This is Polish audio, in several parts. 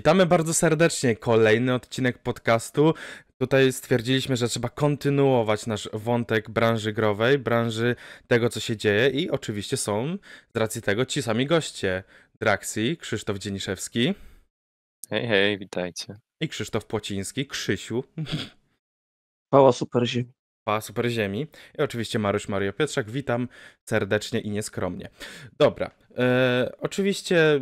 Witamy bardzo serdecznie. Kolejny odcinek podcastu. Tutaj stwierdziliśmy, że trzeba kontynuować nasz wątek branży growej, branży tego, co się dzieje, i oczywiście są z racji tego ci sami goście. Draxi, Krzysztof Dzieniszewski. Hej, hej, witajcie. I Krzysztof Płociński, Krzysiu. Pała super ziemi. Pała super ziemi. I oczywiście Mariusz Mario Pietrzak. Witam serdecznie i nieskromnie. Dobra. E, oczywiście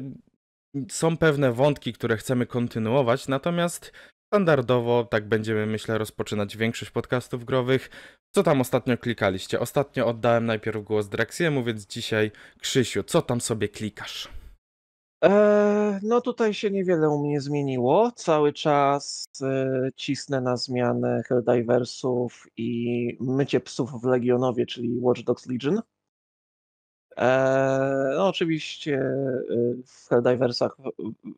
są pewne wątki, które chcemy kontynuować, natomiast standardowo tak będziemy, myślę, rozpoczynać większość podcastów growych. Co tam ostatnio klikaliście? Ostatnio oddałem najpierw głos Draxiemu, więc dzisiaj Krzysiu, co tam sobie klikasz? Eee, no tutaj się niewiele u mnie zmieniło. Cały czas e, cisnę na zmianę Helldiversów i mycie psów w Legionowie, czyli Watch Dogs Legion. Eee, no, oczywiście y, w Helldiversach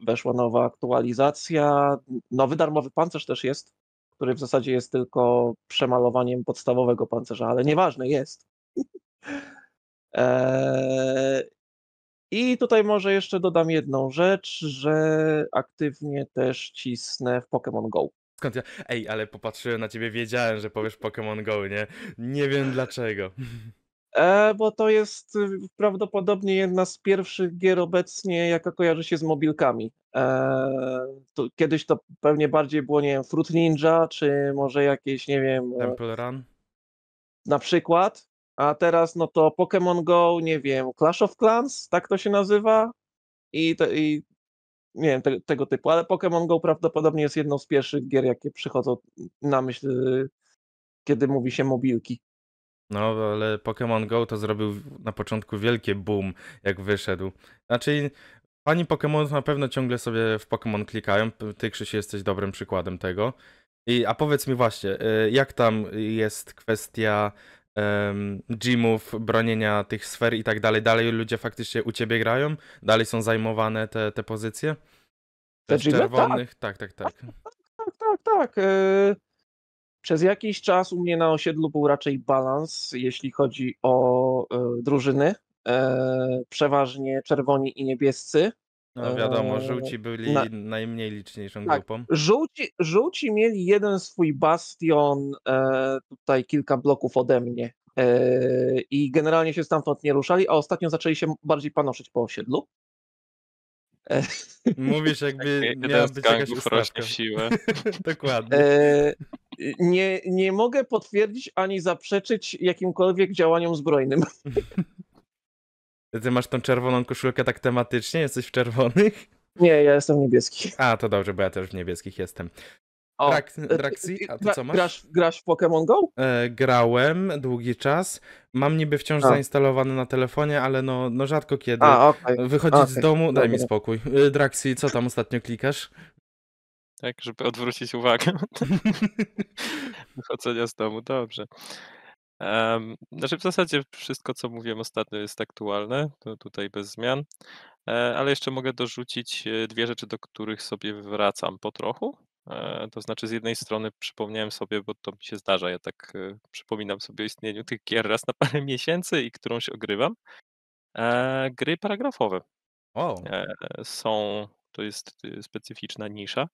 weszła nowa aktualizacja. Nowy darmowy pancerz też jest, który w zasadzie jest tylko przemalowaniem podstawowego pancerza, ale nieważne, jest. Eee, I tutaj może jeszcze dodam jedną rzecz, że aktywnie też cisnę w Pokémon Go. Skąd ja? Ej, ale popatrzyłem na ciebie, wiedziałem, że powiesz Pokémon Go, nie? Nie wiem dlaczego. E, bo to jest y, prawdopodobnie jedna z pierwszych gier obecnie, jaka kojarzy się z mobilkami. E, to kiedyś to pewnie bardziej było, nie wiem, Fruit Ninja, czy może jakieś, nie wiem... E Temple Run? Na przykład. A teraz no to Pokémon Go, nie wiem, Clash of Clans, tak to się nazywa? I, te, i nie wiem, te, tego typu, ale Pokémon Go prawdopodobnie jest jedną z pierwszych gier, jakie przychodzą na myśl, kiedy mówi się mobilki. No, ale Pokémon Go to zrobił na początku wielkie boom, jak wyszedł. Znaczy, pani Pokémon na pewno ciągle sobie w Pokémon klikają. Ty, Krzysiu, jesteś dobrym przykładem tego. I, a powiedz mi właśnie, y, jak tam jest kwestia um, gymów, bronienia tych sfer i tak dalej? Dalej ludzie faktycznie u ciebie grają? Dalej są zajmowane te, te pozycje? Te czerwonych? Tak, tak, tak. tak tak, tak. tak, tak, tak y, przez jakiś czas u mnie na osiedlu był raczej balans, jeśli chodzi o e, drużyny. E, przeważnie czerwoni i niebiescy. No wiadomo, e, żółci byli na... najmniej liczniejszą tak, grupą. Żółci, żółci mieli jeden swój bastion e, tutaj kilka bloków ode mnie e, i generalnie się stamtąd nie ruszali, a ostatnio zaczęli się bardziej panoszyć po osiedlu. Mówisz jakby miała być jakaś ustawka. siłę. Dokładnie nie, nie mogę potwierdzić ani zaprzeczyć jakimkolwiek działaniom zbrojnym. Ty masz tą czerwoną koszulkę tak tematycznie? Jesteś w czerwonych? Nie, ja jestem niebieski. A, to dobrze, bo ja też w niebieskich jestem. O, Drak, e, Draxi, a ty co masz? Grasz, grasz w Pokémon Go? E, grałem długi czas. Mam niby wciąż a. zainstalowane na telefonie, ale no, no rzadko kiedy. A, okay. Wychodzić okay. z domu, daj mi spokój. E, Draxi, co tam ostatnio klikasz? tak, żeby odwrócić uwagę. Wychodzenia z domu, dobrze. Um, znaczy w zasadzie wszystko, co mówiłem ostatnio, jest aktualne, to tutaj bez zmian, e, ale jeszcze mogę dorzucić e, dwie rzeczy, do których sobie wracam po trochu. E, to znaczy, z jednej strony przypomniałem sobie, bo to mi się zdarza, ja tak przypominam sobie o istnieniu tych gier raz na parę miesięcy i którąś ogrywam. Gry paragrafowe. Wow. Są, to jest specyficzna nisza.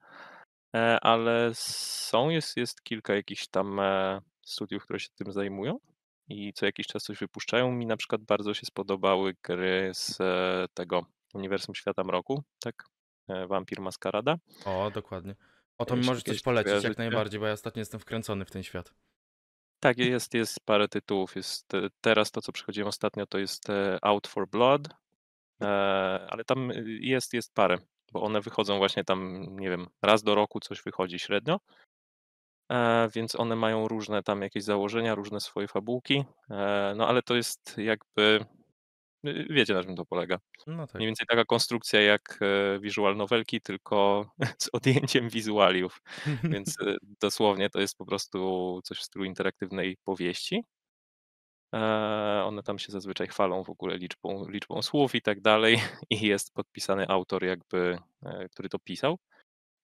E, ale są, jest, jest kilka jakichś tam e, studiów, które się tym zajmują i co jakiś czas coś wypuszczają. Mi na przykład bardzo się spodobały gry z e, tego Uniwersum Świata Mroku, tak? Vampir Maskarada. O, dokładnie. O to mi możesz coś polecić kojarzycie. jak najbardziej, bo ja ostatnio jestem wkręcony w ten świat. Tak, jest, jest parę tytułów. Jest, teraz to, co przychodziłem ostatnio, to jest Out for Blood, ale tam jest, jest parę bo one wychodzą właśnie tam, nie wiem, raz do roku coś wychodzi średnio, e, więc one mają różne tam jakieś założenia, różne swoje fabułki, e, no ale to jest jakby, y, wiecie na czym to polega. No tak. Mniej więcej taka konstrukcja jak e, visual tylko z odjęciem wizualiów, więc y, dosłownie to jest po prostu coś w stylu interaktywnej powieści, E, one tam się zazwyczaj chwalą w ogóle liczbą, liczbą słów i tak dalej, i jest podpisany autor, jakby, e, który to pisał.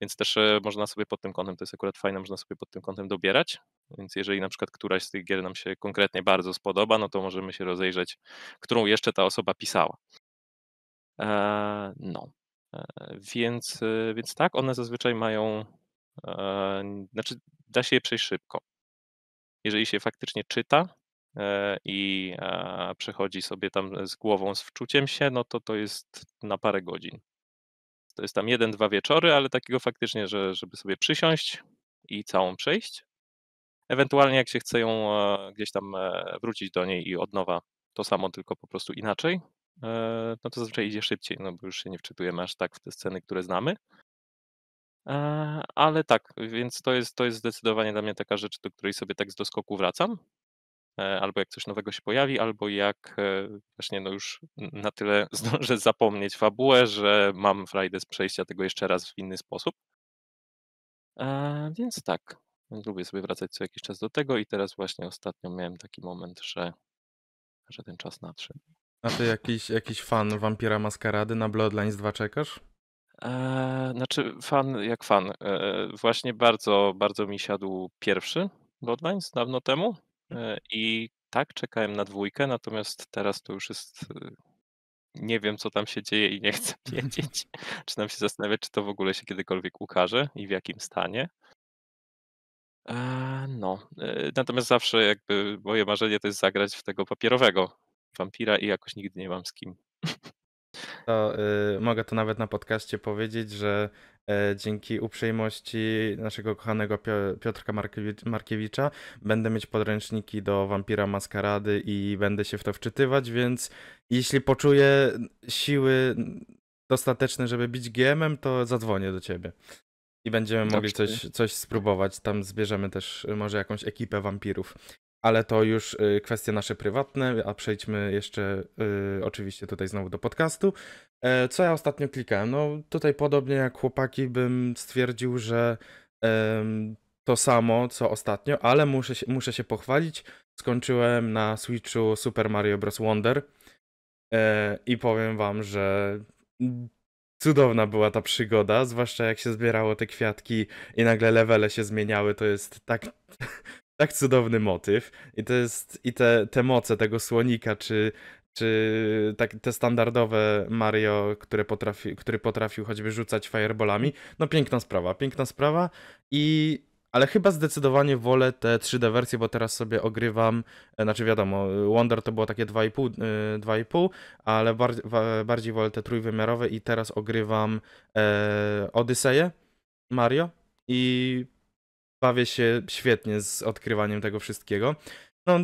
Więc też e, można sobie pod tym kątem, to jest akurat fajne, można sobie pod tym kątem dobierać. Więc jeżeli na przykład któraś z tych gier nam się konkretnie bardzo spodoba, no to możemy się rozejrzeć, którą jeszcze ta osoba pisała. No. Więc, więc tak, one zazwyczaj mają. Znaczy, da się je przejść szybko. Jeżeli się faktycznie czyta, E, i e, przechodzi sobie tam z głową, z wczuciem się, no to to jest na parę godzin. To jest tam jeden, dwa wieczory, ale takiego faktycznie, że, żeby sobie przysiąść i całą przejść. Ewentualnie jak się chce ją e, gdzieś tam wrócić do niej i od nowa to samo, tylko po prostu inaczej, no to zazwyczaj idzie szybciej, no bo już się nie wczytujemy aż tak w te sceny, które znamy. Ale tak, więc to jest, to jest zdecydowanie dla mnie taka rzecz, do której sobie tak z doskoku wracam. E, albo jak coś nowego się pojawi, albo jak e, właśnie no już na tyle zdążę zapomnieć fabułę, że mam frajdę z przejścia tego jeszcze raz w inny sposób. E, więc tak, lubię sobie wracać co jakiś czas do tego i teraz właśnie ostatnio miałem taki moment, że, że ten czas nadszedł. A ty jakiś, jakiś fan Wampira Maskarady na Bloodlines 2 czekasz? Eee, znaczy fan jak fan. Eee, właśnie bardzo, bardzo mi siadł pierwszy Bloodlines dawno temu. E, I tak czekałem na dwójkę, natomiast teraz to już jest. Y, nie wiem, co tam się dzieje i nie chcę wiedzieć. Zaczynam się zastanawiać, czy to w ogóle się kiedykolwiek ukaże i w jakim stanie. E, no, e, natomiast zawsze jakby moje marzenie to jest zagrać w tego papierowego wampira i jakoś nigdy nie mam z kim. To, y, mogę to nawet na podcaście powiedzieć, że e, dzięki uprzejmości naszego kochanego Piotrka Markiewicza będę mieć podręczniki do Wampira Maskarady i będę się w to wczytywać, więc jeśli poczuję siły dostateczne, żeby być GM-em, to zadzwonię do ciebie. I będziemy mogli coś, coś spróbować. Tam zbierzemy też y, może jakąś ekipę wampirów ale to już y, kwestie nasze prywatne, a przejdźmy jeszcze y, oczywiście tutaj znowu do podcastu. E, co ja ostatnio klikałem? No tutaj podobnie jak chłopaki bym stwierdził, że to samo co ostatnio, ale muszę się, muszę się pochwalić. Skończyłem na Switchu Super Mario Bros. Wonder e, i powiem wam, że cudowna była ta przygoda, zwłaszcza jak się zbierało te kwiatki i nagle levele się zmieniały, to jest tak tak cudowny motyw i to jest, i te, te moce tego słonika, czy, czy tak, te standardowe Mario, które potrafi, który potrafił choćby rzucać fireballami, no piękna sprawa, piękna sprawa i ale chyba zdecydowanie wolę te 3D wersje, bo teraz sobie ogrywam, e, znaczy wiadomo, Wonder to było takie 2,5, e, ale bardziej, bardziej wolę te trójwymiarowe i teraz ogrywam e, Odyseję Mario i bawię się świetnie z odkrywaniem tego wszystkiego. No,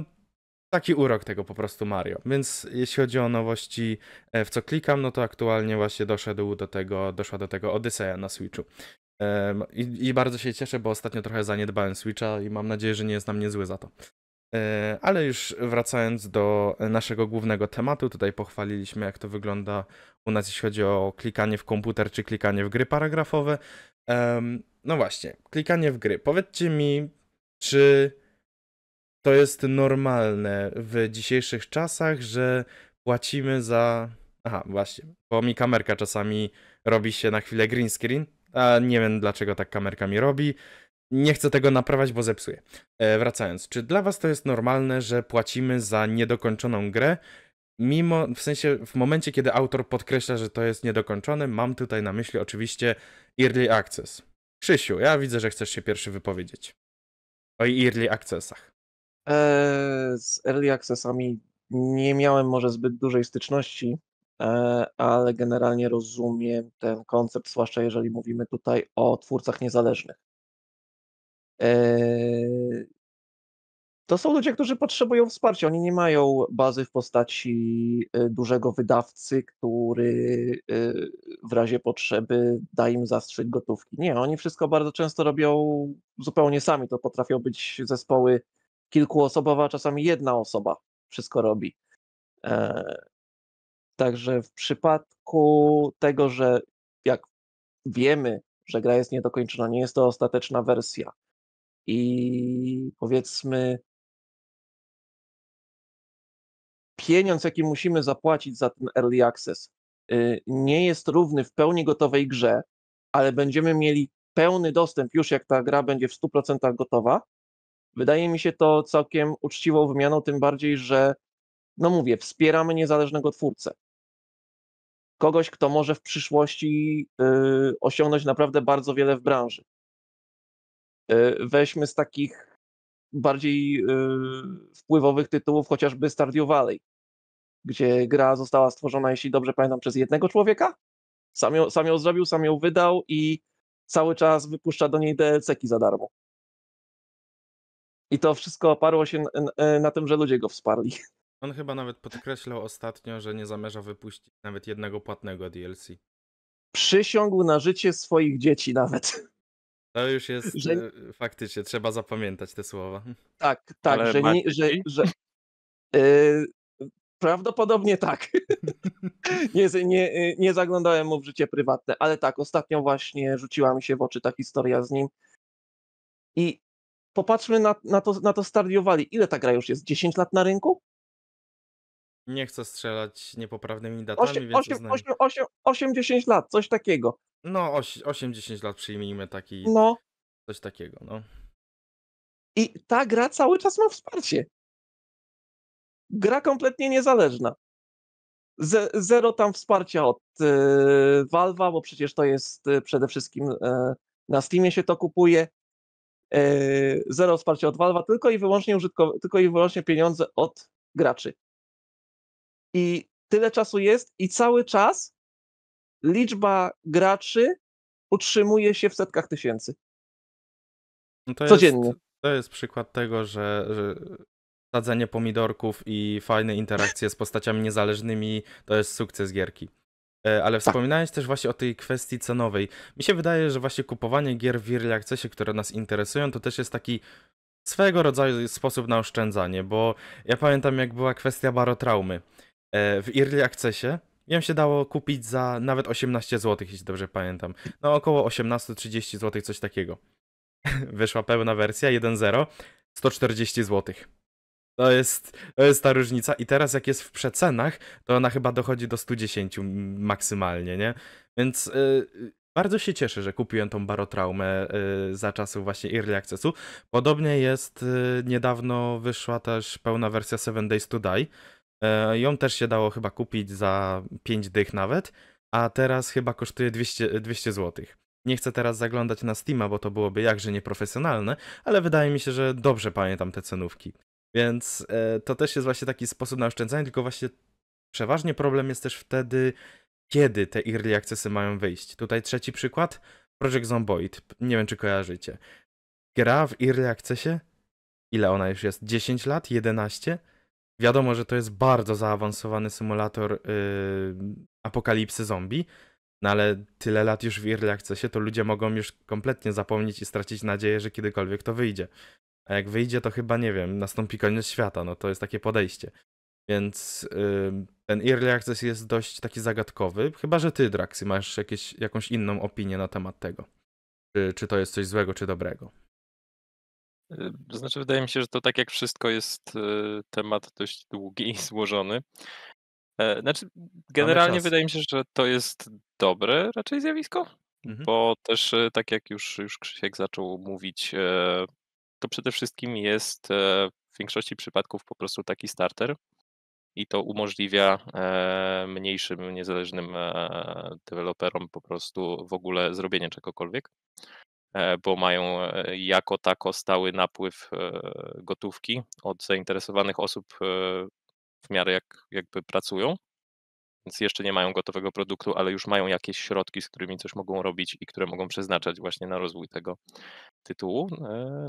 taki urok tego po prostu Mario. Więc jeśli chodzi o nowości, e, w co klikam, no to aktualnie właśnie doszedł do tego, doszła do tego Odyseja na Switchu. I, I, bardzo się cieszę, bo ostatnio trochę zaniedbałem Switcha i mam nadzieję, że nie jest nam niezły za to. E, ale już wracając do naszego głównego tematu, tutaj pochwaliliśmy, jak to wygląda u nas, jeśli chodzi o klikanie w komputer czy klikanie w gry paragrafowe. No właśnie, klikanie w gry. Powiedzcie mi, czy to jest normalne w dzisiejszych czasach, że płacimy za. Aha, właśnie, bo mi kamerka czasami robi się na chwilę green screen. A nie wiem dlaczego tak kamerka mi robi nie chcę tego naprawiać, bo zepsuję. E, wracając, czy dla was to jest normalne, że płacimy za niedokończoną grę? Mimo, w sensie, w momencie, kiedy autor podkreśla, że to jest niedokończone, mam tutaj na myśli oczywiście Early Access. Krzysiu, ja widzę, że chcesz się pierwszy wypowiedzieć o Early Accessach. E, z Early Accessami nie miałem może zbyt dużej styczności, e, ale generalnie rozumiem ten koncept, zwłaszcza jeżeli mówimy tutaj o twórcach niezależnych. Eee, to są ludzie, którzy potrzebują wsparcia. Oni nie mają bazy w postaci e, dużego wydawcy, który e, w razie potrzeby da im zastrzyk gotówki. Nie, oni wszystko bardzo często robią zupełnie sami. To potrafią być zespoły kilkuosobowe, a czasami jedna osoba wszystko robi. Eee, także w przypadku tego, że jak wiemy, że gra jest niedokończona, nie jest to ostateczna wersja, i powiedzmy pieniądz, jaki musimy zapłacić za ten early access, y, nie jest równy w pełni gotowej grze, ale będziemy mieli pełny dostęp już jak ta gra będzie w 100% gotowa. Wydaje mi się to całkiem uczciwą wymianą, tym bardziej, że no mówię, wspieramy niezależnego twórcę. Kogoś, kto może w przyszłości yy, osiągnąć naprawdę bardzo wiele w branży. E, weźmy z takich bardziej e, wpływowych tytułów chociażby Stardew Valley, gdzie gra została stworzona, jeśli dobrze pamiętam, przez jednego człowieka. Sam ją, sam ją zrobił, sam ją wydał i cały czas wypuszcza do niej DLC-ki za darmo. I to wszystko oparło się na, e, na tym, że ludzie go wsparli. On chyba nawet podkreślał ostatnio, że nie zamierza wypuścić nawet jednego płatnego DLC. Przysiągł na życie swoich dzieci nawet. To już jest że... E, faktycznie, trzeba zapamiętać te słowa. Tak, tak, Ale że, nie, że, że yy, Prawdopodobnie tak. nie, nie, e, nie zaglądałem mu w życie prywatne, ale tak, ostatnio właśnie rzuciła mi się w oczy ta historia z nim. I popatrzmy na, na to, na to staryjowali. Ile ta gra już jest? 10 lat na rynku? Nie chcę strzelać niepoprawnymi datami, 8, więc osiem, osiem, osiem, osiem, 10 lat, coś takiego. No, 8-10 lat przyjmijmy taki. No. Coś takiego, no. I ta gra cały czas ma wsparcie. Gra kompletnie niezależna. zero tam wsparcia od y, Valve'a, bo przecież to jest y, przede wszystkim y, na Steamie się to kupuje. zero wsparcia od Valve'a, tylko i wyłącznie użytkow- tylko i wyłącznie pieniądze od graczy. I tyle czasu jest i cały czas liczba graczy utrzymuje się w setkach tysięcy. No to Codziennie. Jest, to jest przykład tego, że, że sadzenie pomidorków i fajne interakcje z postaciami niezależnymi to jest sukces gierki. E, ale tak. wspominałeś tak. też właśnie o tej kwestii cenowej. Mi się wydaje, że właśnie kupowanie gier w Early Accessie, które nas interesują, to też jest taki swego rodzaju sposób na oszczędzanie, bo ja pamiętam jak była kwestia barotraumy E, w Early Accessie. Ją się dało kupić za nawet 18 zł, jeśli dobrze pamiętam. No około 18-30 zł, coś takiego. Wyszła pełna wersja 1.0, 140 zł. To jest, to jest ta różnica. I teraz jak jest w przecenach, to ona chyba dochodzi do 110 maksymalnie, nie? Więc yy, bardzo się cieszę, że kupiłem tą barotraumę yy, za czasów właśnie Early Accessu. Podobnie jest, yy, niedawno wyszła też pełna wersja Seven Days to Die E, ją też się dało chyba kupić za 5 dych nawet, a teraz chyba kosztuje 200, 200 zł. Nie chcę teraz zaglądać na Steama, bo to byłoby jakże nieprofesjonalne, ale wydaje mi się, że dobrze pamiętam te cenówki. Więc e, to też jest właśnie taki sposób na oszczędzanie, tylko właśnie przeważnie problem jest też wtedy, kiedy te early accessy mają wyjść. Tutaj trzeci przykład, Project Zomboid. Nie wiem, czy kojarzycie. Gra w early accessie, ile ona już jest? 10 lat? 11? Wiadomo, że to jest bardzo zaawansowany symulator yy, apokalipsy zombie, no ale tyle lat już w Early Accessie, to ludzie mogą już kompletnie zapomnieć i stracić nadzieję, że kiedykolwiek to wyjdzie. A jak wyjdzie, to chyba, nie wiem, nastąpi koniec świata, no to jest takie podejście. Więc yy, ten Early Access jest dość taki zagadkowy, chyba, że ty, Draxy, masz jakieś, jakąś inną opinię na temat tego. Czy, czy to jest coś złego, czy dobrego. Y, to znaczy, wydaje mi się, że to tak jak wszystko jest y, temat dość długi i złożony. E, znaczy, generalnie wydaje mi się, że to jest dobre raczej zjawisko, mhm. bo też y, tak jak już, już Krzysiek zaczął mówić, e, to przede wszystkim jest e, w większości przypadków po prostu taki starter i to umożliwia mniejszym, niezależnym deweloperom po prostu w ogóle zrobienie czegokolwiek. E, bo mają e, jako tako stały napływ e, gotówki od zainteresowanych osób w miarę jak jakby pracują. Więc jeszcze nie mają gotowego produktu, ale już mają jakieś środki, z którymi coś mogą robić i które mogą przeznaczać właśnie na rozwój tego tytułu.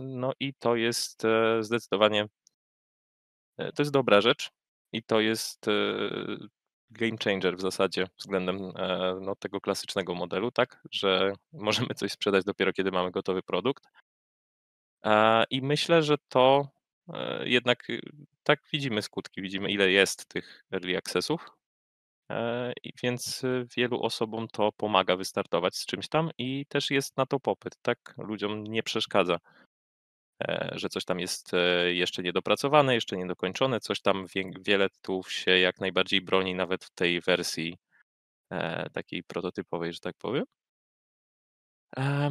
No i to jest zdecydowanie to jest dobra rzecz i to jest game changer w zasadzie względem e, no, tego klasycznego modelu, tak, że możemy coś sprzedać dopiero kiedy mamy gotowy produkt. E, I myślę, że to e, jednak y, tak widzimy skutki, widzimy ile jest tych early accessów, więc y, wielu osobom to pomaga wystartować z czymś tam i też jest na to popyt, tak? Ludziom nie przeszkadza E, że coś tam jest e, jeszcze niedopracowane, jeszcze niedokończone, coś tam wiele tytułów się jak najbardziej broni nawet w tej wersji e, takiej prototypowej, że tak powiem.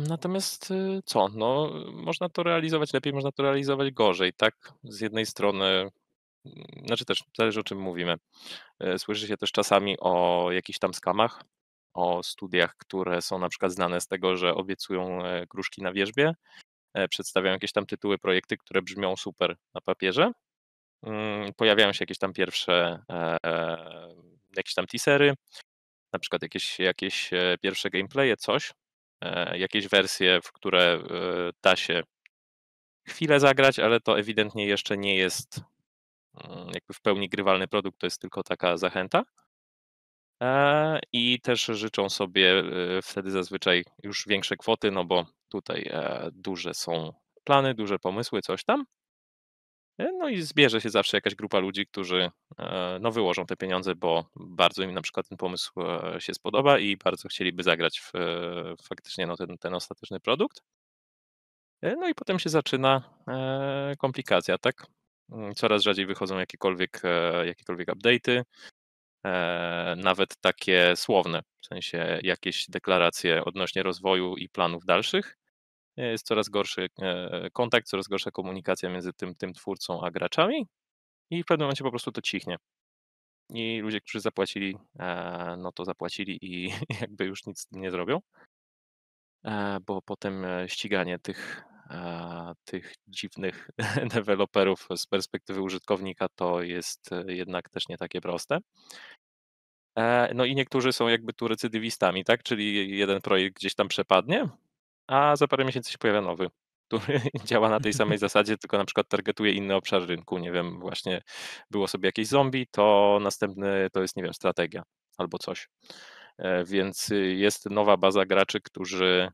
Natomiast y, co, no można to realizować lepiej, można to realizować gorzej, tak? Z jednej strony mm, znaczy też zależy o czym mówimy. Słyszy się też czasami o jakichś tam skamach, o studiach, które są na przykład znane z tego, że obiecują gruszki na wierzbie, E, przedstawiają jakieś tam tytuły, projekty, które brzmią super na papierze. Mm, pojawiają się jakieś tam pierwsze e, e, jakieś tam teasery, na przykład jakieś, jakieś pierwsze gameplaye, coś, jakieś wersje, w które da się chwilę zagrać, ale to ewidentnie jeszcze nie jest mm, jakby w pełni grywalny produkt, to jest tylko taka zachęta. I też życzą sobie wtedy zazwyczaj już większe kwoty, no bo Tutaj e, duże są plany, duże pomysły, coś tam. E, no i zbierze się zawsze jakaś grupa ludzi, którzy e, no, wyłożą te pieniądze, bo bardzo im na przykład ten pomysł się spodoba i bardzo chcieliby zagrać w, faktycznie no, ten, ten ostateczny produkt. No i potem się zaczyna komplikacja, tak? Mm, coraz rzadziej wychodzą jakiekolwiek, jakiekolwiek update'y, nawet takie słowne, w sensie jakieś deklaracje odnośnie rozwoju i planów dalszych jest coraz gorszy e, kontakt, coraz gorsza komunikacja między tym, tym twórcą a graczami i w pewnym momencie po prostu to cichnie. I ludzie, którzy zapłacili, e, no to zapłacili i jakby już nic nie zrobią, e, bo potem ściganie tych, tych dziwnych deweloperów z perspektywy użytkownika to jest jednak też nie takie proste. No i niektórzy są jakby tu recydywistami, tak? Czyli jeden projekt gdzieś tam przepadnie, a za parę miesięcy się pojawia nowy, który działa na tej samej zasadzie, tylko na przykład targetuje inny obszar rynku. Nie wiem, właśnie było sobie jakieś zombie, to następny to jest, nie wiem, strategia albo coś. E, więc y, jest nowa baza graczy, którzy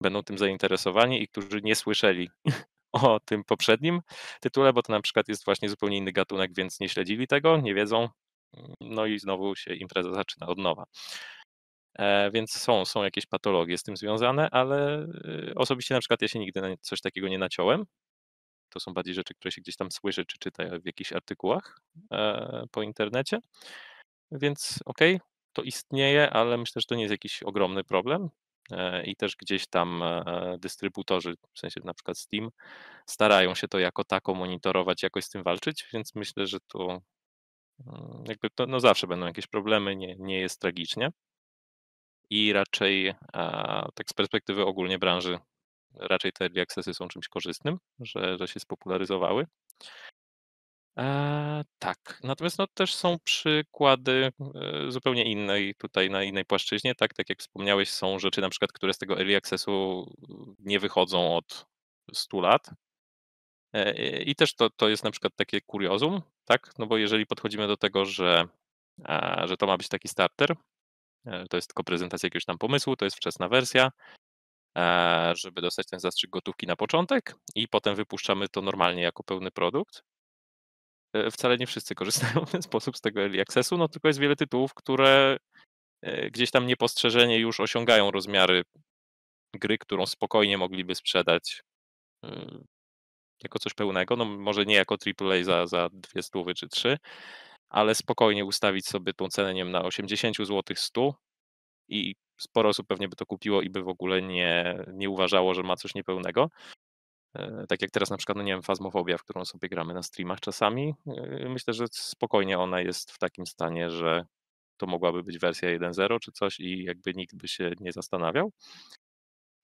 będą tym zainteresowani i którzy nie słyszeli o tym poprzednim tytule, bo to na przykład jest właśnie zupełnie inny gatunek, więc nie śledzili tego, nie wiedzą. Mm, no i znowu się impreza zaczyna od nowa. E, więc są, są jakieś patologie z tym związane, ale y, osobiście na przykład ja się nigdy na coś takiego nie naciąłem. To są bardziej rzeczy, które się gdzieś tam słyszy czy czyta w jakichś artykułach e, po internecie. Więc okej, okay, to istnieje, ale myślę, że to nie jest jakiś ogromny problem e, i też gdzieś tam dystrybutorzy, w sensie na przykład Steam, starają się to jako tako monitorować, jakoś z tym walczyć, więc myślę, że tu mm, jakby to, no zawsze będą jakieś problemy, nie, nie jest tragicznie i raczej tak z perspektywy ogólnie branży, raczej te early accessy są czymś korzystnym, że, że się spopularyzowały. E, tak, natomiast no, też są przykłady e, zupełnie innej, tutaj na innej płaszczyźnie, tak, tak jak wspomniałeś, są rzeczy na przykład, które z tego early accessu mm, nie wychodzą od 100 lat, e, i też to, to jest na przykład takie kuriozum, tak? No bo jeżeli podchodzimy do tego, że, że to ma być taki starter, E, to jest tylko prezentacja jakiegoś tam pomysłu, to jest wczesna wersja, e, żeby dostać ten zastrzyk gotówki na początek i potem wypuszczamy to normalnie jako pełny produkt. E, wcale nie wszyscy korzystają w ten sposób z tego early accessu, no tylko jest wiele tytułów, które gdzieś tam niepostrzeżenie już osiągają rozmiary gry, którą spokojnie mogliby sprzedać y, jako coś pełnego, no może nie jako AAA za, za dwie stówy czy trzy, ale spokojnie ustawić sobie tą cenę nie wiem, na 80 zł 100 i sporo osób pewnie by to kupiło i by w ogóle nie, nie uważało, że ma coś niepełnego. E, tak jak teraz na przykład, no nie wiem, fazmofobia, w którą sobie gramy na streamach czasami. E, myślę, że spokojnie ona jest w takim stanie, że to mogłaby być wersja 1.0 czy coś i jakby nikt by się nie zastanawiał.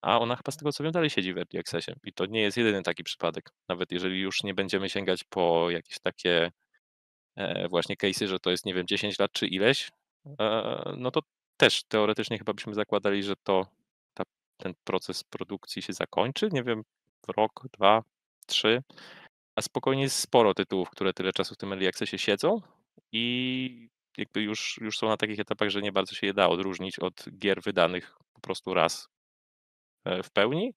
A ona chyba z tego co wiem dalej siedzi w Early Accessie i to nie jest jedyny taki przypadek. Nawet jeżeli już nie będziemy sięgać po jakieś takie E, właśnie case'y, że to jest, nie wiem, 10 lat czy ileś, e, no to też teoretycznie chyba byśmy zakładali, że to ta, ten proces produkcji się zakończy, nie wiem, w rok, dwa, trzy, a spokojnie jest sporo tytułów, które tyle czasu w tym early accessie siedzą i jakby już, już są na takich etapach, że nie bardzo się je da odróżnić od gier wydanych po prostu raz e, w pełni,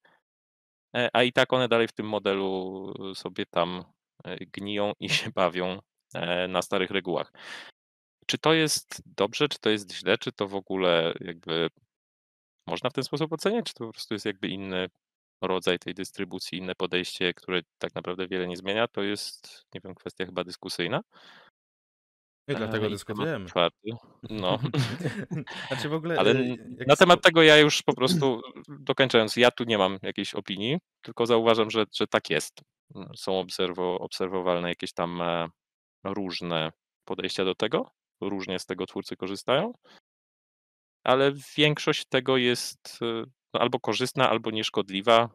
a i tak one dalej w tym modelu sobie tam gniją i się bawią E, na starych regułach. Czy to jest dobrze, czy to jest źle, czy to w ogóle jakby można w ten sposób oceniać, czy to po prostu jest jakby inny rodzaj tej dystrybucji, inne podejście, które tak naprawdę wiele nie zmienia, to jest, nie wiem, kwestia chyba dyskusyjna. E, I dlatego dyskutujemy. Czwarty. No. znaczy w ogóle, Ale e, na temat tego ja już po prostu dokończając, ja tu nie mam jakiejś opinii, tylko zauważam, że, że tak jest. Są obserwo, obserwowalne jakieś tam różne podejścia do tego, różnie z tego twórcy korzystają, ale większość tego jest y, no, albo korzystna, albo nieszkodliwa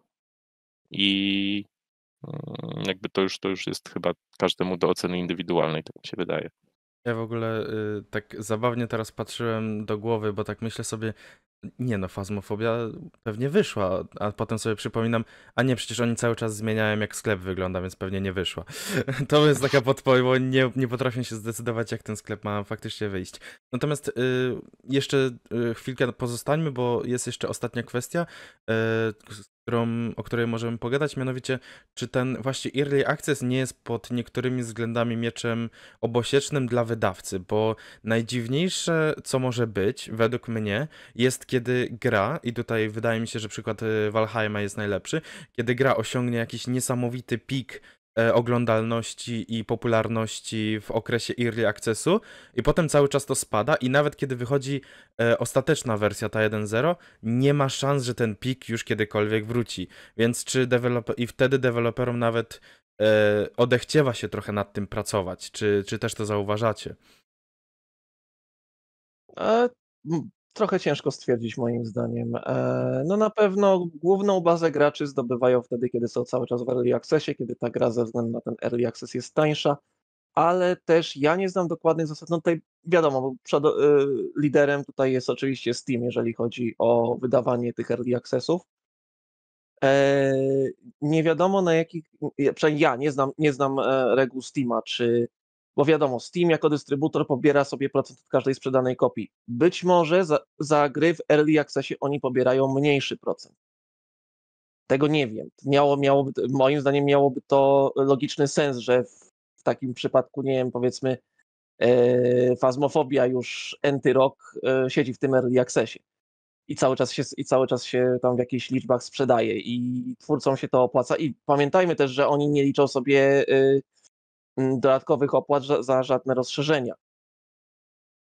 i mm, jakby to już, to już jest chyba każdemu do oceny indywidualnej, tak mi się wydaje. Ja w ogóle y, tak zabawnie teraz patrzyłem do głowy, bo tak myślę sobie, nie no, fazmofobia pewnie wyszła, a potem sobie przypominam, a nie, przecież oni cały czas zmieniają jak sklep wygląda, więc pewnie nie wyszła. To jest taka podpowiedź, bo nie, nie potrafię się zdecydować, jak ten sklep ma faktycznie wyjść. Natomiast y, jeszcze y, chwilkę pozostańmy, bo jest jeszcze ostatnia kwestia, y, którą, o której możemy pogadać, mianowicie czy ten właśnie early access nie jest pod niektórymi względami mieczem obosiecznym dla wydawcy, bo najdziwniejsze, co może być, według mnie, jest kiedy gra, i tutaj wydaje mi się, że przykład y, Valheima jest najlepszy, kiedy gra osiągnie jakiś niesamowity pik E, oglądalności i popularności w okresie early accessu i potem cały czas to spada i nawet kiedy wychodzi e, ostateczna wersja ta 1.0 nie ma szans, że ten pik już kiedykolwiek wróci. Więc czy deweloper i wtedy deweloperom nawet e, odechciewa się trochę nad tym pracować. Czy, czy też to zauważacie? trochę ciężko stwierdzić moim zdaniem. E, no na pewno główną bazę graczy zdobywają wtedy, kiedy są cały czas w early accessie, kiedy ta gra ze względu na ten early access jest tańsza, ale też ja nie znam dokładnych zasad. No tutaj wiadomo, bo przed, y, liderem tutaj jest oczywiście Steam, jeżeli chodzi o wydawanie tych early accessów. E, nie wiadomo na jakich, przynajmniej ja nie znam, nie znam e, reguł Steama, czy bo wiadomo, Steam jako dystrybutor pobiera sobie procent od każdej sprzedanej kopii. Być może za, za gry w Early Accessie oni pobierają mniejszy procent. Tego nie wiem. Miało, miałoby, moim zdaniem miałoby to logiczny sens, że w, w takim przypadku, nie wiem, powiedzmy, e, fazmofobia już enty rok e, siedzi w tym Early Accessie i cały czas się, i cały czas się tam w jakichś liczbach sprzedaje i twórcom się to opłaca. I pamiętajmy też, że oni nie liczą sobie e, Mm, dodatkowych opłat za, za żadne rozszerzenia.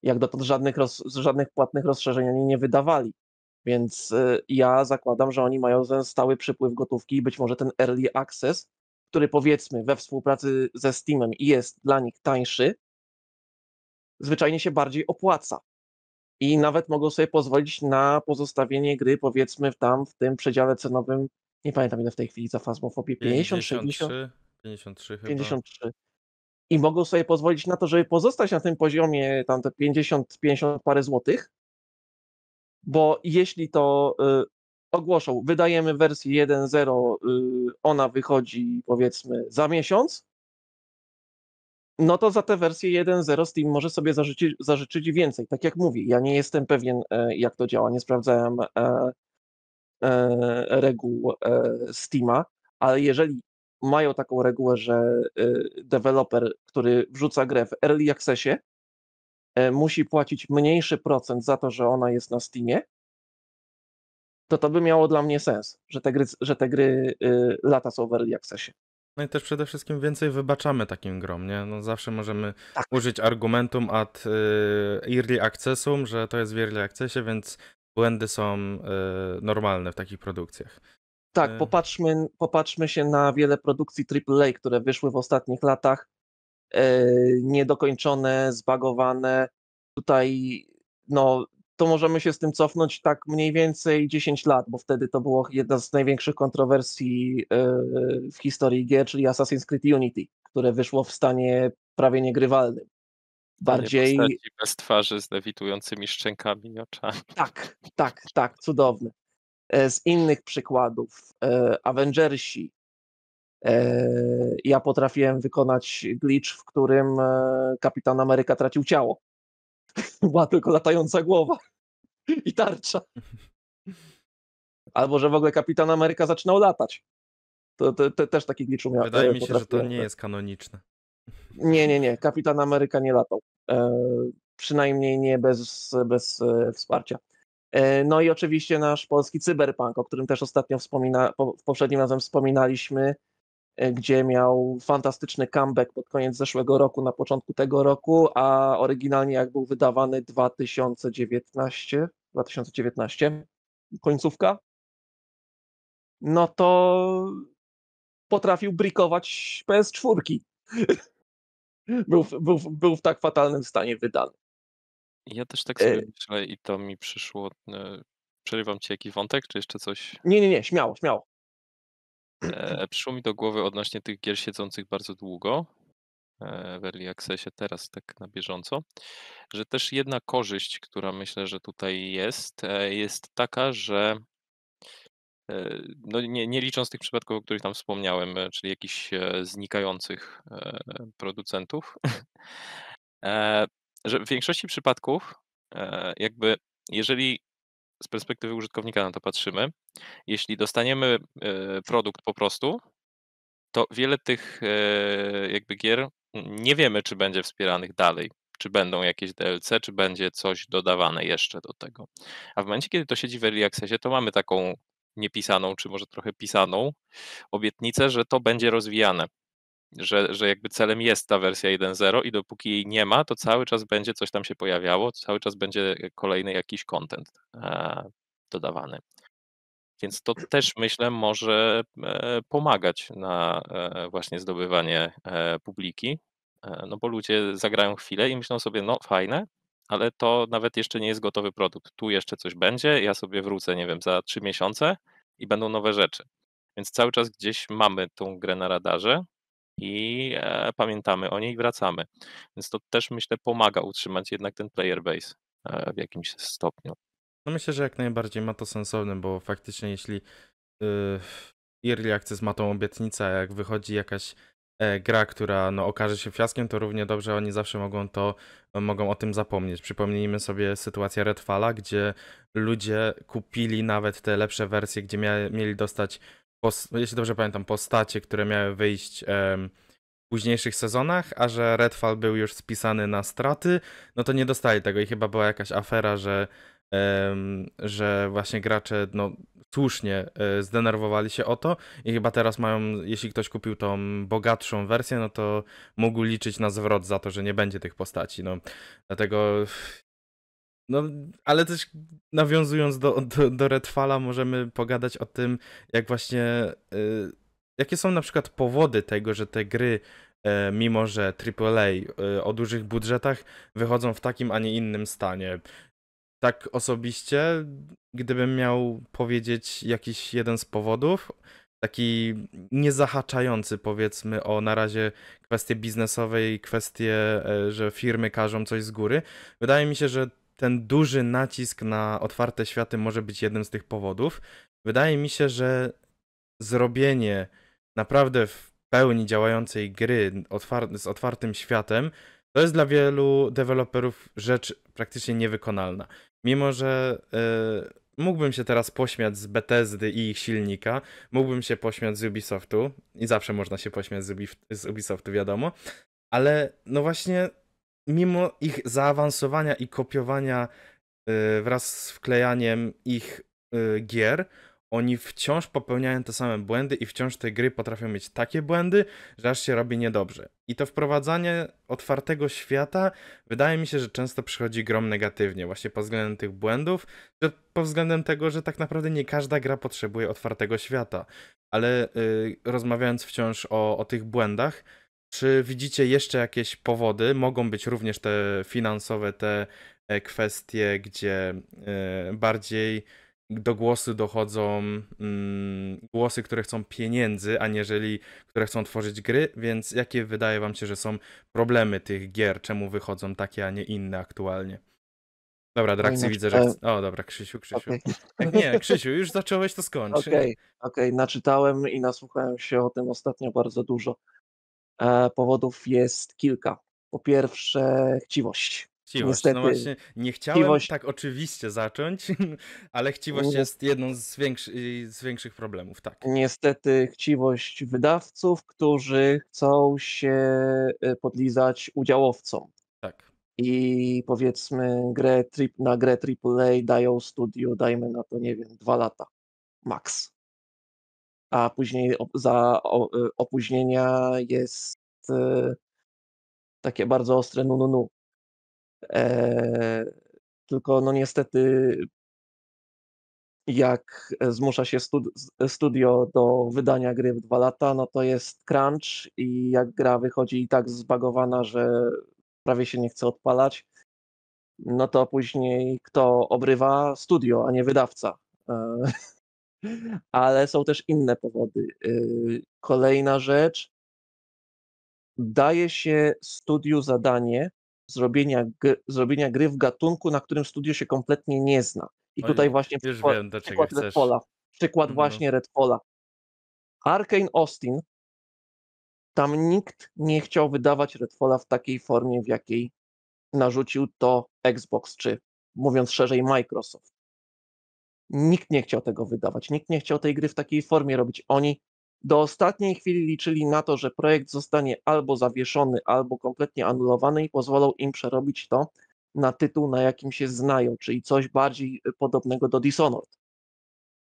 Jak dotąd żadnych, roz, żadnych płatnych rozszerzeń oni nie wydawali. Więc e, ja zakładam, że oni mają ten stały przypływ gotówki i być może ten early access, który powiedzmy we współpracy ze Steamem jest dla nich tańszy, zwyczajnie się bardziej opłaca. I nawet mogą sobie pozwolić na pozostawienie gry, powiedzmy, tam w tym przedziale cenowym. Nie pamiętam ile w tej chwili za Fasmofobię. 50, 53, 60. 53 chyba. 53 i mogą sobie pozwolić na to, żeby pozostać na tym poziomie tam te 50, 50 parę złotych, bo jeśli to y, ogłoszą, wydajemy wersję 1.0, y, ona wychodzi powiedzmy za miesiąc, no to za tę wersję 1.0 Steam może sobie zażyczyć, zażyczyć więcej. Tak jak mówię, ja nie jestem pewien, e, jak to działa, nie sprawdzałem e, e, reguł Steama, ale jeżeli mają taką regułę, że y, deweloper, który wrzuca grę w early accessie, e, musi płacić mniejszy procent za to, że ona jest na Steamie, to to by miało dla mnie sens, że te gry, że te gry y, lata są w early accessie. No i też przede wszystkim więcej wybaczamy takim grom, nie? No zawsze możemy tak. użyć argumentum ad y, early accessum, że to jest w early accessie, więc błędy są normalne w takich produkcjach. Tak, e, popatrzmy, popatrzmy się na wiele produkcji AAA, które wyszły w ostatnich latach, e, niedokończone, zbagowane. Tutaj no, to możemy się z tym cofnąć tak mniej więcej 10 lat, bo wtedy to było jedna z największych kontrowersji e, w historii gier, czyli Assassin's Creed Unity, które wyszło w stanie prawie niegrywalnym. Bardziej. Bez twarzy z lewitującymi szczękami i oczami. Tak, tak, tak, cudowny. E, z innych przykładów. E, Avengersi. E, ja potrafiłem wykonać glitch, w którym kapitan Ameryka tracił ciało. Była tylko latająca głowa i tarcza. Albo że w ogóle kapitan Ameryka zaczynał latać. To, to, to też taki glitch umiał. Wydaje mi się, że to nie jest kanoniczne. Nie, nie, nie. Kapitan Ameryka nie latał. przynajmniej nie bez, bez wsparcia. E, no i oczywiście nasz polski cyberpunk, o którym też ostatnio wspomina, po, poprzednim razem wspominaliśmy, e, gdzie miał fantastyczny comeback pod koniec zeszłego roku, na początku tego roku, a oryginalnie jak był wydawany 2019, 2019 końcówka, no to potrafił brikować PS4. był, był, był w tak fatalnym stanie wydany. Ja też tak e sobie E myślę i to mi przyszło, e, przerywam ci jakiś wątek, czy jeszcze coś? Nie, nie, nie, śmiało, śmiało. E, przyszło mi do głowy odnośnie tych gier siedzących bardzo długo, w Early Accessie teraz tak na bieżąco, że też jedna korzyść, która myślę, że tutaj jest, jest taka, że no nie, nie licząc tych przypadków, o których tam wspomniałem, czyli jakichś znikających producentów, że w większości przypadków, e, jakby jeżeli z perspektywy użytkownika na to patrzymy, jeśli dostaniemy e, produkt po prostu, to wiele tych e, jakby gier nie wiemy, czy będzie wspieranych dalej, czy będą jakieś DLC, czy będzie coś dodawane jeszcze do tego. A w momencie, kiedy to siedzi w Early Accessie, to mamy taką niepisaną, czy może trochę pisaną obietnicę, że to będzie rozwijane że, że jakby celem jest ta wersja 1.0 i dopóki jej nie ma, to cały czas będzie coś tam się pojawiało, cały czas będzie e, kolejny jakiś content e, dodawany. Więc to też myślę może e, pomagać na właśnie zdobywanie publiki, no bo ludzie zagrają chwilę i myślą sobie, no fajne, ale to nawet jeszcze nie jest gotowy produkt. Tu jeszcze coś będzie, ja sobie wrócę, nie wiem, za trzy miesiące i będą nowe rzeczy. Więc cały czas gdzieś mamy tą grę na radarze, i e, pamiętamy o niej i wracamy. Więc to też myślę pomaga utrzymać jednak ten player base e, w jakimś stopniu. No myślę, że jak najbardziej ma to sensowne, bo faktycznie jeśli yy, Early Access ma tą obietnicę, jak wychodzi jakaś e, gra, która no, okaże się fiaskiem, to równie dobrze oni zawsze mogą to, mogą o tym zapomnieć. Przypomnijmy sobie sytuację Redfalla, gdzie ludzie kupili nawet te lepsze wersje, gdzie mia- mieli dostać jeśli dobrze pamiętam, postacie, które miały wyjść w późniejszych sezonach, a że Redfall był już spisany na straty, no to nie dostali tego i chyba była jakaś afera, że, że właśnie gracze no, słusznie e, zdenerwowali się o to i chyba teraz mają, jeśli ktoś kupił tą bogatszą wersję, no to mógł liczyć na zwrot za to, że nie będzie tych postaci. No, dlatego no, ale też nawiązując do, do, do Redfalla, możemy pogadać o tym, jak właśnie. Y, jakie są na przykład powody tego, że te gry, y, mimo że AAA y, o dużych budżetach, wychodzą w takim, a nie innym stanie. Tak osobiście, gdybym miał powiedzieć jakiś jeden z powodów, taki niezahaczający powiedzmy o na razie kwestie biznesowe i kwestie, e, że firmy każą coś z góry. Wydaje mi się, że ten duży nacisk na otwarte światy może być jednym z tych powodów. Wydaje mi się, że zrobienie naprawdę w pełni działającej gry otwar- z otwartym światem to jest dla wielu deweloperów rzecz praktycznie niewykonalna. Mimo, że yy, mógłbym się teraz pośmiać z Bethesdy i ich silnika, mógłbym się pośmiać z Ubisoftu i zawsze można się pośmiać z, Ubi- z Ubisoftu, wiadomo, ale no właśnie mimo ich zaawansowania i kopiowania e, wraz z wklejaniem ich e, gier, oni wciąż popełniają te same błędy i wciąż te gry potrafią mieć takie błędy, że aż się robi niedobrze. I to wprowadzanie otwartego świata wydaje mi się, że często przychodzi grom negatywnie, właśnie pod względem tych błędów, że pod względem tego, że tak naprawdę nie każda gra potrzebuje otwartego świata. Ale yy, rozmawiając wciąż o, o tych błędach, czy widzicie jeszcze jakieś powody? Mogą być również te finansowe, te e, kwestie, gdzie e, bardziej do głosu dochodzą mm, głosy, które chcą pieniędzy, aniżeli które chcą tworzyć gry, więc jakie wydaje wam się, że są problemy tych gier? Czemu wychodzą takie, a nie inne aktualnie? Dobra, drakcy no, widzę, że... O, dobra, Krzysiu, Krzysiu. Okay. No nie, Krzysiu, już zacząłeś, to skończ. Okej, okay, okay, naczytałem i nasłuchałem się o tym ostatnio bardzo dużo. E, powodów jest kilka. Po pierwsze, chciwość. Chciwość. No Niestety. No właśnie, nie chciałem chciwość. tak oczywiście zacząć, ale chciwość jest jedną z, większy, z większych problemów, tak. Niestety chciwość wydawców, którzy chcą się e, podlizać udziałowcom. Tak. I powiedzmy grę, na grę AAA dają studiu, dajmy na to, nie wiem, dwa lata. Max a później za y, opóźnienia jest y, takie bardzo ostre nu, nu, nu. E, tylko no niestety jak zmusza się studio do wydania gry w dwa lata, no to jest crunch i jak gra wychodzi i tak zbagowana, że prawie się nie chce odpalać, no to później kto obrywa? Studio, a nie wydawca. E, ale są też inne powody. Yy, kolejna rzecz, daje się studiu zadanie zrobienia, zrobienia gry w gatunku, na którym studio się kompletnie nie zna. I tutaj właśnie przykład, wiem, przykład Przykład no. no, no. właśnie Redfalla. Arkane Austin, tam nikt nie chciał wydawać Redfalla w takiej formie, w jakiej narzucił to Xbox, czy mówiąc szerzej Microsoft. Nikt nie chciał tego wydawać, nikt nie chciał tej gry w takiej formie robić. Oni do ostatniej chwili liczyli na to, że projekt zostanie albo zawieszony, albo kompletnie anulowany i pozwolą im przerobić to na tytuł, na jakim się znają, czyli coś bardziej y, podobnego do Dishonored.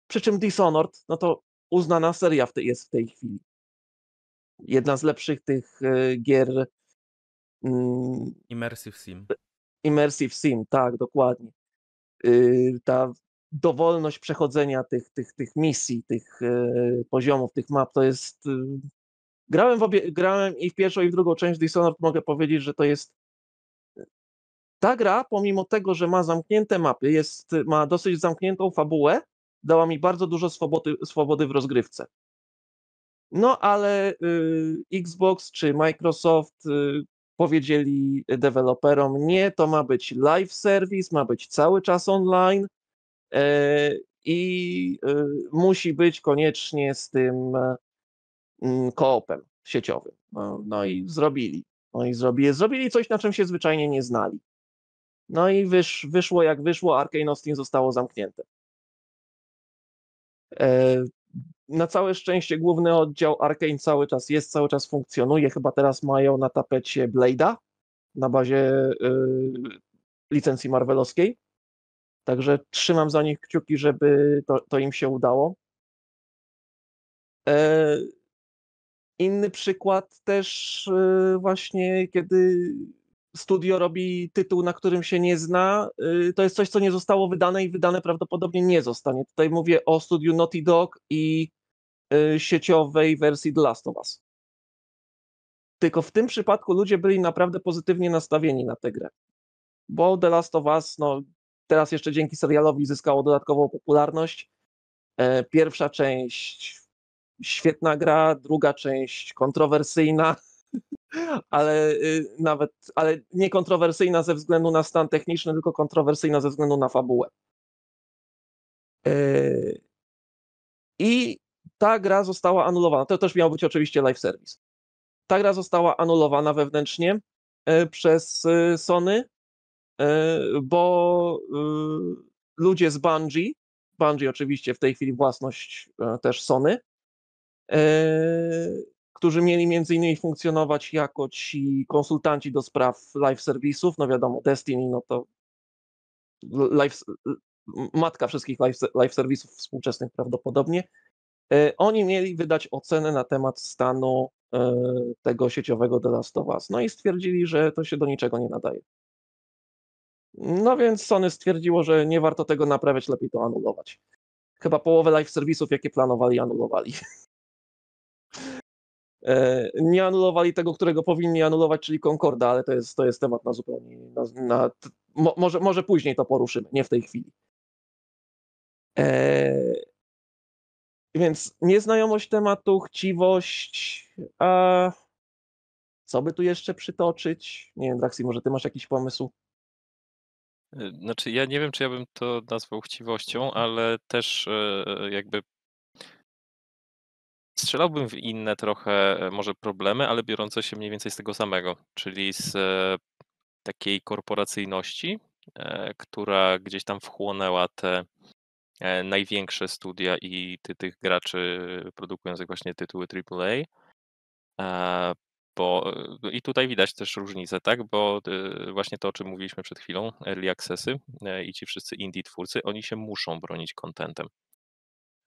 Przy czym Dishonored, no to uznana seria w tej, jest w tej chwili. Jedna z lepszych tych y, gier. Mm, Immersive Sim. Immersive Sim, tak, dokładnie. Y, ta dowolność przechodzenia tych, tych, tych misji, tych e, poziomów, tych map, to jest... Y, grałem, w obie, grałem i w pierwszą, i w drugą część Dishonored, mogę powiedzieć, że to jest y, ta gra, pomimo tego, że ma zamknięte mapy, jest, y, ma dosyć zamkniętą fabułę, dała mi bardzo dużo swobody, swobody w rozgrywce. No ale y, Xbox czy Microsoft y, powiedzieli deweloperom, nie, to ma być live service, ma być cały czas online, E, i y, musi być koniecznie z tym e, mm, koopem sieciowym. No, no i zrobili. No i zrobili, zrobili coś, na czym się zwyczajnie nie znali. No i wysz, wyszło jak wyszło, Arkane Austin zostało zamknięte. E, na całe szczęście główny oddział Arkane cały czas jest, cały czas funkcjonuje. Chyba teraz mają na tapecie Blade'a na bazie y, licencji marvelowskiej. Także trzymam za nich kciuki, żeby to, to im się udało. E, inny przykład też e, właśnie, kiedy studio robi tytuł, na którym się nie zna, e, to jest coś, co nie zostało wydane i wydane prawdopodobnie nie zostanie. Tutaj mówię o studiu Naughty Dog i sieciowej wersji The Last of Us. Tylko w tym przypadku ludzie byli naprawdę pozytywnie nastawieni na tę grę. Bo The Last of Us, no, Teraz jeszcze dzięki serialowi zyskało dodatkową popularność. E, pierwsza część świetna gra, druga część kontrowersyjna, ale y, nawet, ale nie kontrowersyjna ze względu na stan techniczny, tylko kontrowersyjna ze względu na fabułę. E, I ta gra została anulowana. To też miał być oczywiście live service. Ta gra została anulowana wewnętrznie e, przez y, Sony Yy, bo yy, ludzie z Bungie, Bungie oczywiście w tej chwili własność e, też Sony, e, którzy mieli między innymi funkcjonować jako ci konsultanci do spraw live serwisów, no wiadomo, Destiny, no to live, matka wszystkich live, serwisów współczesnych prawdopodobnie, e, oni mieli wydać ocenę na temat stanu tego sieciowego The Last of Us. No i stwierdzili, że to się do niczego nie nadaje. No więc Sony stwierdziło, że nie warto tego naprawiać, lepiej to anulować. Chyba połowę live serwisów, jakie planowali, anulowali. E, nie anulowali tego, którego powinni anulować, czyli Concorda, ale to jest, to jest temat na zupełnie. Na, na, może, może później to poruszymy, nie w tej chwili. Eee, więc nieznajomość tematu, chciwość. A co by tu jeszcze przytoczyć? Nie wiem, Draxi, może ty masz jakiś pomysł? Y, znaczy, ja nie wiem, czy ja bym to nazwał chciwością, mhm. ale też e, e, jakby strzelałbym w inne trochę e, może problemy, ale biorące się mniej więcej z tego samego, czyli z takiej korporacyjności, która gdzieś tam wchłonęła te największe studia i ty, tych graczy produkujących właśnie tytuły AAA bo y, i tutaj widać też różnicę, tak, bo y, właśnie to, o czym mówiliśmy przed chwilą, early accessy e, i ci wszyscy indie twórcy, oni się muszą bronić kontentem,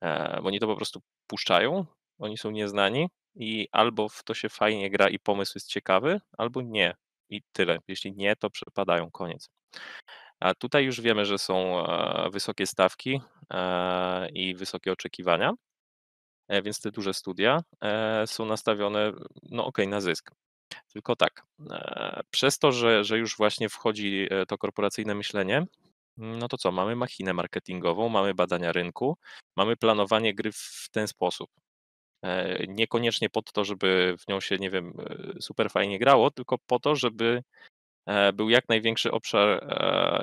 e, bo oni to po prostu puszczają, oni są nieznani i albo w to się fajnie gra i pomysł jest ciekawy, albo nie i tyle, jeśli nie, to przepadają, koniec. A tutaj już wiemy, że są e, wysokie stawki i wysokie oczekiwania, E, więc te duże studia e, są nastawione, no okej, okay, na zysk. Tylko tak, e, przez to, że, że już właśnie wchodzi to korporacyjne myślenie, no to co, mamy machinę marketingową, mamy badania rynku, mamy planowanie gry w ten sposób. Niekoniecznie pod to, żeby w nią się, nie wiem, super fajnie grało, tylko po to, żeby był jak największy obszar,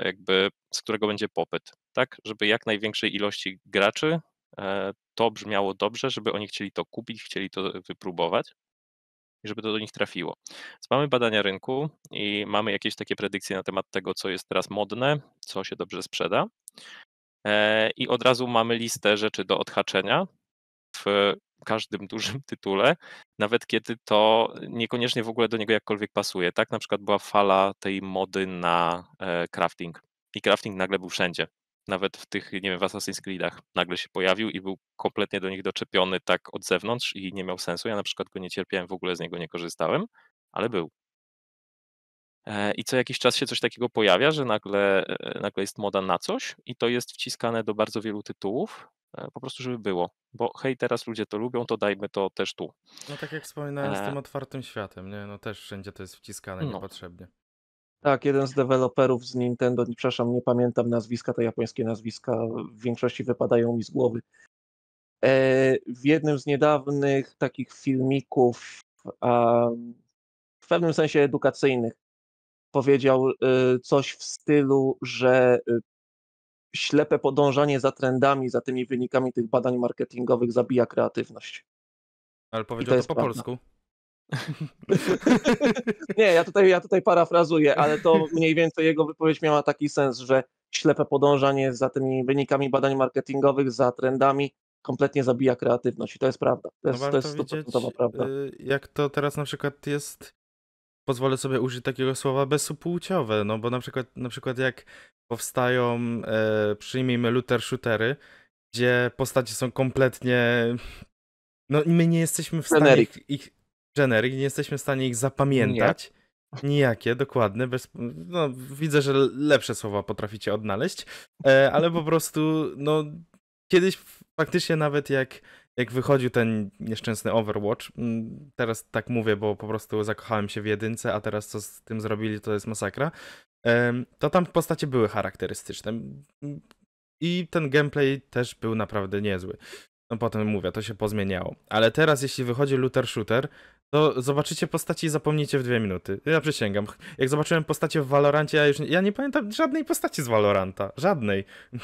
jakby, z którego będzie popyt, tak? Żeby jak największej ilości graczy E, to brzmiało dobrze, żeby oni chcieli to kupić, chcieli to wypróbować i żeby to do nich trafiło. Więc mamy badania rynku i mamy jakieś takie predykcje na temat tego, co jest teraz modne, co się dobrze sprzeda. E, I od razu mamy listę rzeczy do odhaczenia w każdym dużym tytule, nawet kiedy to niekoniecznie w ogóle do niego jakkolwiek pasuje. Tak na przykład była fala tej mody na e, crafting i crafting nagle był wszędzie nawet w tych, nie wiem, w Assassin's Creedach nagle się pojawił i był kompletnie do nich doczepiony tak od zewnątrz i nie miał sensu. Ja na przykład go nie cierpiałem, w ogóle z niego nie korzystałem, ale był. E, I co jakiś czas się coś takiego pojawia, że nagle, e, nagle jest moda na coś i to jest wciskane do bardzo wielu tytułów, e, po prostu żeby było. Bo hej, teraz ludzie to lubią, to dajmy to też tu. No tak jak wspominałem z tym otwartym światem, nie? No też wszędzie to jest wciskane no. niepotrzebnie. Tak, jeden z deweloperów z Nintendo, nie, przepraszam, nie pamiętam nazwiska, te japońskie nazwiska w większości wypadają mi z głowy. E, w jednym z niedawnych takich filmików, w pewnym sensie edukacyjnych, powiedział e, coś w stylu, że e, ślepe podążanie za trendami, za tymi wynikami tych badań marketingowych zabija kreatywność. Ale powiedział to, to po prawda. polsku. Nie, ja tutaj, ja tutaj parafrazuję, ale to mniej więcej jego wypowiedź miała taki sens, że ślepe podążanie za tymi wynikami badań marketingowych, za trendami kompletnie zabija kreatywność i to jest prawda. To no jest, no to jest stuprocentowa prawda. Y, jak to teraz na przykład jest, pozwolę sobie użyć takiego słowa, bezupłciowe, no bo na przykład, na przykład jak powstają, e, przyjmijmy Luther shootery, gdzie postacie są kompletnie no my nie jesteśmy w stanie ich, ich, generik, nie jesteśmy w stanie ich zapamiętać. Nie. Nijakie, dokładne. Bez, no, widzę, że lepsze słowa potraficie odnaleźć, e, ale po prostu, no, kiedyś faktycznie nawet jak, jak wychodził ten nieszczęsny Overwatch, teraz tak mówię, bo po prostu zakochałem się w jedynce, a teraz co z tym zrobili, to jest masakra, to tam postacie były charakterystyczne. I ten gameplay też był naprawdę niezły. No potem mówię, to się pozmieniało. Ale teraz, jeśli wychodzi Luther Shooter, to zobaczycie postaci i zapomnicie w dwie minuty. Ja przysięgam. Jak zobaczyłem postacie w Valorancie, ja już nie, ja nie pamiętam żadnej postaci z Valoranta. Żadnej.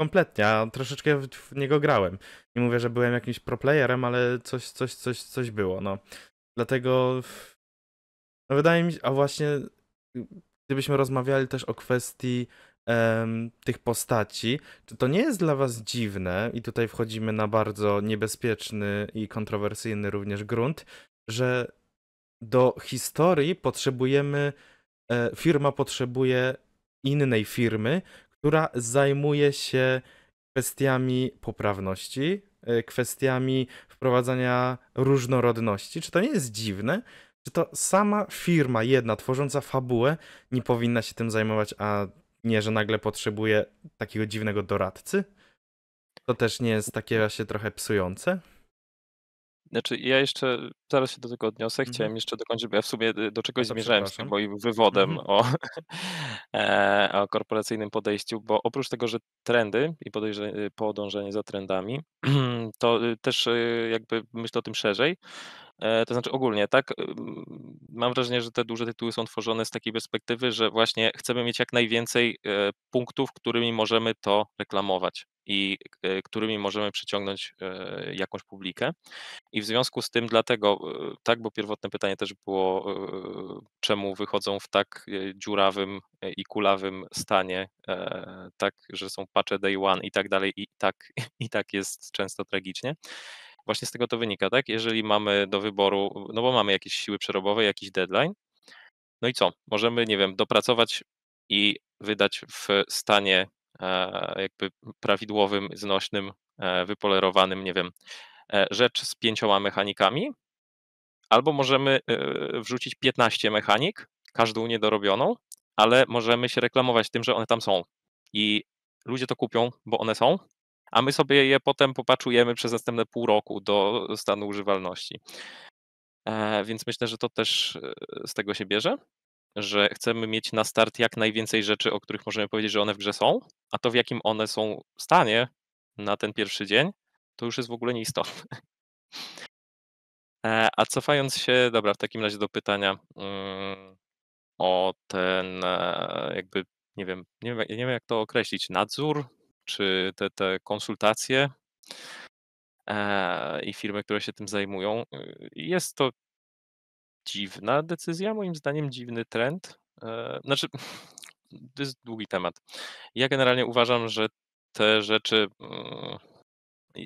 Kompletnie, Ja troszeczkę w, w, niego grałem. Nie mówię, że byłem jakimś proplayerem, ale coś, coś, coś, coś było, no. Dlatego... No wydaje mi się, a właśnie gdybyśmy rozmawiali też o kwestii tych postaci, czy to nie jest dla was dziwne, i tutaj wchodzimy na bardzo niebezpieczny i kontrowersyjny również grunt, że do historii potrzebujemy, e, firma potrzebuje innej firmy, która zajmuje się kwestiami poprawności, e, kwestiami wprowadzania różnorodności. Czy to nie jest dziwne? Czy to sama firma jedna tworząca fabułę nie powinna się tym zajmować, a nie, że nagle potrzebuje takiego dziwnego doradcy? To też nie jest takie właśnie trochę psujące? Znaczy, ja jeszcze zaraz się do tego odniosę. Mhm. Chciałem jeszcze dokończyć, bo ja w sumie y, do czegoś zmierzałem z tym moim wywodem mhm. o, e, o, korporacyjnym podejściu, bo oprócz tego, że trendy i y, podążenie za trendami, to y, też jakby myślę o tym szerzej. E, to znaczy ogólnie, tak? Mam wrażenie, że te duże tytuły są tworzone z takiej perspektywy, że właśnie chcemy mieć jak najwięcej e, punktów, którymi możemy to reklamować i e, którymi możemy przyciągnąć e, jakąś publikę. I w związku z tym dlatego, e, tak, bo pierwotne pytanie też było, czemu wychodzą w tak dziurawym i kulawym stanie, tak, że są patche day one i tak dalej, i tak, i tak jest często tragicznie. Właśnie z tego to wynika, tak? Jeżeli mamy do wyboru, no bo mamy jakieś siły przerobowe, jakiś deadline, no i co? Możemy, nie wiem, dopracować i wydać w stanie E, jakby prawidłowym, znośnym, e, wypolerowanym, nie wiem, e, rzecz z pięcioma mechanikami, albo możemy wrzucić 15 mechanik, każdą niedorobioną, ale możemy się reklamować tym, że one tam są. I ludzie to kupią, bo one są, a my sobie je potem popatrujemy przez następne pół roku do stanu używalności. Więc myślę, że to też z tego się bierze że chcemy mieć na start jak najwięcej rzeczy, o których możemy powiedzieć, że one w grze są, a to w jakim one są stanie na ten pierwszy dzień, to już jest w ogóle nieistotne. E, a cofając się, dobra, w takim razie do pytania mm, o ten e, jakby, nie wiem, nie wiem, nie wiem jak to określić, nadzór, czy te, te konsultacje e, i firmy, które się tym zajmują. Y, jest to dziwna decyzja, moim zdaniem dziwny trend. E, znaczy, to jest długi temat. Ja generalnie uważam, że te rzeczy. Mm,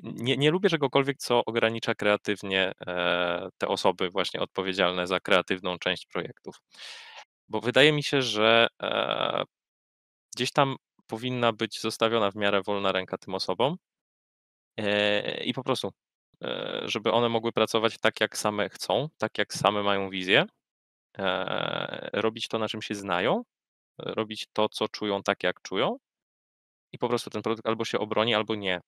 nie, nie lubię czegokolwiek, co ogranicza kreatywnie e, te osoby właśnie odpowiedzialne za kreatywną część projektów. Bo wydaje mi się, że e, gdzieś tam powinna być zostawiona w miarę wolna ręka tym osobom i po prostu E, żeby one mogły pracować tak, jak same chcą, tak, jak same mają wizję, e, robić to, na czym się znają, robić to, co czują, tak, jak czują i po prostu ten produkt albo się obroni, albo nie.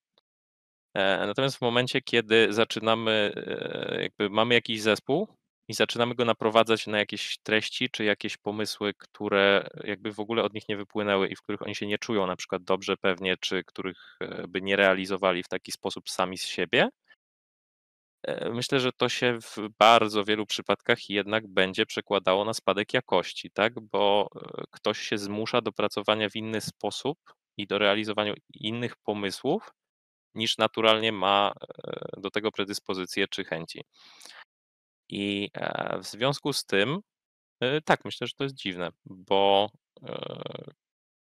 E, natomiast w momencie, kiedy zaczynamy, jakby mamy jakiś zespół i zaczynamy go naprowadzać na jakieś treści czy jakieś pomysły, które jakby w ogóle od nich nie wypłynęły i w których oni się nie czują na przykład dobrze pewnie, czy których by nie realizowali w taki sposób sami z siebie, E, myślę, że to się w bardzo wielu przypadkach jednak będzie przekładało na spadek jakości, tak? Bo e, ktoś się zmusza do pracowania w inny sposób i do realizowania innych pomysłów niż naturalnie ma e, do tego predyspozycje czy chęci. I w związku z tym, tak, myślę, że to jest dziwne, bo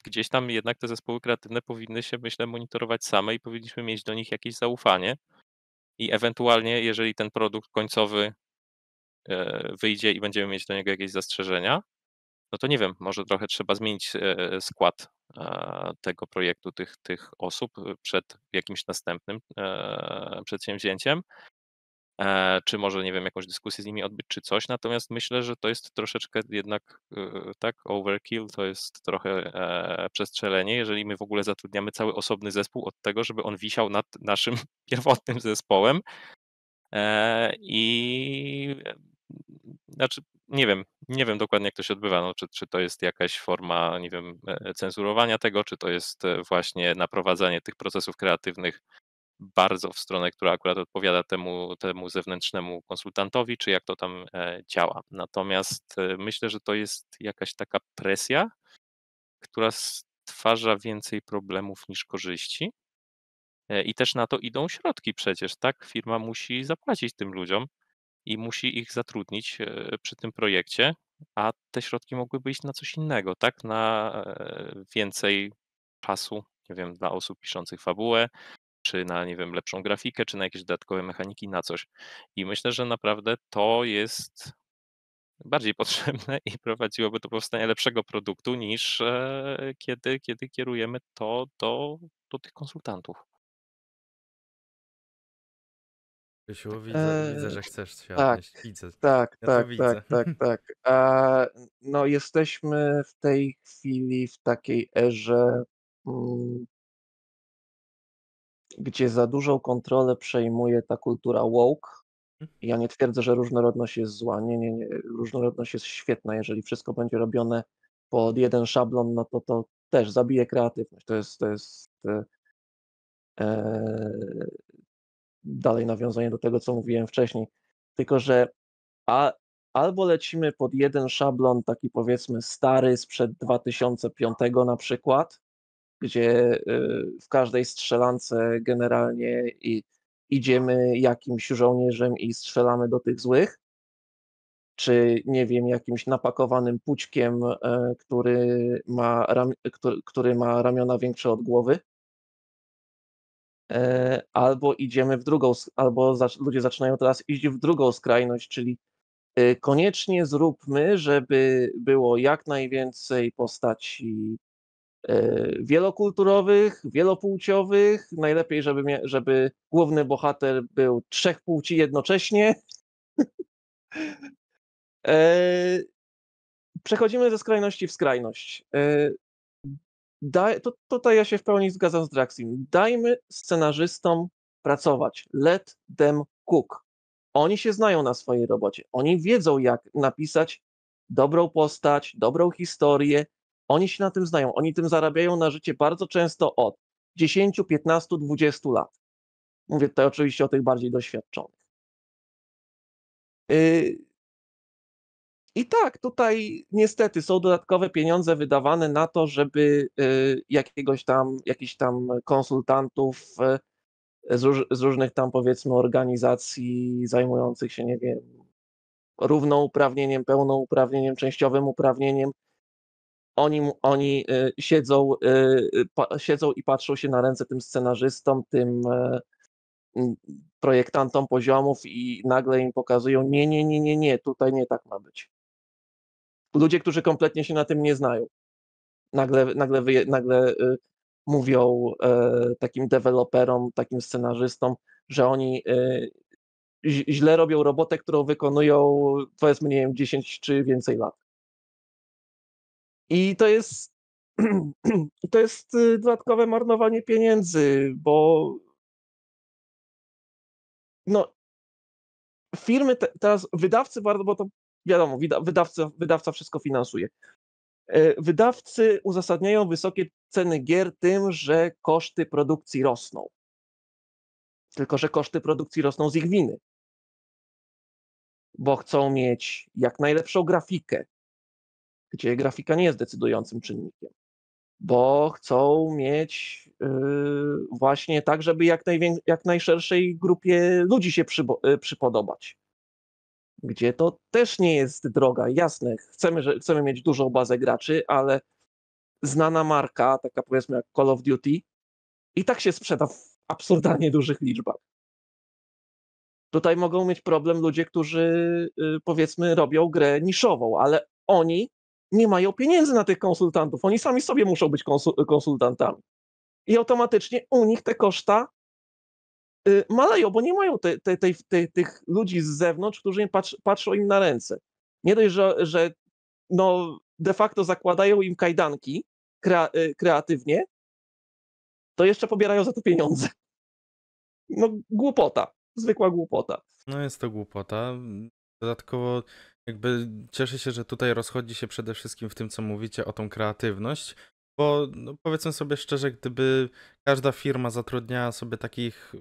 gdzieś tam jednak te zespoły kreatywne powinny się, myślę, monitorować same i powinniśmy mieć do nich jakieś zaufanie i ewentualnie, jeżeli ten produkt końcowy e, wyjdzie i będziemy mieć do niego jakieś zastrzeżenia, no to nie wiem, może trochę trzeba zmienić e, skład e, tego projektu, tych, tych osób przed jakimś następnym przedsięwzięciem, E, czy może, nie wiem, jakąś dyskusję z nimi odbyć, czy coś. Natomiast myślę, że to jest troszeczkę jednak e, tak, overkill to jest trochę e, przestrzelenie, jeżeli my w ogóle zatrudniamy cały osobny zespół od tego, żeby on wisiał nad naszym pierwotnym zespołem. I znaczy, nie wiem, nie wiem dokładnie, jak to się odbywa. No, czy, czy to jest jakaś forma, nie wiem, cenzurowania tego, czy to jest właśnie naprowadzanie tych procesów kreatywnych bardzo w stronę, która akurat odpowiada temu, temu zewnętrznemu konsultantowi, czy jak to tam e, działa. Natomiast e, myślę, że to jest jakaś taka presja, która stwarza więcej problemów niż korzyści. E, I też na to idą środki przecież, tak? Firma musi zapłacić tym ludziom i musi ich zatrudnić przy tym projekcie, a te środki mogłyby iść na coś innego, tak? Na więcej czasu, nie wiem, dla osób piszących fabułę, czy na, nie wiem, lepszą grafikę, czy na jakieś dodatkowe mechaniki, na coś. I myślę, że naprawdę to jest bardziej potrzebne i prowadziłoby do powstania lepszego produktu niż e, kiedy, kiedy kierujemy to do, do tych konsultantów. Krzysiu, widzę, widzę, eee, że chcesz się tak, widzę. Tak, ja tak, widzę. tak, tak, tak. A, no jesteśmy w tej chwili w takiej erze mm, gdzie za dużą kontrolę przejmuje ta kultura woke. Mhm. Ja nie twierdzę, że różnorodność jest zła. Nie, nie, nie. Różnorodność jest świetna. Jeżeli wszystko będzie robione pod jeden szablon, no to to też zabije kreatywność. To jest, to jest e, e dalej nawiązanie do tego, co mówiłem wcześniej. Tylko, że a, albo lecimy pod jeden szablon, taki powiedzmy stary sprzed 2005 na przykład, gdzie y, w każdej strzelance generalnie idziemy jakimś żołnierzem i strzelamy do tych złych, czy nie wiem, jakimś napakowanym pućkiem, e, który ma, ram, który ma ramiona większe od głowy. E, albo idziemy w drugą, albo ludzie zaczynają teraz iść w drugą skrajność, czyli y, koniecznie zróbmy, żeby było jak najwięcej postaci E, wielokulturowych, wielopłciowych. Najlepiej, żeby, żeby główny bohater był trzech płci jednocześnie. E, przechodzimy ze skrajności w skrajność. E, da, to, tutaj ja się w pełni zgadzam z Draxim. Dajmy scenarzystom pracować. Let them cook. Oni się znają na swojej robocie. Oni wiedzą, jak napisać dobrą postać, dobrą historię, oni się na tym znają, oni tym zarabiają na życie bardzo często od 10, 15, 20 lat. Mówię tutaj oczywiście o tych bardziej doświadczonych. Yy, I tak, tutaj niestety są dodatkowe pieniądze wydawane na to, żeby yy, jakiegoś tam, jakichś tam konsultantów yy, z, różnych tam powiedzmy organizacji zajmujących się, nie wiem, równouprawnieniem, pełnouprawnieniem, częściowym uprawnieniem, oni, oni e, siedzą, e, e, siedzą i patrzą się na ręce tym scenarzystom, tym projektantom poziomów i nagle im pokazują, nie, nie, nie, nie, nie, tutaj nie tak ma być. Ludzie, którzy kompletnie się na tym nie znają, nagle, nagle, nagle mówią takim deweloperom, takim scenarzystom, że oni źle robią robotę, którą wykonują, to jest mniej 10 czy więcej lat. I to jest, to jest y, dodatkowe marnowanie pieniędzy, bo no, firmy te, teraz, wydawcy bardzo, bo to wiadomo, wydawca, wydawca wszystko finansuje. E, wydawcy uzasadniają wysokie ceny gier tym, że koszty produkcji rosną. Tylko, że koszty produkcji rosną z ich winy. Bo chcą mieć jak najlepszą grafikę, gdzie grafika nie jest decydującym czynnikiem, bo chcą mieć y, właśnie tak, żeby jak, jak najszerszej grupie ludzi się y, przypodobać. Gdzie to też nie jest droga. Jasne, chcemy, że, chcemy mieć dużą bazę graczy, ale znana marka, taka powiedzmy jak Call of Duty, i tak się sprzeda w absurdalnie dużych liczbach. Tutaj mogą mieć problem ludzie, którzy y, powiedzmy robią grę niszową, ale oni nie mają pieniędzy na tych konsultantów. Oni sami sobie muszą być konsultantami. I automatycznie u nich te koszta y, maleją, bo nie mają te, te, te, tych ludzi z zewnątrz, którzy im patrzą im na ręce. Nie dość, że, że no, de facto zakładają im kajdanki kre- y, kreatywnie, to jeszcze pobierają za to pieniądze. No głupota, zwykła głupota. No jest to głupota. Dodatkowo jakby cieszę się, że tutaj rozchodzi się przede wszystkim w tym, co mówicie o tą kreatywność, bo no, powiedzmy sobie szczerze, gdyby każda firma zatrudniała sobie takich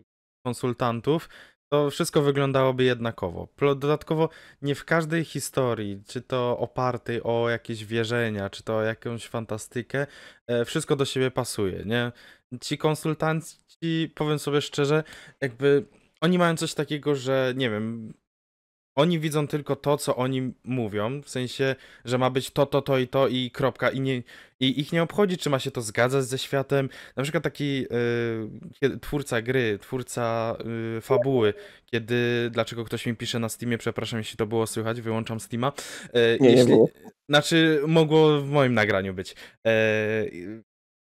konsultantów, to wszystko wyglądałoby jednakowo. Dodatkowo nie w każdej historii, czy to opartej o jakieś wierzenia, czy to o jakąś fantastykę, e, wszystko do siebie pasuje, nie? Ci konsultanci, powiem sobie szczerze, jakby oni mają coś takiego, że nie wiem, oni widzą tylko to, co oni mówią, w sensie, że ma być to, to, to i to i kropka. I, nie, i ich nie obchodzi, czy ma się to zgadzać ze światem. Na przykład taki y, twórca gry, twórca y, fabuły, kiedy dlaczego ktoś mi pisze na Steamie, przepraszam, jeśli to było słychać, wyłączam Steama. Yy, nie, jeśli, nie było. Znaczy, mogło w moim nagraniu być. E,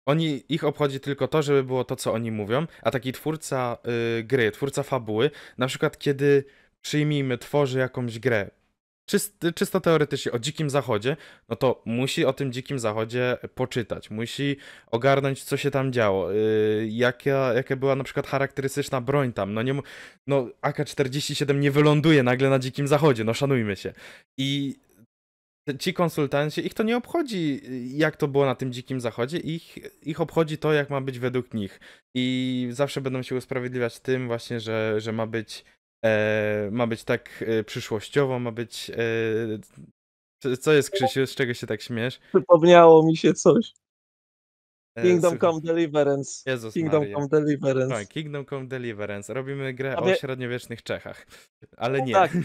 oni, ich obchodzi tylko to, żeby było to, co oni mówią, a taki twórca y, gry, twórca fabuły, na przykład kiedy przyjmijmy, tworzy jakąś grę, czysto teoretycznie o Dzikim Zachodzie, no to musi o tym Dzikim Zachodzie poczytać, musi ogarnąć, co się tam działo, yy, jaka, jaka była na przykład charakterystyczna broń tam. No, nie, no AK-47 nie wyląduje nagle na Dzikim Zachodzie, no szanujmy się. I ci konsultanci, ich to nie obchodzi, jak to było na tym dzikim zachodzie, ich, ich obchodzi to, jak ma być według nich. I zawsze będą się usprawiedliwiać tym właśnie, że, że ma być E, ma być tak e, przyszłościowo, ma być... E, co jest, no. Krzysiu? Z czego się tak śmiesz? Przypomniało mi się coś. Kingdom Come Deliverance. Jezus Kingdom Maria. Come Deliverance. Tak, Kingdom Come Deliverance. Robimy grę Pamię... o średniowiecznych Czechach. Ale no nie. Tak,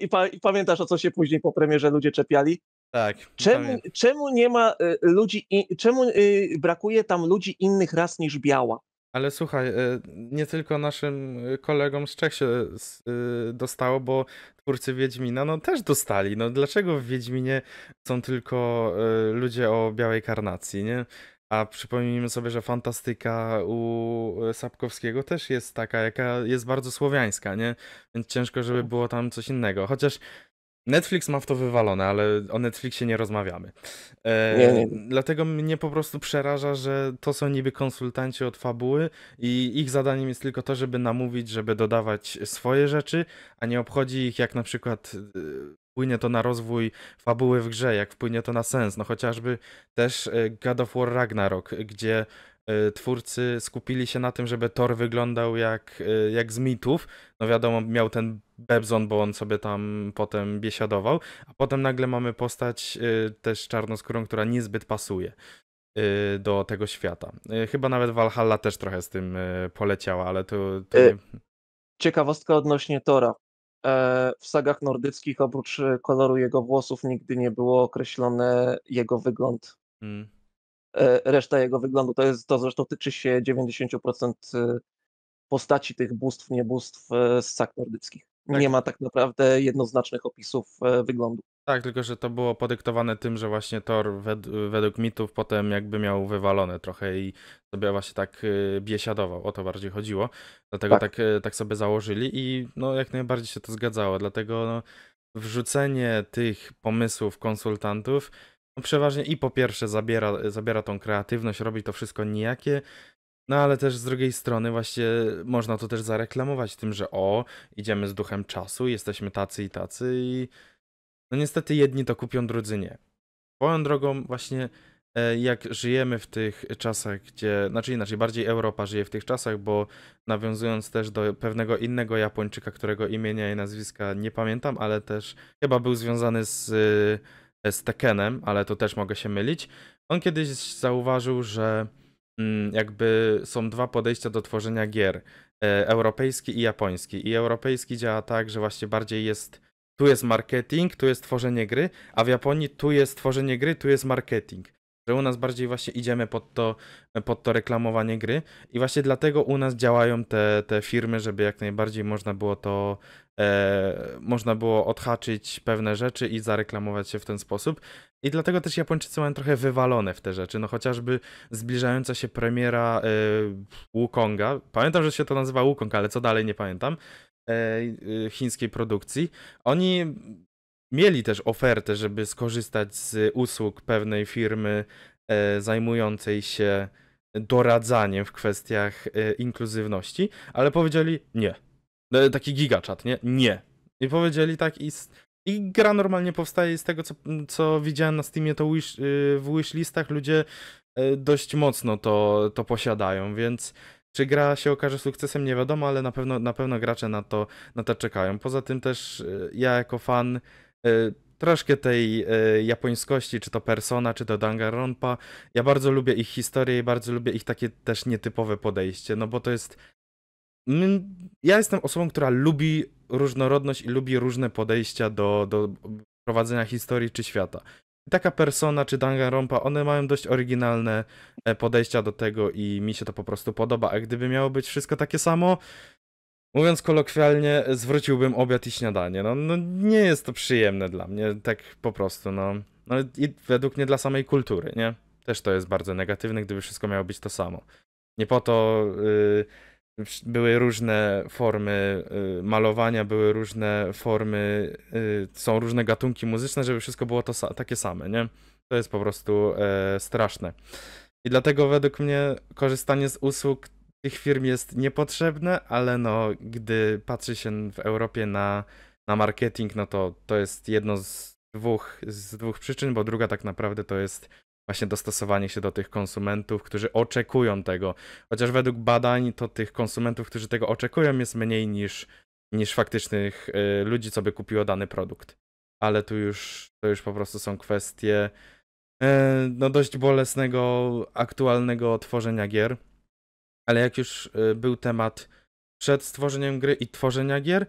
i, i, pa i, pamiętasz, o co się później po premierze ludzie czepiali? Tak. Czemu, czemu nie ma y, ludzi, i, czemu y, brakuje tam ludzi innych ras niż biała? Ale słuchaj, e, nie tylko naszym e, kolegom z Czech się e, dostało, bo twórcy Wiedźmina no, też dostali. No, dlaczego w Wiedźminie są tylko ludzie o białej karnacji, nie? A przypomnijmy sobie, że fantastyka u Sapkowskiego też jest taka, jaka jest bardzo słowiańska, nie? Więc ciężko, żeby tak. było tam coś innego. Chociaż Netflix ma w to wywalone, ale o Netflixie nie rozmawiamy. E, nie, nie. Dlatego mnie po prostu przeraża, że to są niby konsultanci od fabuły i ich zadaniem jest tylko to, żeby namówić, żeby dodawać swoje rzeczy, a nie obchodzi ich jak na przykład e, wpłynie to na rozwój fabuły w grze, jak wpłynie to na sens. No chociażby też e, God of War Ragnarok, gdzie Y, twórcy skupili się na tym, żeby Thor wyglądał jak, y, jak z mitów. No wiadomo, miał ten Bebzon, bo on sobie tam potem biesiadował, a potem nagle mamy postać y, też czarnoskórą, która niezbyt pasuje do tego świata. Chyba nawet Valhalla też trochę z tym poleciała, ale to... to... Ciekawostka odnośnie Tora. E, w sagach nordyckich oprócz koloru jego włosów nigdy nie było określony jego wygląd. Hmm. E, reszta jego wyglądu. To, jest, to zresztą tyczy się 90% e, postaci tych bóstw, niebóstw e, z sak nordyckich. Tak. Nie ma tak naprawdę jednoznacznych opisów wyglądu. Tak, tylko że to było podyktowane tym, że właśnie Thor wed według mitów potem jakby miał wywalone trochę i sobie właśnie tak biesiadował, o to bardziej chodziło. Dlatego tak, tak, tak sobie założyli i no jak najbardziej się to zgadzało, dlatego no, wrzucenie tych pomysłów konsultantów no przeważnie i po pierwsze zabiera, zabiera tą kreatywność, robi to wszystko nijakie, no ale też z drugiej strony właśnie można to też zareklamować tym, że o, idziemy z duchem czasu, jesteśmy tacy i tacy i no niestety jedni to kupią, drudzy nie. Swoją drogą właśnie e, jak żyjemy w tych czasach, gdzie, znaczy inaczej, bardziej Europa żyje w tych czasach, bo nawiązując też do pewnego innego Japończyka, którego imienia i nazwiska nie pamiętam, ale też chyba był związany z z Tekkenem, ale to też mogę się mylić. On kiedyś zauważył, że mm, jakby są dwa podejścia do tworzenia gier. E, europejski i japoński. I europejski działa tak, że właśnie bardziej jest tu jest marketing, tu jest tworzenie gry, a w Japonii tu jest tworzenie gry, tu jest marketing. Że u nas bardziej właśnie idziemy pod to, pod to reklamowanie gry i właśnie dlatego u nas działają te, te firmy, żeby jak najbardziej można było to, e, można było odhaczyć pewne rzeczy i zareklamować się w ten sposób. I dlatego też Japończycy mają trochę wywalone w te rzeczy. No chociażby zbliżająca się premiera e, Wukonga. Pamiętam, że się to nazywa Wukong, ale co dalej nie pamiętam. E, e, chińskiej produkcji. Oni mieli też ofertę, żeby skorzystać z usług pewnej firmy e, zajmującej się doradzaniem w kwestiach e, inkluzywności, ale powiedzieli nie. E, taki gigaczat, nie? Nie. I powiedzieli tak i, i gra normalnie powstaje z tego, co, co widziałem na Steamie, to wish, w wishlistach ludzie dość mocno to, to posiadają, więc czy gra się okaże sukcesem, nie wiadomo, ale na pewno, na pewno gracze na to, na to czekają. Poza tym też ja jako fan E, troszkę tej e, japońskości, czy to Persona, czy to Danganronpa. Ja bardzo lubię ich historię i bardzo lubię ich takie też nietypowe podejście, no bo to jest... Mm, ja jestem osobą, która lubi różnorodność i lubi różne podejścia do, do prowadzenia historii czy świata. Taka Persona czy Danganronpa, one mają dość oryginalne e, podejścia do tego i mi się to po prostu podoba, a gdyby miało być wszystko takie samo, Mówiąc kolokwialnie, zwróciłbym obiad i śniadanie. No, no nie jest to przyjemne dla mnie, tak po prostu, no. No i według mnie dla samej kultury, nie? Też to jest bardzo negatywne, gdyby wszystko miało być to samo. Nie po to y, były różne formy y, malowania, były różne formy, y, są różne gatunki muzyczne, żeby wszystko było to sa takie same, nie? To jest po prostu e, straszne. I dlatego według mnie korzystanie z usług tych firm jest niepotrzebne, ale no, gdy patrzy się w Europie na, na marketing, no to to jest jedno z dwóch, z dwóch przyczyn, bo druga tak naprawdę to jest właśnie dostosowanie się do tych konsumentów, którzy oczekują tego. Chociaż według badań to tych konsumentów, którzy tego oczekują, jest mniej niż, niż faktycznych y, ludzi, co by kupiło dany produkt. Ale tu już, to już po prostu są kwestie y, no dość bolesnego, aktualnego tworzenia gier ale jak już y, był temat przed stworzeniem gry i tworzenia gier,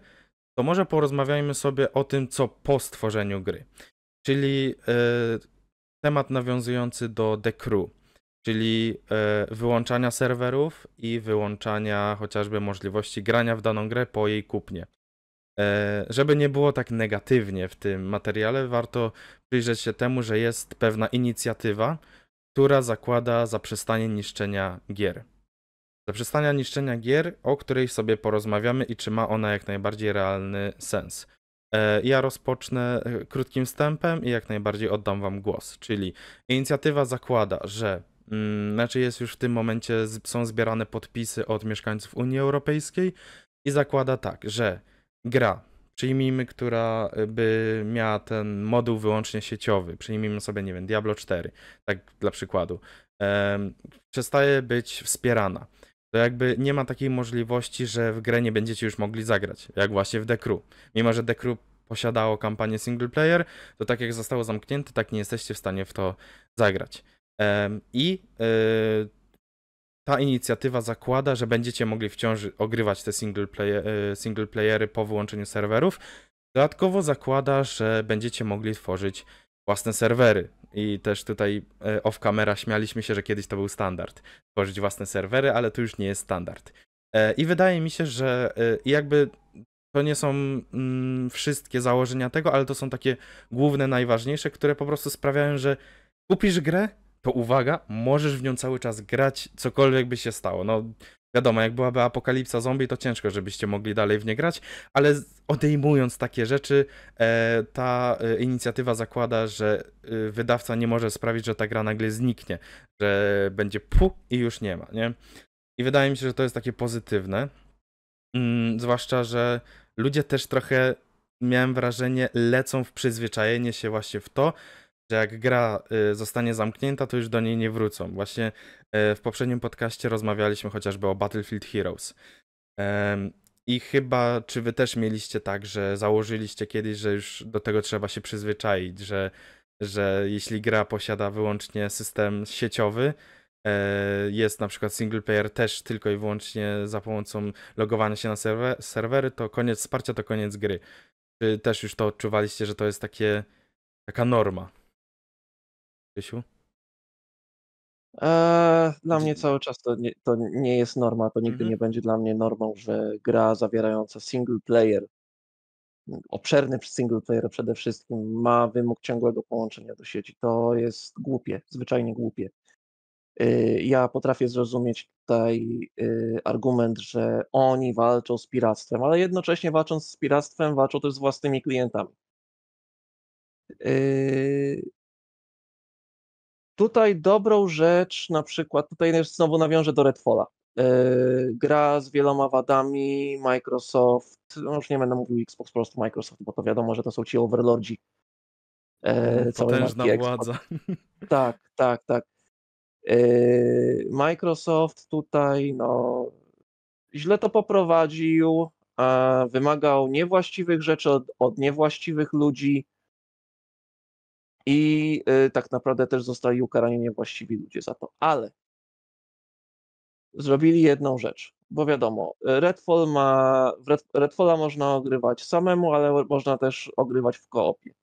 to może porozmawiajmy sobie o tym, co po stworzeniu gry. Czyli y, temat nawiązujący do The Crew, czyli y, wyłączania serwerów i wyłączania chociażby możliwości grania w daną grę po jej kupnie. E, żeby nie było tak negatywnie w tym materiale, warto przyjrzeć się temu, że jest pewna inicjatywa, która zakłada zaprzestanie niszczenia gier. Zaprzestania niszczenia gier, o której sobie porozmawiamy i czy ma ona jak najbardziej realny sens. E, ja rozpocznę e, krótkim wstępem i jak najbardziej oddam Wam głos. Czyli inicjatywa zakłada, że mm, znaczy jest już w tym momencie, są zbierane podpisy od mieszkańców Unii Europejskiej i zakłada tak, że gra, przyjmijmy, która e, by miała ten moduł wyłącznie sieciowy, przyjmijmy sobie, nie wiem, Diablo 4, tak dla przykładu, przestaje być wspierana to jakby nie ma takiej możliwości, że w grę nie będziecie już mogli zagrać, jak właśnie w The Crew. Mimo, że The Crew posiadało kampanię single player, to tak jak zostało zamknięte, tak nie jesteście w stanie w to zagrać. I e, ta inicjatywa zakłada, że będziecie mogli wciąż ogrywać te single, player, e, single playery po wyłączeniu serwerów. Dodatkowo zakłada, że będziecie mogli tworzyć własne serwery, i też tutaj e, off camera śmialiśmy się, że kiedyś to był standard. Tworzyć własne serwery, ale to już nie jest standard. E, I wydaje mi się, że e, jakby to nie są mm, wszystkie założenia tego, ale to są takie główne, najważniejsze, które po prostu sprawiają, że kupisz grę, to uwaga, możesz w nią cały czas grać, cokolwiek by się stało. No, Wiadomo, jak byłaby apokalipsa zombie, to ciężko, żebyście mogli dalej w nie grać, ale odejmując takie rzeczy, e, ta e, inicjatywa zakłada, że e, wydawca nie może sprawić, że ta gra nagle zniknie, że będzie pu i już nie ma, nie? I wydaje mi się, że to jest takie pozytywne. Mm, zwłaszcza, że ludzie też trochę, miałem wrażenie, lecą w przyzwyczajenie się właśnie w to, że jak gra zostanie zamknięta, to już do niej nie wrócą. Właśnie E, w poprzednim podcaście rozmawialiśmy chociażby o Battlefield Heroes. I chyba, czy wy też mieliście tak, że założyliście kiedyś, że już do tego trzeba się przyzwyczaić, że, że jeśli gra posiada wyłącznie system sieciowy, e, jest na przykład single player też tylko i wyłącznie za pomocą logowania się na serwer, serwery, to koniec wsparcia to koniec gry. Czy też już to odczuwaliście, że to jest takie taka norma? Krzysiu? Eee, dla mnie cały czas to nie, to nie jest norma, to nigdy mhm. nie będzie dla mnie normą, że gra zawierająca single player, obszerny single player przede wszystkim, ma wymóg ciągłego połączenia do sieci. To jest głupie, zwyczajnie głupie. Yy, ja potrafię zrozumieć tutaj yy, argument, że oni walczą z piractwem, ale jednocześnie walcząc z piractwem, walczą też z własnymi klientami. Yy, Tutaj dobrą rzecz, na przykład, tutaj znowu nawiążę do Redfalla. E, gra z wieloma wadami, Microsoft, no już nie będę mówił Xbox, po prostu Microsoft, bo to wiadomo, że to są ci overlordzi. E, mhm, potężna władza. Tak, tak, tak. E, Microsoft tutaj no, źle to poprowadził, wymagał niewłaściwych rzeczy od, od niewłaściwych ludzi i y, tak naprawdę też zostali ukarani niewłaściwi ludzie za to. Ale zrobili jedną rzecz, bo wiadomo, Redfall ma, Redfalla można ogrywać samemu, ale można też ogrywać w koopie.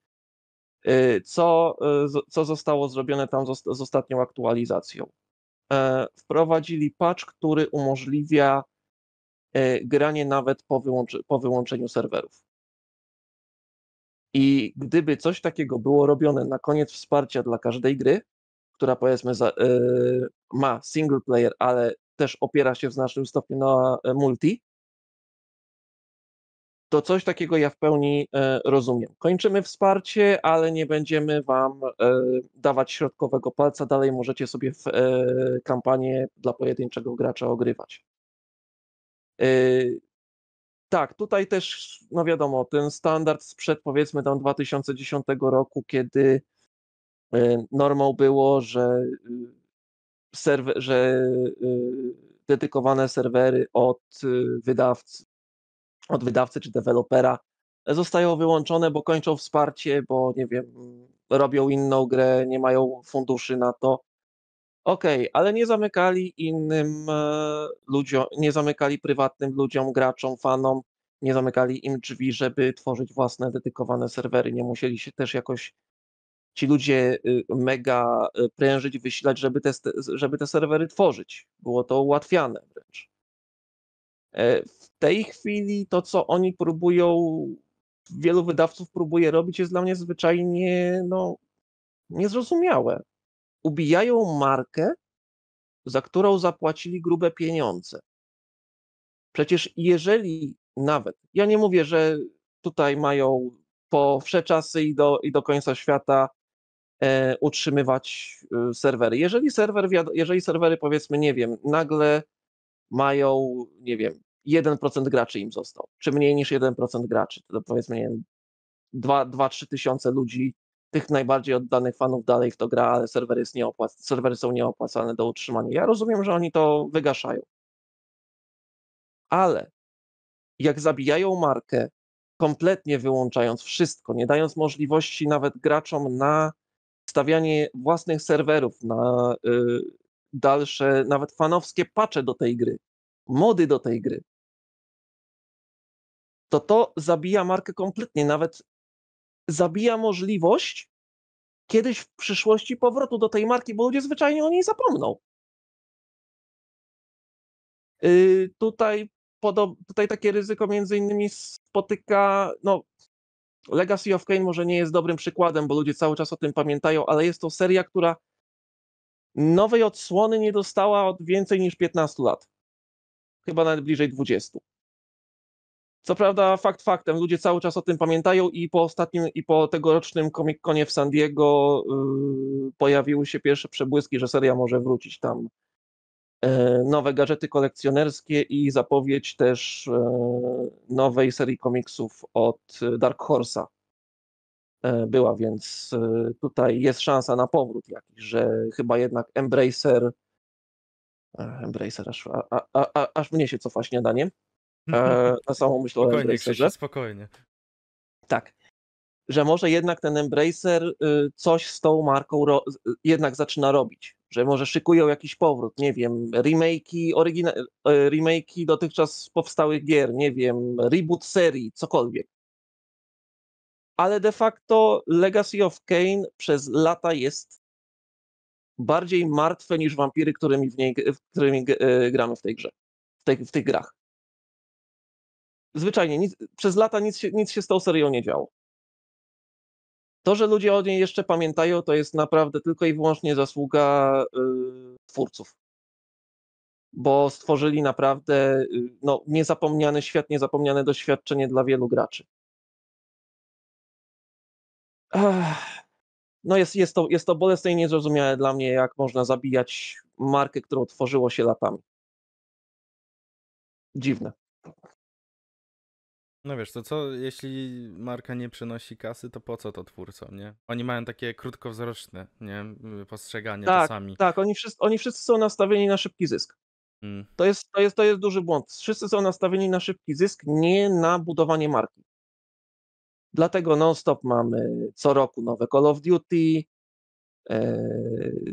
Y, co, y, co zostało zrobione tam z ostatnią aktualizacją? E, wprowadzili patch, który umożliwia e, granie nawet po, wyłączy, po wyłączeniu serwerów. I gdyby coś takiego było robione na koniec wsparcia dla każdej gry, która powiedzmy za, e, ma single player, ale też opiera się w znacznym stopniu na e, multi, to coś takiego ja w pełni e, rozumiem. Kończymy wsparcie, ale nie będziemy Wam dawać środkowego palca. Dalej możecie sobie w e, kampanię dla pojedynczego gracza ogrywać tak, tutaj też, no wiadomo, ten standard sprzed powiedzmy tam 2010 roku, kiedy e, normą było, że, e, serwer, że e, dedykowane serwery od wydawcy, od wydawcy czy dewelopera zostają wyłączone, bo kończą wsparcie, bo nie wiem, robią inną grę, nie mają funduszy na to. Okej, okay, ale nie zamykali innym e, ludziom, nie zamykali prywatnym ludziom, graczom, fanom, nie zamykali im drzwi, żeby tworzyć własne dedykowane serwery. Nie musieli się też jakoś ci ludzie y, mega e, prężyć, wysilać, żeby te, żeby te serwery tworzyć. Było to ułatwiane wręcz. E, w tej chwili to, co oni próbują, wielu wydawców próbuje robić, jest dla mnie zwyczajnie no, niezrozumiałe ubijają markę, za którą zapłacili grube pieniądze. Przecież jeżeli nawet, ja nie mówię, że tutaj mają po wsze czasy i do, i do końca świata e, utrzymywać e, serwery. Jeżeli, serwer, jeżeli serwery, powiedzmy, nie wiem, nagle mają, nie wiem, 1% graczy im został, czy mniej niż 1% graczy, to powiedzmy, nie wiem, 2-3 tysiące ludzi tych najbardziej oddanych fanów dalej w to gra, ale serwery, jest nieopłac- serwery są nieopłacalne do utrzymania. Ja rozumiem, że oni to wygaszają. Ale jak zabijają markę, kompletnie wyłączając wszystko, nie dając możliwości nawet graczom na stawianie własnych serwerów, na y, dalsze, nawet fanowskie pacze do tej gry, mody do tej gry, to to zabija markę kompletnie. Nawet zabija możliwość kiedyś w przyszłości powrotu do tej marki, bo ludzie zwyczajnie o niej zapomną. Y, tutaj, tutaj takie ryzyko między innymi spotyka, no Legacy of Kane może nie jest dobrym przykładem, bo ludzie cały czas o tym pamiętają, ale jest to seria, która nowej odsłony nie dostała od więcej niż 15 lat. Chyba nawet bliżej 20. Co prawda, fakt faktem, ludzie cały czas o tym pamiętają i po ostatnim, i po tegorocznym Comic Conie w San Diego yy, pojawiły się pierwsze przebłyski, że seria może wrócić tam. Yy, nowe gadżety kolekcjonerskie i zapowiedź też yy, nowej serii komiksów od e, Dark Horse'a była, więc tutaj jest szansa na powrót jakiś, że chyba jednak Embracer Embracer, aż, a, a, a, aż mnie się cofa śniadanie. Mhm. E, na samą myśl o Embracerze. Spokojnie. Tak. Że może jednak ten Embracer y, coś z tą marką ro- y, jednak zaczyna robić. Że może szykują jakiś powrót, nie wiem, remake'i, orygina- y, remake'i dotychczas powstałych gier, nie wiem, reboot serii, cokolwiek ale de facto Legacy of Kane przez lata jest bardziej martwe niż wampiry, którymi, w niej, którymi gramy w tej grze, w, tej, w tych grach zwyczajnie nic, przez lata nic się, nic się z tą serią nie działo. To, że ludzie o niej jeszcze pamiętają, to jest naprawdę tylko i wyłącznie zasługa y, twórców. Bo stworzyli naprawdę y, no, niezapomniany świat, niezapomniane doświadczenie dla wielu graczy. Ech. No jest, jest, to, jest to bolesne i niezrozumiałe dla mnie, jak można zabijać markę, którą tworzyło się latami. Dziwne. No wiesz, to co, jeśli marka nie przynosi kasy, to po co to twórcom, nie? Oni mają takie krótkowzroczne, nie? Y, postrzeganie tak, czasami. Tak, oni wszyscy, oni wszyscy są nastawieni na szybki zysk. Hmm. To, jest, to, jest, to jest duży błąd. Wszyscy są nastawieni na szybki zysk, nie na budowanie marki. Dlatego non-stop mamy co roku nowe Call of Duty, e,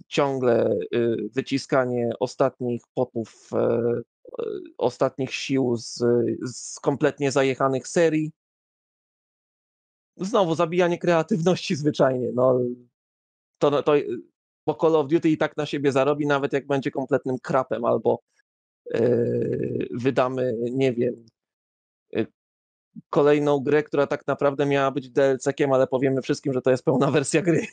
ciągle e, wyciskanie ostatnich popów e, E, ostatnich sił z, z kompletnie zajechanych serii. Znowu zabijanie kreatywności zwyczajnie. No, to, no, to, e, bo Call of Duty i tak na siebie zarobi, nawet jak będzie kompletnym krapem albo yy, wydamy, nie wiem, yy, kolejną grę, która tak naprawdę miała być DLC-kiem, ale powiemy wszystkim, że to jest pełna wersja gry.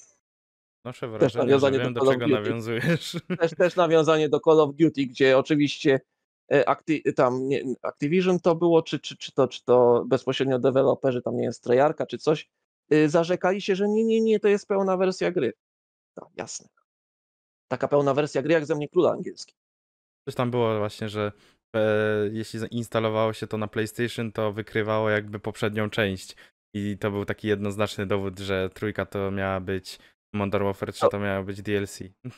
No, wrażenie, też nawiązanie że wiem, do, do czego Duty. nawiązujesz. Też, też nawiązanie do Call of Duty, gdzie oczywiście E, Acti e, tam nie, Activision to było, czy, czy, czy, to, czy to bezpośrednio deweloperzy, tam nie jest trejarka czy coś, e, zarzekali się, że nie, nie, nie, to jest pełna wersja gry. Tak, jasne. Taka pełna wersja gry jak ze mnie króla angielski. Coś tam było właśnie, że e, jeśli instalowało się to na PlayStation, to wykrywało jakby poprzednią część. I to był taki jednoznaczny dowód, że trójka to miała być Modern Warfare czy no. to miało być DLC.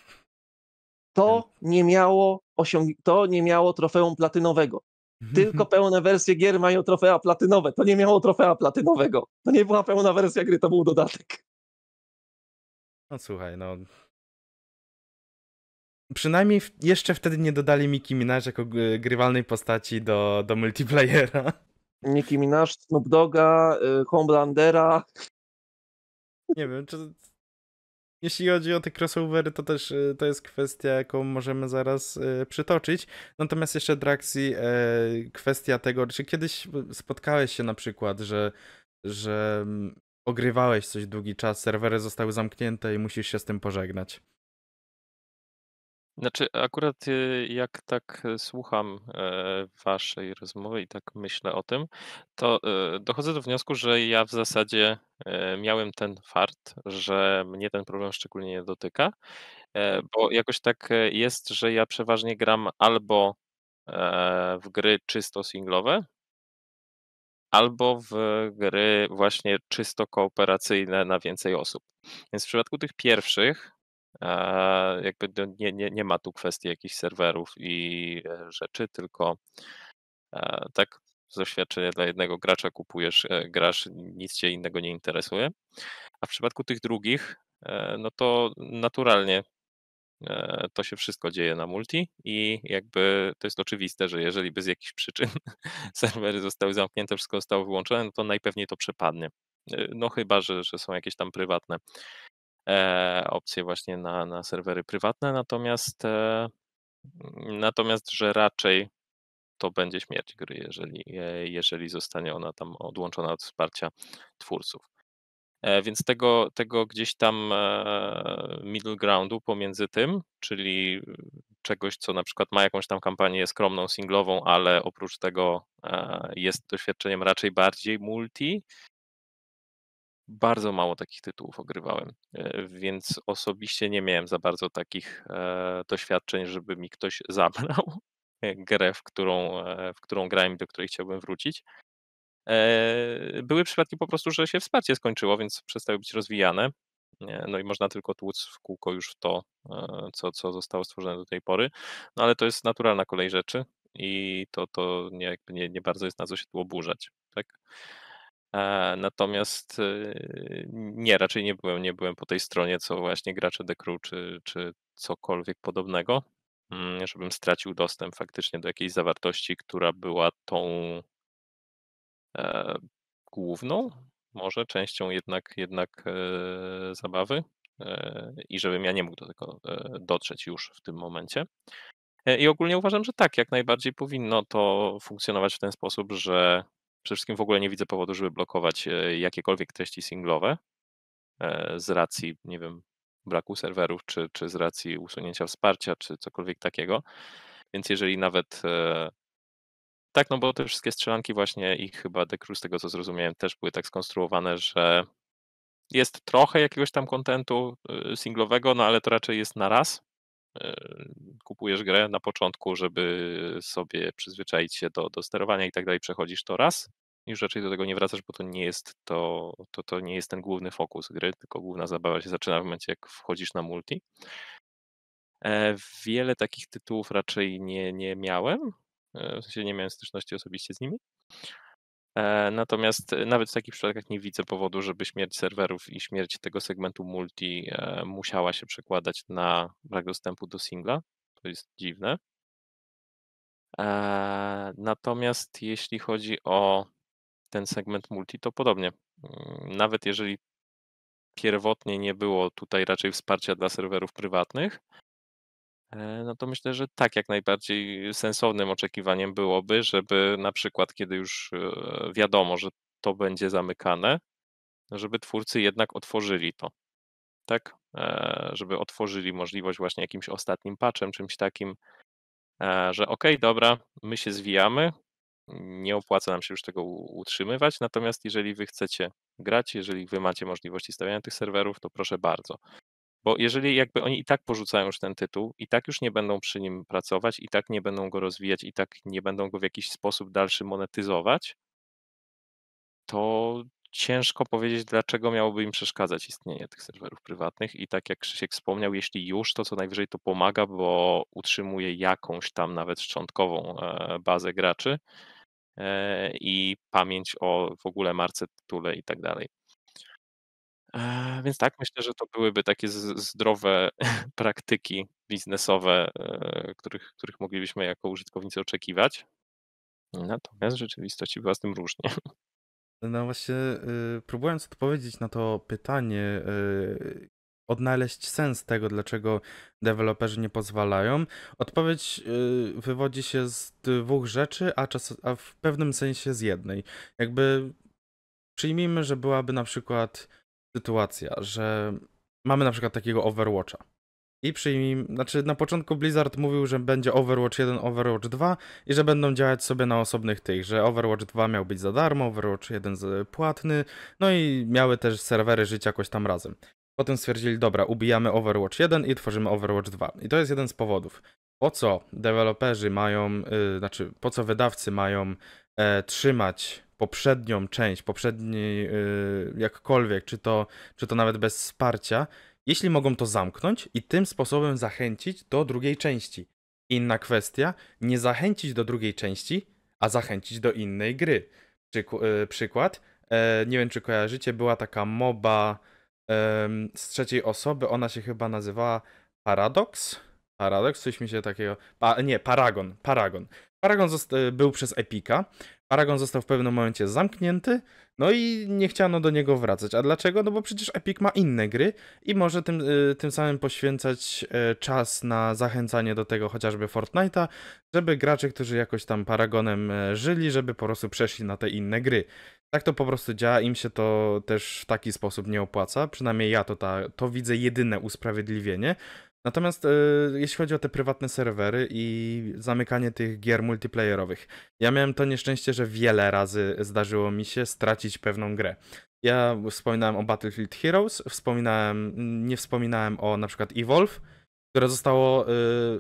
To nie miało, osiąg- to nie miało trofeum platynowego. Tylko pełne wersje gier mają trofea platynowe. To nie miało trofea platynowego. To nie była pełna wersja gry, to był dodatek. No słuchaj, no. Przynajmniej w, jeszcze wtedy nie dodali Miki Minaj jako grywalnej postaci do, do multiplayera. Nicki Minaj, Snoop Doga, y, Homelandera. Nie wiem, czy jeśli chodzi o te crossovery, to też y, to jest kwestia, jaką możemy zaraz y, przytoczyć. Natomiast jeszcze Draxi, e, kwestia tego, czy kiedyś spotkałeś się na przykład, że, że mm, ogrywałeś coś długi czas, serwery zostały zamknięte i musisz się z tym pożegnać. Znaczy, akurat y, jak tak y, słucham e, waszej rozmowy i tak myślę o tym, to e, dochodzę do wniosku, że ja w zasadzie e, miałem ten fart, że mnie ten problem szczególnie nie dotyka, bo mhm. jakoś tak jest, że ja przeważnie gram albo w gry czysto singlowe, albo w gry właśnie czysto kooperacyjne na więcej osób. Więc w przypadku tych pierwszych jakby nie, nie, nie ma tu kwestii jakichś serwerów i e, rzeczy, tylko tak z doświadczenia dla jednego gracza kupujesz, e, grasz, nic cię innego nie interesuje. A w przypadku tych drugich, e, no to naturalnie to się wszystko dzieje na multi i jakby to jest oczywiste, że jeżeli by z jakichś przyczyn serwery zostały zamknięte, wszystko zostało wyłączone, no to najpewniej to przepadnie. No chyba, że, że są jakieś tam prywatne E, opcje właśnie na, na serwery prywatne, natomiast e, natomiast, że raczej to będzie śmierć gry, jeżeli, e, jeżeli zostanie ona tam odłączona od wsparcia twórców. Więc tego, tego gdzieś tam middle groundu pomiędzy tym, czyli czegoś, co na przykład ma jakąś tam kampanię skromną, singlową, ale oprócz tego jest doświadczeniem raczej bardziej multi, bardzo mało takich tytułów ogrywałem, e, więc osobiście nie miałem za bardzo takich e, doświadczeń, żeby mi ktoś zabrał e, grę, w którą, w którą grałem i do której chciałbym wrócić. Były przypadki po prostu, że się wsparcie skończyło, więc przestały być rozwijane. No i można tylko tłuc w kółko już w to, co, co zostało stworzone do tej pory. No ale to jest naturalna kolej rzeczy i to, to nie, nie, nie bardzo jest na co się tu oburzać. Tak? E, natomiast y, nie, raczej nie byłem, nie byłem po tej stronie, co właśnie gracze The Crew czy, czy cokolwiek podobnego, mm, żebym stracił dostęp faktycznie do jakiejś zawartości, która była tą e, główną, może częścią jednak, jednak e, zabawy e, i żebym ja nie mógł do tego e, dotrzeć już w tym momencie. E, I ogólnie uważam, że tak, jak najbardziej powinno to funkcjonować w ten sposób, że Przede wszystkim w ogóle nie widzę powodu, żeby blokować e, jakiekolwiek treści singlowe e, z racji, nie wiem, braku serwerów, czy, czy z racji usunięcia wsparcia, czy cokolwiek takiego. Więc jeżeli nawet e, tak, no bo te wszystkie strzelanki właśnie i chyba Dekru, z tego co zrozumiałem, też były tak skonstruowane, że jest trochę jakiegoś tam kontentu singlowego, no ale to raczej jest na raz, kupujesz grę na początku, żeby sobie przyzwyczaić się do, do sterowania i tak dalej, przechodzisz to raz i raczej do tego nie wracasz, bo to nie jest to, to, to nie jest ten główny fokus gry, tylko główna zabawa się zaczyna w momencie, jak wchodzisz na multi. E, wiele takich tytułów raczej nie, nie miałem, e, w sensie nie miałem styczności osobiście z nimi. E, natomiast e, nawet w takich przypadkach nie widzę powodu, żeby śmierć serwerów i śmierć tego segmentu multi e, musiała się przekładać na brak dostępu do singla. To jest dziwne. Natomiast jeśli chodzi o ten segment multi, to podobnie. Mm, nawet jeżeli pierwotnie nie było tutaj raczej wsparcia dla serwerów prywatnych, E, no to myślę, że tak, jak najbardziej sensownym oczekiwaniem byłoby, żeby na przykład, kiedy już e, wiadomo, że to będzie zamykane, żeby twórcy jednak otworzyli to, tak? E, żeby otworzyli możliwość właśnie jakimś ostatnim patchem, czymś takim, że okej, dobra, my się zwijamy, nie opłaca nam się już tego utrzymywać, natomiast jeżeli wy chcecie grać, jeżeli wy macie możliwości stawiania tych serwerów, to proszę bardzo. Bo jeżeli jakby oni i tak porzucają już ten tytuł, i tak już nie będą przy nim pracować, i tak nie będą go rozwijać, i tak nie będą go w jakiś sposób dalszy monetyzować, to ciężko powiedzieć, dlaczego miałoby im przeszkadzać istnienie tych serwerów prywatnych. I tak jak Krzysiek wspomniał, jeśli już, to co najwyżej to pomaga, bo utrzymuje jakąś tam nawet szczątkową e, bazę graczy e, i pamięć o w ogóle marce, tytule i tak dalej. E, więc tak, myślę, że to byłyby takie zdrowe praktyki biznesowe, e, których, których moglibyśmy jako użytkownicy oczekiwać. Natomiast rzeczywistości była z tym różnie. No właśnie, y, próbując odpowiedzieć na to pytanie, y, odnaleźć sens tego, dlaczego deweloperzy nie pozwalają, odpowiedź y, wywodzi się z dwóch rzeczy, a, czas, a w pewnym sensie z jednej. Jakby przyjmijmy, że byłaby na przykład sytuacja, że mamy na przykład takiego Overwatcha. I przyjmij, znaczy na początku Blizzard mówił, że będzie Overwatch 1, Overwatch 2 i że będą działać sobie na osobnych tych, że Overwatch 2 miał być za darmo, Overwatch 1 płatny, no i miały też serwery żyć jakoś tam razem. Potem stwierdzili, dobra, ubijamy Overwatch 1 i tworzymy Overwatch 2. I to jest jeden z powodów. Po co deweloperzy mają, yy, znaczy po co wydawcy mają e, trzymać poprzednią część, poprzedniej y, jakkolwiek, czy to, czy to nawet bez wsparcia, jeśli mogą to zamknąć i tym sposobem zachęcić do drugiej części. Inna kwestia, nie zachęcić do drugiej części, a zachęcić do innej gry. Y, przykład, e, nie wiem czy kojarzycie, była taka MOBA z trzeciej osoby, ona się chyba nazywała Paradox? Paradox, coś mi się takiego. Pa, nie, Paragon. Paragon. Paragon był przez Epika Paragon został w pewnym momencie zamknięty, no i nie chciano do niego wracać. A dlaczego? No bo przecież Epic ma inne gry i może tym, y, tym samym poświęcać y, czas na zachęcanie do tego chociażby Fortnite'a, żeby gracze, którzy jakoś tam Paragonem y, żyli, żeby po prostu przeszli na te inne gry. Tak to po prostu działa, im się to też w taki sposób nie opłaca, przynajmniej ja to, ta, to widzę jedyne usprawiedliwienie, Natomiast e, jeśli chodzi o te prywatne serwery i zamykanie tych gier multiplayerowych, ja miałem to nieszczęście, że wiele razy zdarzyło mi się stracić pewną grę. Ja wspominałem o Battlefield Heroes, wspominałem, nie wspominałem o na przykład Evolve, które zostało, e,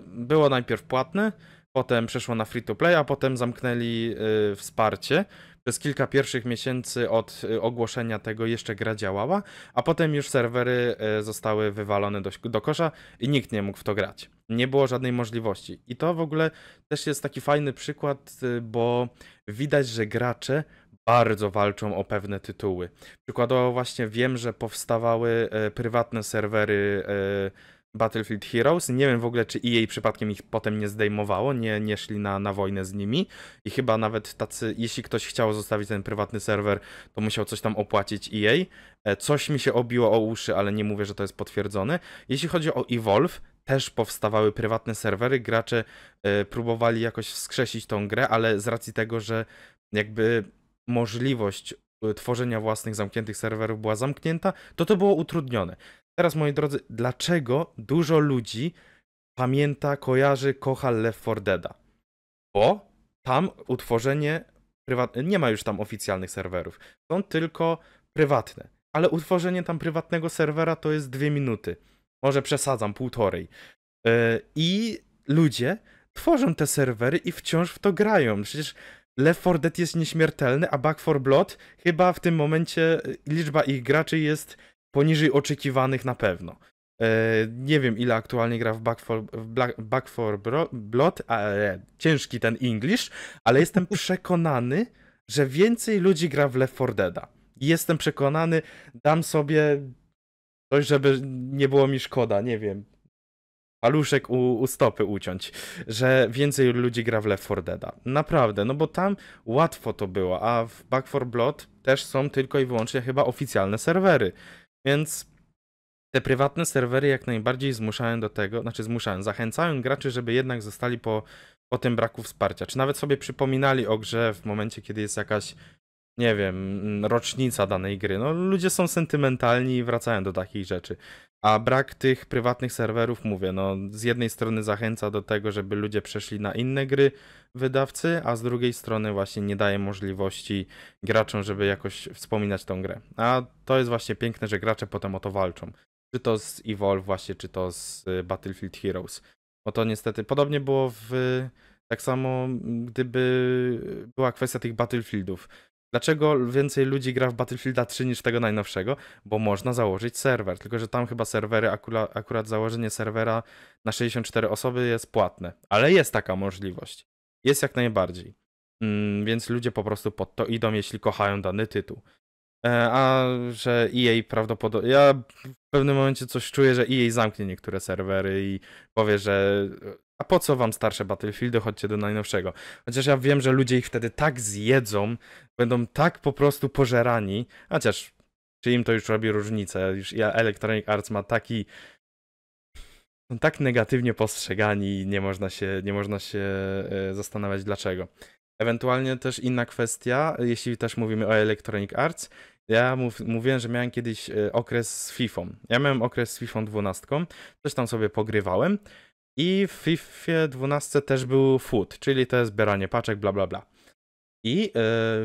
było najpierw płatne, potem przeszło na free to play, a potem zamknęli e, wsparcie przez kilka pierwszych miesięcy od y, ogłoszenia tego jeszcze gra działała, a potem już serwery y, zostały wywalone do, do kosza i nikt nie mógł w to grać. Nie było żadnej możliwości. I to w ogóle też jest taki fajny przykład, y, bo widać, że gracze bardzo walczą o pewne tytuły. Przykładowo właśnie wiem, że powstawały prywatne serwery Battlefield Heroes. Nie wiem w ogóle, czy EA przypadkiem ich potem nie zdejmowało, nie, nie szli na, na wojnę z nimi. I chyba nawet tacy, jeśli ktoś chciał zostawić ten prywatny serwer, to musiał coś tam opłacić EA. E, coś mi się obiło o uszy, ale nie mówię, że to jest potwierdzone. Jeśli chodzi o Evolve, też powstawały prywatne serwery. Gracze y, próbowali jakoś wskrzesić tą grę, ale z racji tego, że jakby możliwość e, tworzenia własnych zamkniętych serwerów była zamknięta, to to było utrudnione. Teraz, moi drodzy, dlaczego dużo ludzi pamięta, kojarzy, kocha Left 4 Deada? Bo tam utworzenie prywatne, nie ma już tam oficjalnych serwerów, są tylko prywatne. Ale utworzenie tam prywatnego serwera to jest dwie minuty. Może przesadzam, półtorej. E, I ludzie tworzą te serwery i wciąż w to grają. Przecież Left 4 Dead jest nieśmiertelny, a Back 4 Blood chyba w tym momencie e, liczba ich graczy jest poniżej oczekiwanych na pewno. E, nie wiem, ile aktualnie gra w Back for, Black, Back for Blood, ale ciężki ten English, ale jestem przekonany, że więcej ludzi gra w Left 4 Dead'a. Jestem przekonany, dam sobie coś, żeby nie było mi szkoda, nie wiem, paluszek u, u stopy uciąć, że więcej ludzi gra w Left 4 Dead'a. Naprawdę, no bo tam łatwo to było, a w Back 4 Blood też są tylko i wyłącznie chyba oficjalne serwery, więc te prywatne serwery jak najbardziej zmuszają do tego, znaczy zmuszają, zachęcają graczy, żeby jednak zostali po, po tym braku wsparcia. Czy nawet sobie przypominali o grze w momencie, kiedy jest jakaś, nie wiem, rocznica danej gry. No, ludzie są sentymentalni i wracają do takich rzeczy. A brak tych prywatnych serwerów, mówię, no z jednej strony zachęca do tego, żeby ludzie przeszli na inne gry wydawcy, a z drugiej strony właśnie nie daje możliwości graczom, żeby jakoś wspominać tą grę. A to jest właśnie piękne, że gracze potem o to walczą. Czy to z Evolve właśnie, czy to z y, Battlefield Heroes. Bo to niestety podobnie było w... Tak samo gdyby była kwestia tych Battlefieldów Dlaczego więcej ludzi gra w Battlefielda 3 niż tego najnowszego? Bo można założyć serwer, tylko że tam chyba serwery, akura, akurat założenie serwera na 64 osoby jest płatne, ale jest taka możliwość. Jest jak najbardziej. Mm, więc ludzie po prostu pod to idą, jeśli kochają dany tytuł. E, a że EA prawdopodobnie. Ja w pewnym momencie coś czuję, że EA zamknie niektóre serwery i powie, że a po co wam starsze Battlefieldy? Chodźcie do najnowszego. Chociaż ja wiem, że ludzie ich wtedy tak zjedzą, będą tak po prostu pożerani, chociaż czy im to już robi różnicę. Już ja Electronic Arts ma taki są tak negatywnie postrzegani i nie można się, nie można się e, zastanawiać dlaczego. Ewentualnie też inna kwestia, jeśli też mówimy o Electronic Arts. Ja mów, mówiłem, że miałem kiedyś e, okres z FIFA. Ja miałem okres z FIFA 12, coś tam sobie pogrywałem i w FIFA 12 też był food, czyli to jest zbieranie paczek, bla bla bla. I yy,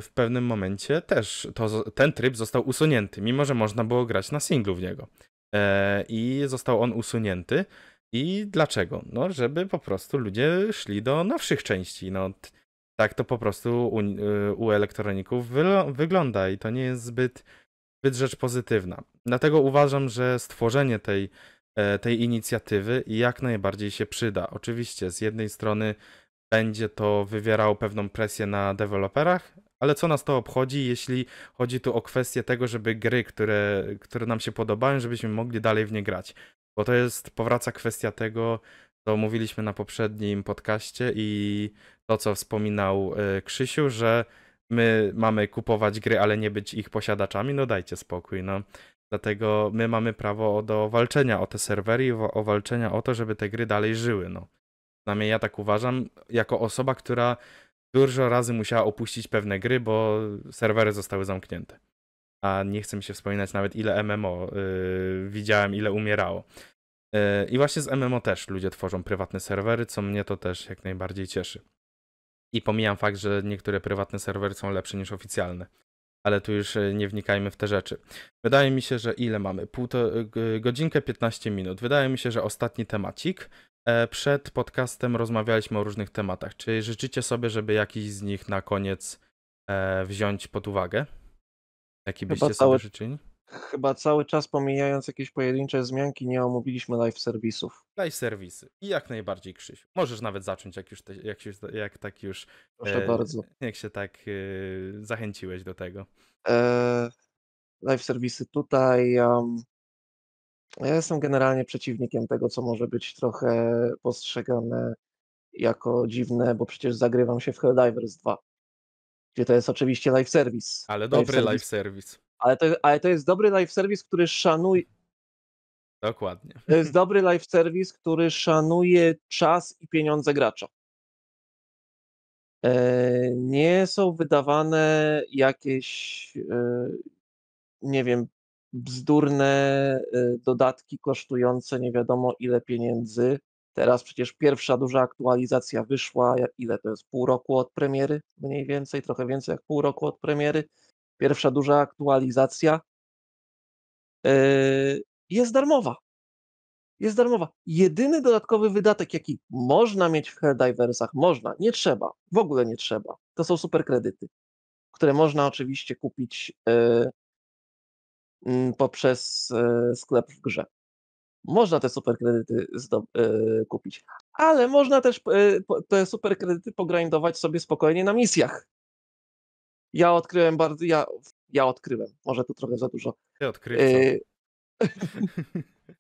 w pewnym momencie też to, ten tryb został usunięty, mimo że można było grać na singlu w niego. Yy, I został on usunięty. I dlaczego? No, żeby po prostu ludzie szli do nowszych części. No, tak to po prostu u, e, u elektroników wygląda i to nie jest zbyt, zbyt rzecz pozytywna. Dlatego uważam, że stworzenie tej E, tej inicjatywy i jak najbardziej się przyda. Oczywiście z jednej strony będzie to wywierało pewną presję na deweloperach, ale co nas to obchodzi, jeśli chodzi tu o kwestię tego, żeby gry, które, które nam się podobają, żebyśmy mogli dalej w nie grać. Bo to jest, powraca kwestia tego, co mówiliśmy na poprzednim podcaście i to, co wspominał e, Krzysiu, że my mamy kupować gry, ale nie być ich posiadaczami. No dajcie spokój, no. Dlatego my mamy prawo do walczenia o te serwery i o walczenia o to, żeby te gry dalej żyły. No. Przynajmniej ja tak uważam, jako osoba, która dużo razy musiała opuścić pewne gry, bo serwery zostały zamknięte. A nie chcę mi się wspominać nawet ile MMO yy, widziałem, ile umierało. Yy, I właśnie z MMO też ludzie tworzą prywatne serwery, co mnie to też jak najbardziej cieszy. I pomijam fakt, że niektóre prywatne serwery są lepsze niż oficjalne ale tu już e, nie wnikajmy w te rzeczy. Wydaje mi się, że ile mamy? Półto, godzinkę 15 minut. Wydaje mi się, że ostatni temacik. E, przed podcastem rozmawialiśmy o różnych tematach. Czy życzycie sobie, żeby jakiś z nich na koniec e, wziąć pod uwagę? Jaki byście Chyba sobie cały... życzyli? chyba cały czas pomijając jakieś pojedyncze zmianki, nie omówiliśmy live serwisów. Live serwisy i jak najbardziej Krzysiu. Możesz nawet zacząć, jak już, te, jak, się, jak tak już. Proszę e, bardzo. Jak się tak e, zachęciłeś do tego. E, live serwisy tutaj. Um, ja jestem generalnie przeciwnikiem tego, co może być trochę postrzegane jako dziwne, bo przecież zagrywam się w Helldivers 2. Gdzie to jest oczywiście live service. Ale dobry live service. Live service ale to, ale to jest dobry live service, który szanuje. Dokładnie. To jest dobry live service, który szanuje czas i pieniądze gracza. E, nie są wydawane jakieś, e, nie wiem, bzdurne e, dodatki kosztujące nie wiadomo ile pieniędzy. Teraz przecież pierwsza duża aktualizacja wyszła, ile to jest pół roku od premiery, mniej więcej, trochę więcej jak pół roku od premiery. Pierwsza duża aktualizacja yy, jest darmowa. Jest darmowa. Jedyny dodatkowy wydatek, jaki można mieć w Helldiversach, można, nie trzeba, w ogóle nie trzeba. To są super kredyty, które można oczywiście kupić yy, mm, poprzez yy, sklep w grze. Można te superkredyty kupić, ale można też te superkredyty pogrindować sobie spokojnie na misjach ja odkryłem bardzo, ja, ja odkryłem, może to trochę za dużo. Ja odkryłem. Y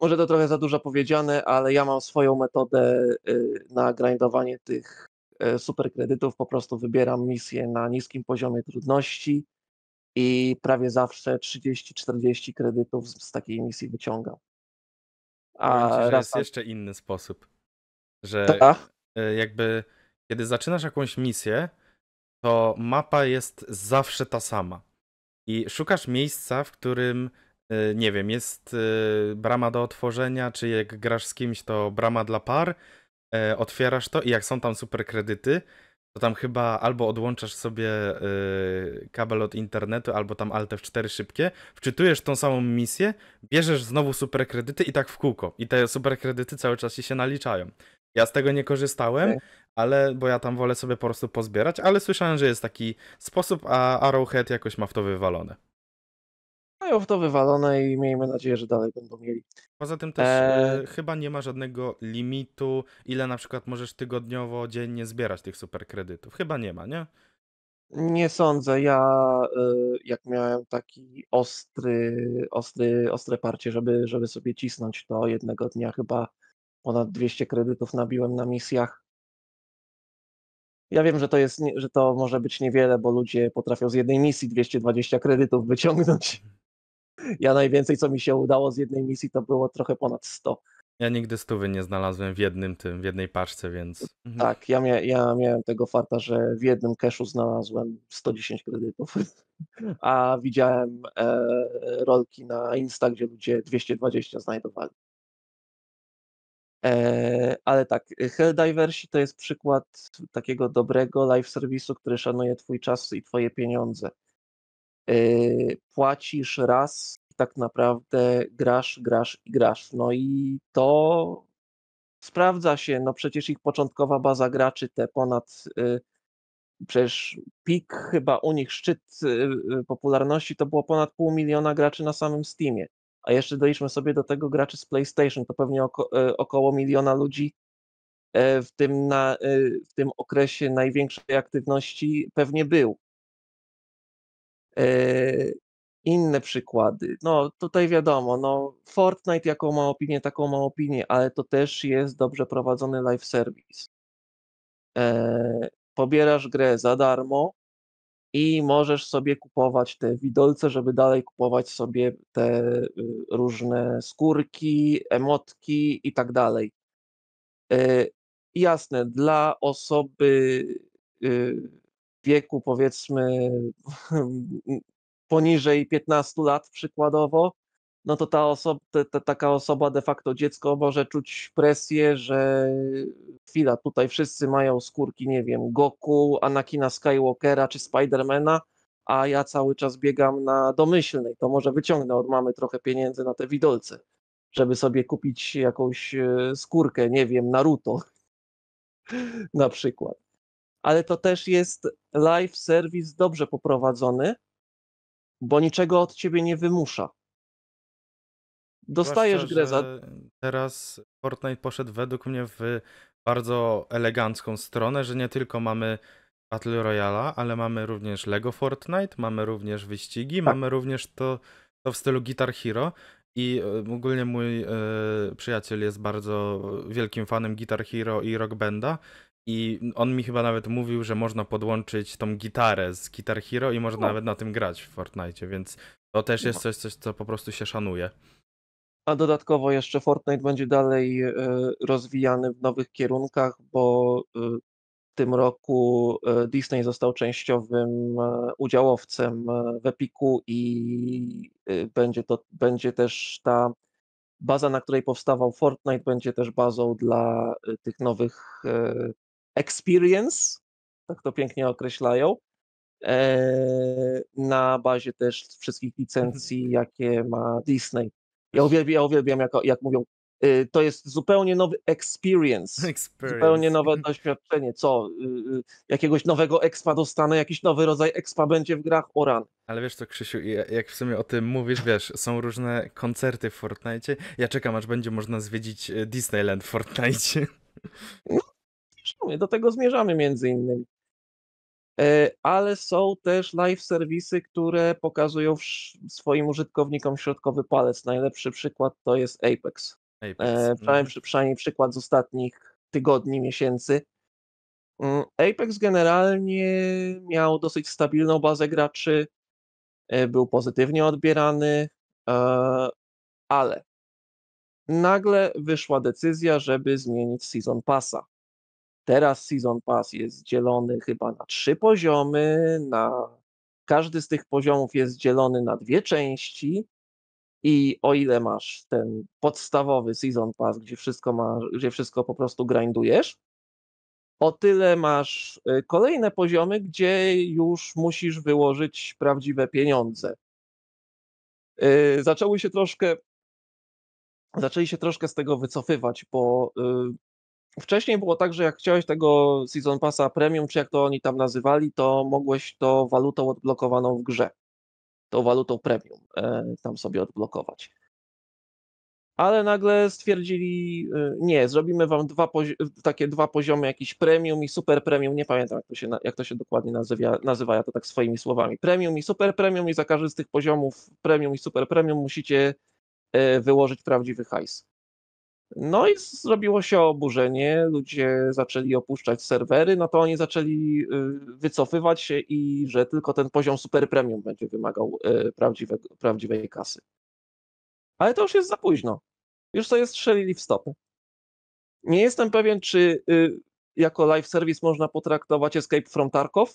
może to trochę za dużo powiedziane, ale ja mam swoją metodę y na grindowanie tych y, yy, super kredytów. Po prostu wybieram misje na niskim poziomie trudności i prawie zawsze 30-40 kredytów z, z, takiej misji wyciągam. A Myślę, raz jest jeszcze inny sposób, że tak? jakby kiedy zaczynasz jakąś misję, to mapa jest zawsze ta sama. I szukasz miejsca, w którym, y, nie wiem, jest y, brama do otworzenia, czy jak grasz z kimś, to brama dla par, y, otwierasz to i jak są tam super kredyty, to tam chyba albo odłączasz sobie kabel od internetu, albo tam Alt F4 szybkie, wczytujesz tą samą misję, bierzesz znowu super kredyty i tak w kółko. I te super kredyty cały czas ci się naliczają. Ja z tego nie korzystałem, ale, bo ja tam wolę sobie po prostu pozbierać, ale słyszałem, że jest taki sposób, a Arrowhead jakoś ma w to wywalone. Mają w to wywalone i miejmy nadzieję, że dalej będą mieli. Poza tym też e... e chyba nie ma żadnego limitu, ile na przykład możesz tygodniowo, dziennie zbierać tych superkredytów. Chyba nie ma, nie? Nie sądzę. Ja e, jak miałem taki ostry, ostry, ostre parcie, żeby, żeby sobie cisnąć to jednego dnia chyba ponad 200 kredytów nabiłem na misjach ja wiem, że to, jest, że to może być niewiele, bo ludzie potrafią z jednej misji 220 kredytów wyciągnąć. Ja najwięcej, co mi się udało z jednej misji, to było trochę ponad 100. Ja nigdy stówy nie znalazłem w jednym tym, w jednej paczce, więc. Mhm. Tak, ja, mia ja miałem tego farta, że w jednym keszu znalazłem 110 kredytów, a widziałem e, e, rolki na Insta, gdzie ludzie 220 znajdowali. E, ale tak, Helldiversi to jest przykład takiego dobrego live serwisu, który szanuje twój czas i twoje pieniądze. E, płacisz raz i tak naprawdę grasz, grasz i grasz. No i to sprawdza się, no przecież ich początkowa baza graczy te ponad e, przecież pik chyba u nich szczyt popularności to było ponad pół miliona graczy na samym Steamie a jeszcze doliczmy sobie do tego graczy z PlayStation, to pewnie oko, e, około miliona ludzi e, w tym, na, e, w tym okresie największej aktywności pewnie był. Inne przykłady. No tutaj wiadomo, no Fortnite jaką ma opinię, taką ma opinię, ale to też jest dobrze prowadzony live service. Pobierasz grę za darmo, i możesz sobie kupować te widolce, żeby dalej kupować sobie te y, różne skórki, emotki i tak dalej. E, jasne, dla osoby y, wieku powiedzmy poniżej 15 lat przykładowo, no to ta osoba, taka osoba, de facto dziecko, może czuć presję, że chwila, tutaj wszyscy mają skórki, nie wiem, Goku, Anakina Skywalkera czy Spidermana, a ja cały czas biegam na domyślnej. To może wyciągnę od mamy trochę pieniędzy na te widolce, żeby sobie kupić jakąś e, skórkę, nie wiem, Naruto na przykład. Ale to też jest live service dobrze poprowadzony, bo niczego od ciebie nie wymusza dostajesz grę za... Teraz Fortnite poszedł według mnie w bardzo elegancką stronę, że nie tylko mamy Battle Royale, ale mamy również Lego Fortnite, mamy również wyścigi, tak. mamy również to, to w stylu Guitar Hero. I e, ogólnie mój e, przyjaciel jest bardzo wielkim fanem Guitar Hero i Rock benda I on mi chyba nawet mówił, że można podłączyć tą gitarę z Guitar Hero i można no. nawet na tym grać w Fortnite, więc to też jest no. coś, coś, co po prostu się szanuje a dodatkowo jeszcze Fortnite będzie dalej e, rozwijany w nowych kierunkach, bo e, w tym roku e, Disney został częściowym udziałowcem w Epiku i będzie, to, będzie też ta baza, na której powstawał Fortnite, będzie też bazą dla tych nowych experience, tak to pięknie określają, na bazie też wszystkich mhm. licencji, jakie ma Disney. Ja uwielbiam, ja uwielbiam jak, jak mówią, y, to jest zupełnie nowy experience, experience, zupełnie nowe doświadczenie. Co, y, y, jakiegoś nowego expa dostanę, jakiś nowy rodzaj expa będzie w grach Oran. Ale wiesz co, Krzysiu, jak w sumie o tym mówisz, wiesz, są różne koncerty w Fortnite. Ja czekam, aż będzie można zwiedzić e, Disneyland w Fortnite. No, do tego zmierzamy między innymi. E, ale są też live serwisy, które pokazują swoim użytkownikom środkowy palec. Najlepszy przykład to jest Apex. Apex. E, mhm. Przynajmniej, no. przynajmniej przykład z ostatnich tygodni, miesięcy. Mm, Apex generalnie miał dosyć stabilną bazę graczy, e, był pozytywnie odbierany, ale nagle wyszła decyzja, żeby zmienić Season Passa. Teraz Season Pass jest dzielony chyba na trzy poziomy, na każdy z tych poziomów jest dzielony na dwie części. I o ile masz ten podstawowy Season Pass, gdzie wszystko, ma, gdzie wszystko po prostu grindujesz, o tyle masz y, kolejne poziomy, gdzie już musisz wyłożyć prawdziwe pieniądze. Yy, zaczęły się troszkę, zaczęli się troszkę z tego wycofywać, bo yy, Wcześniej było tak, że jak chciałeś tego Season Passa Premium, czy jak to oni tam nazywali, to mogłeś to walutą odblokowaną w grze, tą walutą Premium e, tam sobie odblokować. Ale nagle stwierdzili, e, nie, zrobimy wam dwa takie dwa poziomy, jakiś premium i super premium, nie pamiętam jak to się, jak to się dokładnie nazywa, nazywa, ja to tak swoimi słowami, premium i super premium i za każdy z tych poziomów premium i super premium musicie e, wyłożyć prawdziwy hajs. No i zrobiło się oburzenie, ludzie zaczęli opuszczać serwery, no to oni zaczęli y, wycofywać się i że tylko ten poziom super premium będzie wymagał y, prawdziwe, prawdziwej kasy. Ale to już jest za późno. Już sobie strzelili w stopę. Nie jestem pewien, czy y, jako live service można potraktować Escape from Tarkov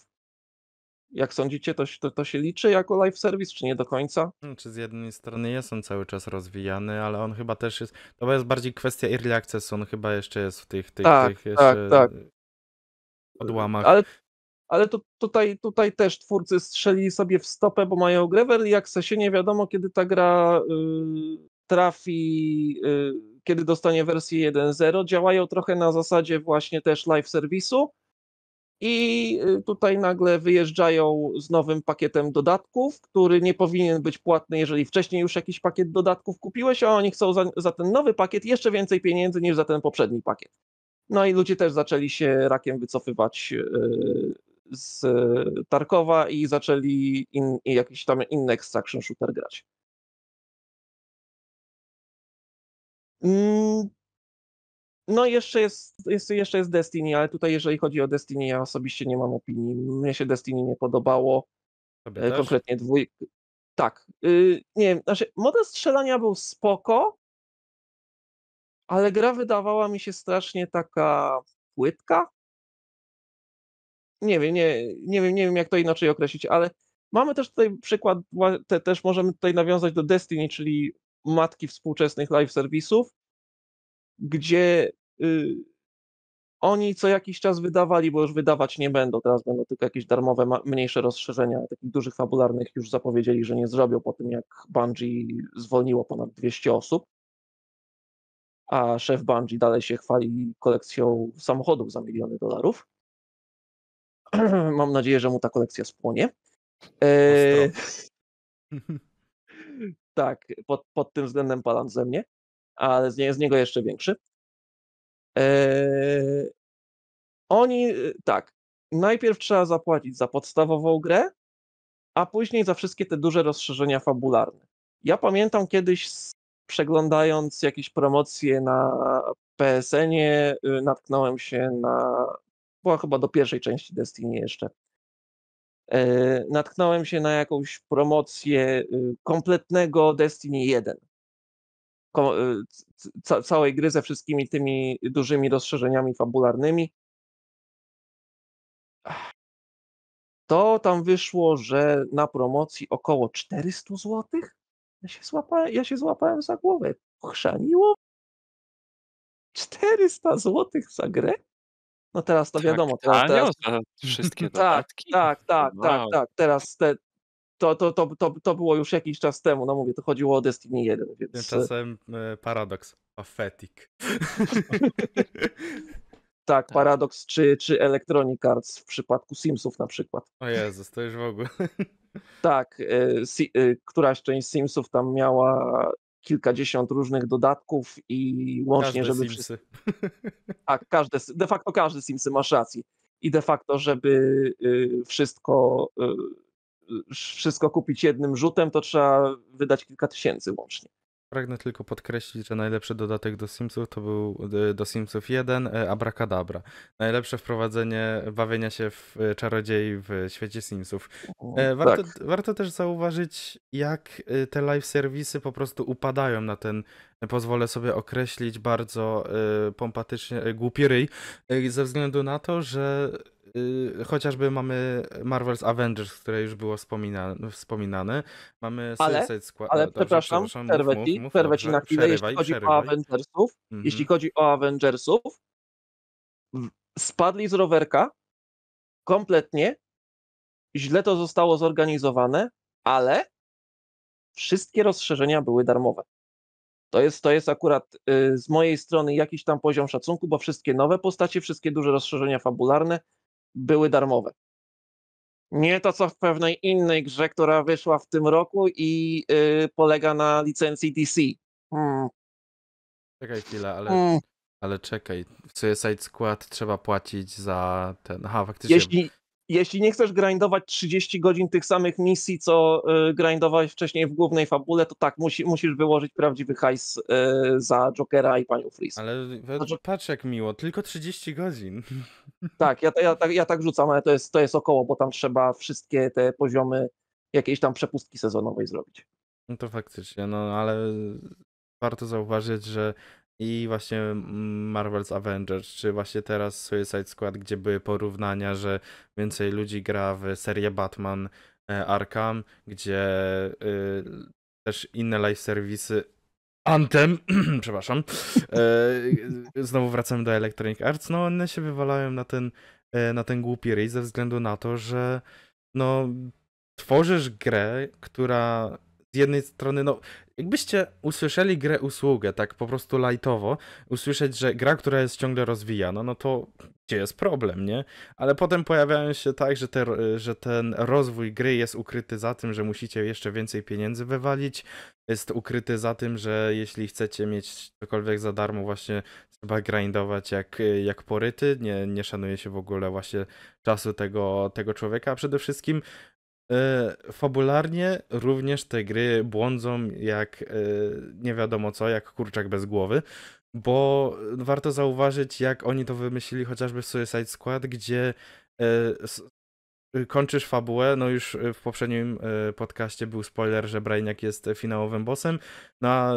jak sądzicie, to, to, to się liczy jako live service, czy nie do końca? Hmm, czy z jednej strony jest on cały czas rozwijany, ale on chyba też jest. To jest bardziej kwestia early access, on chyba jeszcze jest w tych. tych, tak, tych tak, tak. Odłamach. Ale, ale to, tutaj, tutaj też twórcy strzelili sobie w stopę, bo mają grę w early accessie. Nie wiadomo, kiedy ta gra y, trafi. Y, kiedy dostanie wersję 1.0, działają trochę na zasadzie właśnie też live serwisu, i y, tutaj nagle wyjeżdżają z nowym pakietem dodatków, który nie powinien być płatny, jeżeli wcześniej już jakiś pakiet dodatków kupiłeś, a oni chcą za, za, ten nowy pakiet jeszcze więcej pieniędzy niż za ten poprzedni pakiet. No i ludzie też zaczęli się rakiem wycofywać y, z Tarkowa i zaczęli in, jakiś tam inny extraction shooter grać. Mm, no i jeszcze jest, jest, jeszcze jest Destiny, ale tutaj jeżeli chodzi o Destiny, ja osobiście nie mam opinii. Mnie się Destiny nie podobało. Tobie e, Konkretnie dwój... Tak. Yy, nie wiem, znaczy model strzelania był spoko, ale gra wydawała mi się strasznie taka płytka. Nie wiem, nie, nie wiem, nie wiem jak to inaczej określić, ale mamy też tutaj przykład, te, też możemy tutaj nawiązać do Destiny, czyli matki współczesnych live serwisów, gdzie Y, oni co jakiś czas wydawali, bo już wydawać nie będą, teraz będą tylko jakieś darmowe, mniejsze rozszerzenia, takich dużych fabularnych już zapowiedzieli, że nie zrobią po tym jak Bungie zwolniło ponad 200 osób, a szef Bungie dalej się chwali kolekcją samochodów za miliony dolarów. Mam nadzieję, że mu ta kolekcja spłonie. E, tak, pod, pod tym względem palant ze mnie, ale z, nie, z niego jeszcze większy. Eee, oni y, tak, najpierw trzeba zapłacić za podstawową grę, a później za wszystkie te duże rozszerzenia fabularne. Ja pamiętam kiedyś przeglądając jakieś promocje na PSN-ie, y, natknąłem się na. Była chyba do pierwszej części Destiny jeszcze. Eee, natknąłem się na jakąś promocję y, kompletnego Destiny 1 Y, całej gry ze wszystkimi tymi dużymi rozszerzeniami fabularnymi. To tam wyszło, że na promocji około 400 zł. Ja się złapałem, ja się złapałem za głowę. Chrzaniło 400 zł za grę? No teraz to tak, wiadomo. Teraz, teraz... wszystkie tak, dodatki. Tak, tak, tak, wow. tak, tak. Teraz te, to, to, to, to, to było już jakiś czas temu, no mówię, to chodziło o Destiny 1, więc... Tymczasem e, Paradox, Pathetic. tak, tak, Paradox czy, czy Electronic Arts w przypadku Simsów na przykład. O Jezus, to już w ogóle... tak, e, si, e, któraś część Simsów tam miała kilkadziesiąt różnych dodatków i łącznie, każde żeby... Simsy. tak, każde, de facto każdy Simsy, masz rację. I de facto, żeby e, wszystko e, wszystko kupić jednym rzutem, to trzeba wydać kilka tysięcy łącznie. Pragnę tylko podkreślić, że najlepszy dodatek do Simsów to był e, do Simsów 1 e, Abracadabra. Najlepsze wprowadzenie bawienia się w e, czarodziei w świecie Simsów. Mhm, warto, tak. warto też zauważyć, jak te live serwisy po prostu upadają na ten pozwolę sobie określić bardzo y, pompatycznie y, głupi ryj, y, ze względu na to, że y, chociażby mamy Marvel's Avengers, które już było wspomina wspominane, mamy ale, Suicide Squad. Ale dobrze, przepraszam, przepraszam przerwę ci, przerwę ci na chwilę, jeśli chodzi przerywaj. o Avengersów, mhm. jeśli chodzi o Avengersów, spadli z rowerka kompletnie, źle to zostało zorganizowane, ale wszystkie rozszerzenia były darmowe. To jest, to jest akurat y, z mojej strony jakiś tam poziom szacunku, bo wszystkie nowe postacie, wszystkie duże rozszerzenia fabularne były darmowe. Nie to, co w pewnej innej grze, która wyszła w tym roku i y, polega na licencji DC. Hmm. Czekaj chwilę, ale, hmm. ale czekaj. W Suicide Squad trzeba płacić za ten. Aha, faktycznie. Jeśli, jeśli nie chcesz grindować 30 godzin tych samych misji, co y, grindowałeś wcześniej w głównej fabule, to tak, musi, musisz wyłożyć prawdziwy hajs y, za Jokera i panią Freeze. Ale znaczy- patrz jak miło, tylko 30 godzin. Tak, ja, ja, ja, tak, ja tak rzucam, ale to jest, to jest około, bo tam trzeba wszystkie te poziomy jakiejś tam przepustki sezonowej zrobić. No to faktycznie, no ale warto zauważyć, że i właśnie mm, Marvel's Avengers, czy właśnie teraz Suicide Squad, gdzie były porównania, że więcej ludzi gra w serię Batman e, Arkham, gdzie y, też inne live serwisy Antem, przepraszam, e, znowu wracam do Electronic Arts, no one się wywalają na ten, e, na ten głupi ryj ze względu na to, że no tworzysz grę, która z jednej strony, no, jakbyście usłyszeli grę usługę, tak po prostu lajtowo, usłyszeć, że gra, która jest ciągle rozwijana, no to gdzie jest problem, nie? Ale potem pojawiają się tak, że, te, że ten rozwój gry jest ukryty za tym, że musicie jeszcze więcej pieniędzy wywalić, jest ukryty za tym, że jeśli chcecie mieć cokolwiek za darmo, właśnie trzeba grindować jak, jak poryty, nie, nie szanuje się w ogóle właśnie czasu tego, tego człowieka, a przede wszystkim E, fabularnie również te gry błądzą jak e, nie wiadomo co, jak kurczak bez głowy, bo warto zauważyć, jak oni to wymyślili chociażby w Suicide Squad, gdzie e, kończysz fabułę, no już w poprzednim podcaście był spoiler, że Brainiak jest finałowym bossem, no a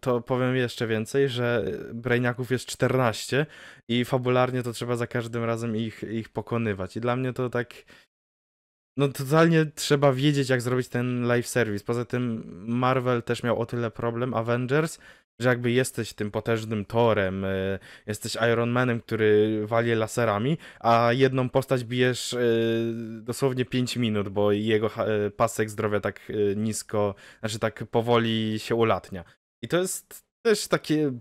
to powiem jeszcze więcej, że Brainiaków jest 14 i fabularnie to trzeba za każdym razem ich, ich pokonywać i dla mnie to tak no totalnie trzeba wiedzieć, jak zrobić ten live service. Poza tym Marvel też miał o tyle problem, Avengers, że jakby jesteś tym potężnym torem, y, jesteś Iron Manem, który wali laserami, a jedną postać bijesz y, dosłownie 5 minut, bo jego y, pasek zdrowia tak nisko, znaczy tak powoli się ulatnia. I to jest też takie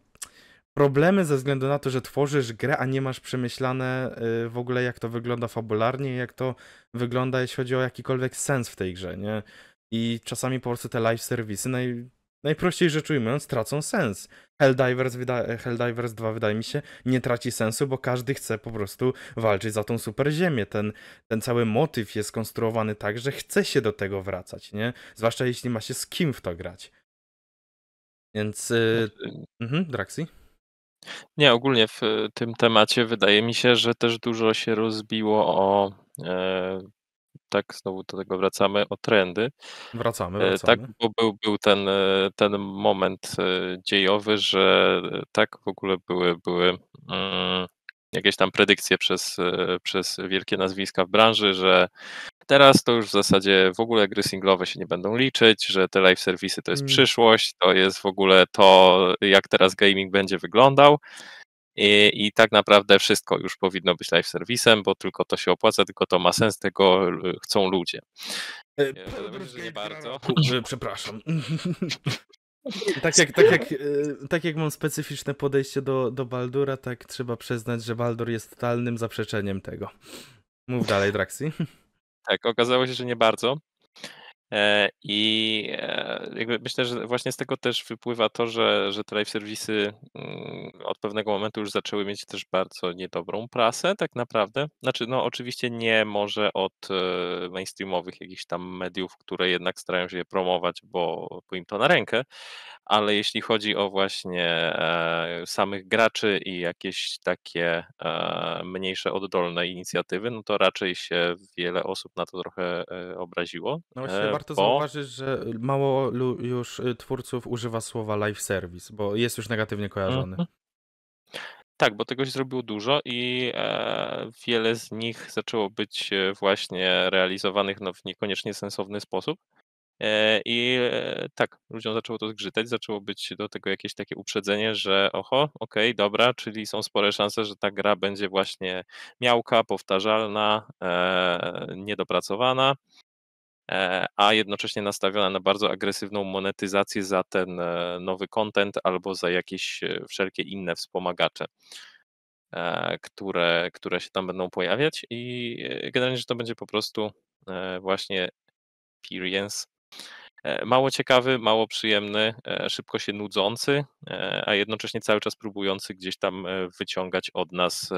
problemy ze względu na to, że tworzysz grę, a nie masz przemyślane y, w ogóle, jak to wygląda fabularnie, jak to wygląda, jeśli chodzi o jakikolwiek sens w tej grze, nie? I czasami po prostu te live serwisy, naj, najprościej rzecz ujmując, tracą sens. Helldivers, wyda- Helldivers 2 wydaje mi się nie traci sensu, bo każdy chce po prostu walczyć za tą super ziemię. Ten, ten cały motyw jest konstruowany tak, że chce się do tego wracać, nie? Zwłaszcza jeśli ma się z kim w to grać. Więc... Yy, mhm, Draxi? Nie, ogólnie w y, tym temacie wydaje mi się, że też dużo się rozbiło o e, tak znowu do tego wracamy, o trendy. Wracamy, e, tak, wracamy. Tak, bo był, był ten, e, ten moment e, dziejowy, że tak w ogóle były, były mm, jakieś tam predykcje przez, przez wielkie nazwiska w branży, że Teraz to już w zasadzie w ogóle gry singlowe się nie będą liczyć, że te live serwisy to jest mm. przyszłość, to jest w ogóle to, jak teraz gaming będzie wyglądał. I, I, tak naprawdę wszystko już powinno być live serwisem, bo tylko to się opłaca, tylko to ma sens, tego chcą ludzie. E, nie bardzo. Przepraszam. Tak jak, tak, jak, e, tak jak mam specyficzne podejście do, do Baldura, tak trzeba przyznać, że Baldur jest totalnym zaprzeczeniem tego. Mów dalej, Draxi. Tak, okazało się, że nie bardzo. E, I e, jakby myślę, że właśnie z tego też wypływa to, że, że te live serwisy mm, od pewnego momentu już zaczęły mieć też bardzo niedobrą prasę, tak naprawdę. Znaczy, no oczywiście nie może od e, mainstreamowych jakichś tam mediów, które jednak starają się je promować, bo, bo im to na rękę, ale jeśli chodzi o właśnie samych graczy i jakieś takie mniejsze, oddolne inicjatywy, no to raczej się wiele osób na to trochę obraziło. No warto zauważyć, że mało już y, twórców używa słowa live service, bo jest już negatywnie kojarzony. Mhm. Tak, bo tego się zrobiło dużo i e, wiele z nich zaczęło być e, właśnie realizowanych no, w niekoniecznie sensowny sposób. E, I e, tak, ludziom zaczęło to zgrzytać, zaczęło być do tego jakieś takie uprzedzenie, że oho, okej, okay, dobra, czyli są spore szanse, że ta gra będzie właśnie miałka, powtarzalna, e, niedopracowana E, a jednocześnie nastawiona na bardzo agresywną monetyzację za ten e, nowy content albo za jakieś e, wszelkie inne wspomagacze, które, które się tam będą pojawiać i generalnie, że to będzie po prostu właśnie experience mało ciekawy, mało przyjemny, szybko się nudzący, a jednocześnie cały czas próbujący gdzieś tam wyciągać od nas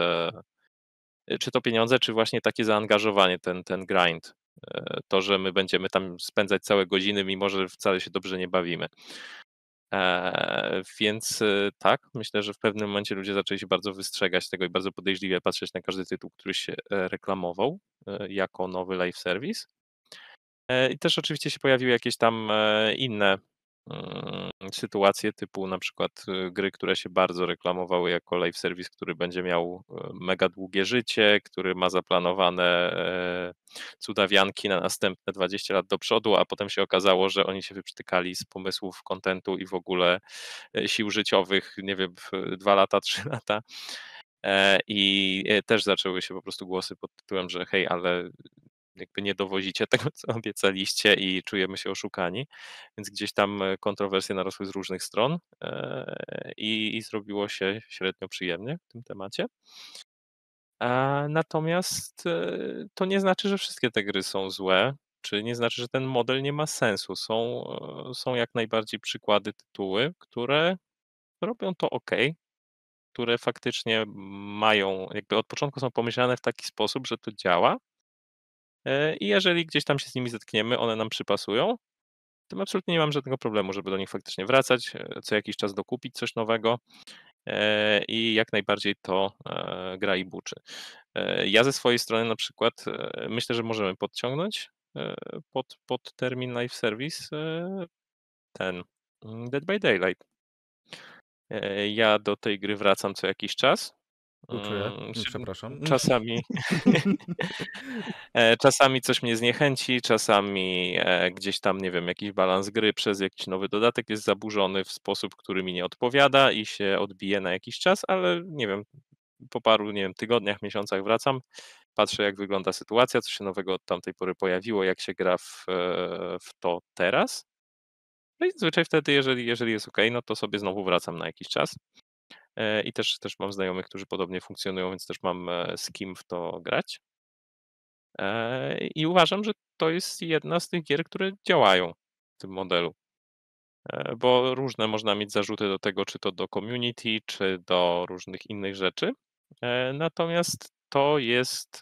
czy to pieniądze, czy właśnie takie zaangażowanie, ten, ten grind E, to, że my będziemy tam spędzać całe godziny, mimo że wcale się dobrze nie bawimy. E, więc e, tak, myślę, że w pewnym momencie ludzie zaczęli się bardzo wystrzegać tego i bardzo podejrzliwie patrzeć na każdy tytuł, który się reklamował jako nowy live service. I też oczywiście się pojawiły jakieś tam inne Mm, sytuacje typu na przykład y, gry, które się bardzo reklamowały jako live service, który będzie miał y, mega długie życie, który ma zaplanowane e, cudawianki na następne 20 lat do przodu, a potem się okazało, że oni się wyprztykali z pomysłów, kontentu i w ogóle e, sił życiowych, nie wiem, dwa lata, trzy lata. E, I też zaczęły się po prostu głosy pod tytułem, że hej, ale jakby nie dowozicie tego, co obiecaliście i czujemy się oszukani, więc gdzieś tam e, kontrowersje narosły z różnych stron e, i, i zrobiło się średnio przyjemnie w tym temacie. Natomiast e, to nie znaczy, że wszystkie te gry są złe, czy nie znaczy, że ten model nie ma sensu. Są, są jak najbardziej przykłady, tytuły, które robią to ok, które faktycznie mają, jakby od początku są pomyślane w taki sposób, że to działa, E, I jeżeli gdzieś tam się z nimi zetkniemy, one nam przypasują, to absolutnie nie mam żadnego problemu, żeby do nich faktycznie wracać, e, co jakiś czas dokupić coś nowego e, i jak najbardziej to gra i buczy. Ja ze swojej strony na przykład myślę, że możemy podciągnąć pod, pod termin live service ten mm, Dead by Daylight. Ja do tej gry wracam co jakiś czas. Uczuję. Mm, mm, przepraszam. Czasami, e, czasami coś mnie zniechęci, czasami e, gdzieś tam, nie wiem, jakiś balans gry przez jakiś nowy dodatek jest zaburzony w sposób, który mi nie odpowiada i się odbije na jakiś czas, ale nie wiem, po paru, nie wiem, tygodniach, miesiącach wracam, patrzę jak wygląda sytuacja, co się nowego od tamtej pory pojawiło, jak się gra w, e, w to teraz. No i zwyczaj wtedy, jeżeli, jeżeli jest ok, no to sobie znowu wracam na jakiś czas. E, i też, też mam znajomych, którzy podobnie funkcjonują, więc też mam e, z kim w to grać. E, I uważam, że to jest jedna z tych gier, które działają w tym modelu. Bo różne można mieć zarzuty do tego, czy to do community, czy do różnych innych rzeczy. Natomiast to jest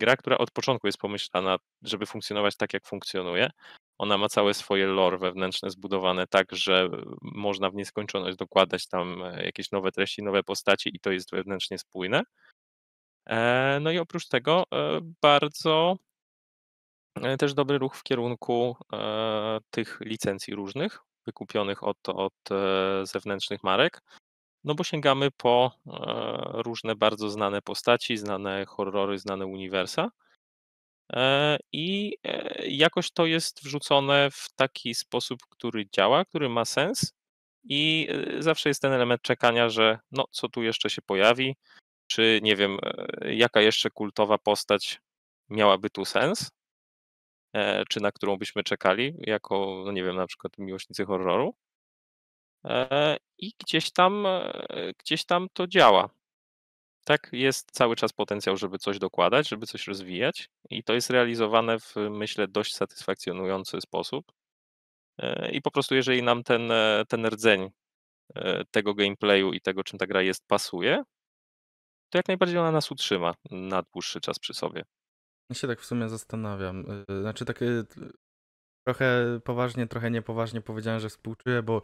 gra, która od początku jest pomyślana, żeby funkcjonować tak, jak funkcjonuje. Ona ma całe swoje lore wewnętrzne zbudowane tak, że e, można w nieskończoność dokładać tam e, jakieś nowe treści, nowe postacie i to jest wewnętrznie spójne. E, no i oprócz tego bardzo też dobry ruch w kierunku tych licencji różnych, wykupionych od, od zewnętrznych marek, no bo sięgamy po różne bardzo znane postaci, znane horrory, znane uniwersa E, i e, jakoś to jest wrzucone w taki sposób, który działa, który ma sens i e, zawsze jest ten element czekania, że no co tu jeszcze się pojawi, czy nie wiem, jaka jeszcze kultowa postać miałaby tu sens, czy na którą byśmy czekali, jako, no nie wiem, na przykład miłośnicy horroru. I gdzieś tam, gdzieś tam to działa tak jest cały czas potencjał, żeby coś dokładać, żeby coś rozwijać i to jest realizowane w myślę dość satysfakcjonujący sposób. E, I po prostu jeżeli nam ten, e, ten rdzeń e, tego gameplayu i tego, czym ta gra jest, pasuje, to jak najbardziej ona nas utrzyma na dłuższy czas przy sobie. Ja się tak w sumie zastanawiam. Znaczy tak trochę poważnie, trochę niepoważnie powiedziałem, że współczuję, bo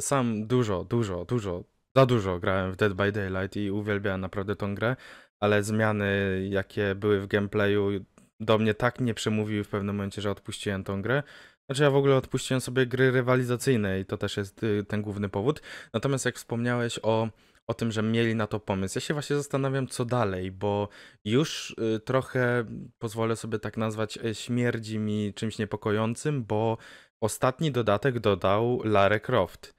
sam dużo, dużo, dużo za dużo grałem w Dead by Daylight i uwielbiałem naprawdę tą grę, ale zmiany, jakie były w gameplayu, do mnie tak nie przemówiły w pewnym momencie, że odpuściłem tą grę. Znaczy ja w ogóle odpuściłem sobie gry rywalizacyjne i to też jest y, ten główny powód. Natomiast jak wspomniałeś o, o tym, że mieli na to pomysł, ja się właśnie zastanawiam co dalej, bo już y, trochę pozwolę sobie tak nazwać y, śmierdzi mi czymś niepokojącym, bo ostatni dodatek dodał Lara Croft.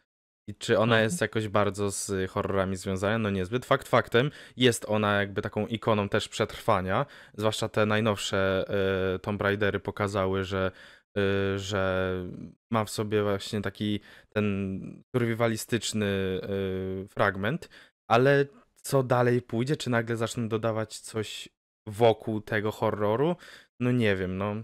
I czy ona mhm. jest jakoś bardzo z horrorami związana? No niezbyt. Fakt faktem, jest ona jakby taką ikoną też przetrwania. Zwłaszcza te najnowsze y, Tomb Raidery pokazały, że, y, że ma w sobie właśnie taki ten survivalistyczny y, fragment, ale co dalej pójdzie? Czy nagle zaczną dodawać coś wokół tego horroru? No nie wiem, no.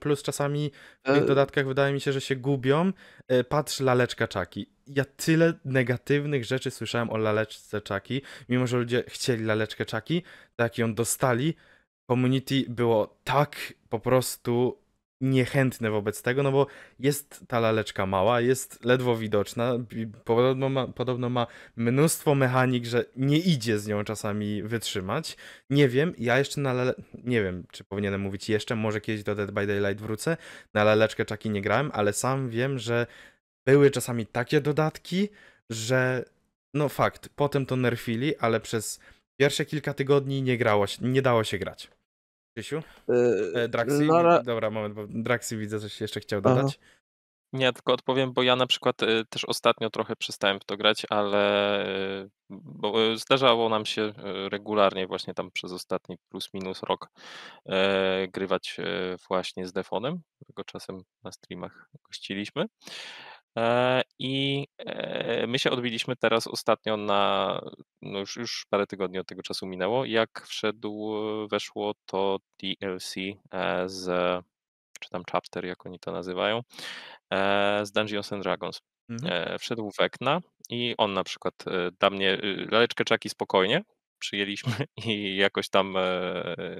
Plus czasami w e, tych dodatkach wydaje mi się, że się gubią. E, patrz, laleczka czaki. Ja tyle negatywnych rzeczy słyszałem o laleczce czaki, mimo że ludzie chcieli laleczkę czaki, tak ją dostali. Community było tak po prostu niechętne wobec tego, no bo jest ta laleczka mała, jest ledwo widoczna, podobno ma, podobno ma mnóstwo mechanik, że nie idzie z nią czasami wytrzymać. Nie wiem, ja jeszcze na lale... nie wiem, czy powinienem mówić jeszcze, może kiedyś do Dead by Daylight wrócę, na laleczkę czaki nie grałem, ale sam wiem, że były czasami takie dodatki, że no fakt, potem to nerfili, ale przez pierwsze kilka tygodni nie grało się, nie dało się grać. Krzysiu? Y, e, Draxi? Lara... No Dobra, moment, bo Draxi widzę, coś jeszcze chciał dodać. Aha. Nie, tylko odpowiem, bo ja na przykład y, też ostatnio trochę przestałem w to grać, ale y, bo zdarzało nam się regularnie właśnie tam przez ostatni plus minus rok grywać właśnie z Defonem, którego czasem na streamach gościliśmy. E, I e, my się odbiliśmy teraz ostatnio na, no już, już parę tygodni od tego czasu minęło, jak wszedł, e, weszło to DLC z, czy tam chapter, jak oni to nazywają, z Dungeons and Dragons. Mhm. Wszedł Wekna i on na przykład da mnie laleczkę czaki spokojnie, przyjęliśmy i jakoś tam, e,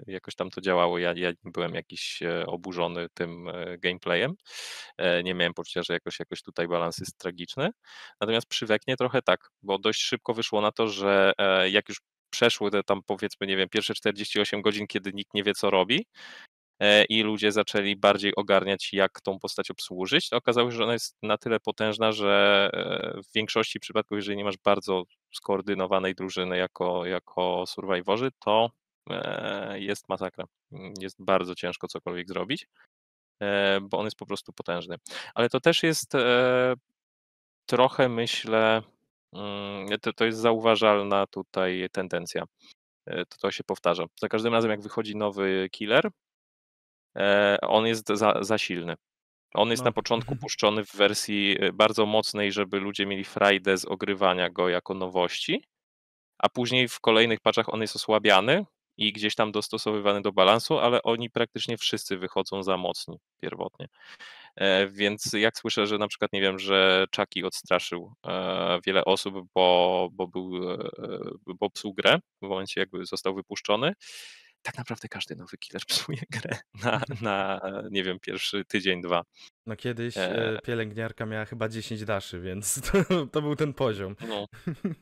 jakoś tam to działało. Ja, ja nie byłem jakiś e, oburzony tym e, gameplayem. Nie miałem poczucia, że jakoś, jakoś tutaj balans jest tragiczny. Natomiast przyweknie trochę tak, bo dość szybko wyszło na to, że jak już przeszły te tam powiedzmy, nie wiem, pierwsze 48 godzin, kiedy nikt nie wie, co robi, i ludzie zaczęli bardziej ogarniać, jak tą postać obsłużyć. Okazało się, że ona jest na tyle potężna, że w większości przypadków, jeżeli nie masz bardzo skoordynowanej drużyny jako, jako survivorzy, to e, jest masakra. Mm, jest bardzo ciężko cokolwiek zrobić, e, bo on jest po prostu potężny. Ale to też jest e, trochę, myślę, mm, to, to jest zauważalna tutaj tendencja. To, to się powtarza. Za każdym razem, jak wychodzi nowy killer, on jest za, za silny. On jest no. na początku mhm. puszczony w wersji y, bardzo mocnej, żeby ludzie mieli frajdę z ogrywania go jako nowości, a później w kolejnych paczach on jest osłabiany i gdzieś tam dostosowywany do balansu, ale oni praktycznie wszyscy wychodzą za mocni pierwotnie. E, więc jak słyszę, że na przykład nie wiem, że Chucky odstraszył e, wiele osób, bo, bo, był, e, bo psuł grę w momencie, jakby został wypuszczony, tak naprawdę każdy nowy killer psuje grę na, mhm. na nie wiem, pierwszy tydzień, dwa. No kiedyś e... e, e. pielęgniarka miała chyba 10 daszy, więc to, to był ten poziom. No.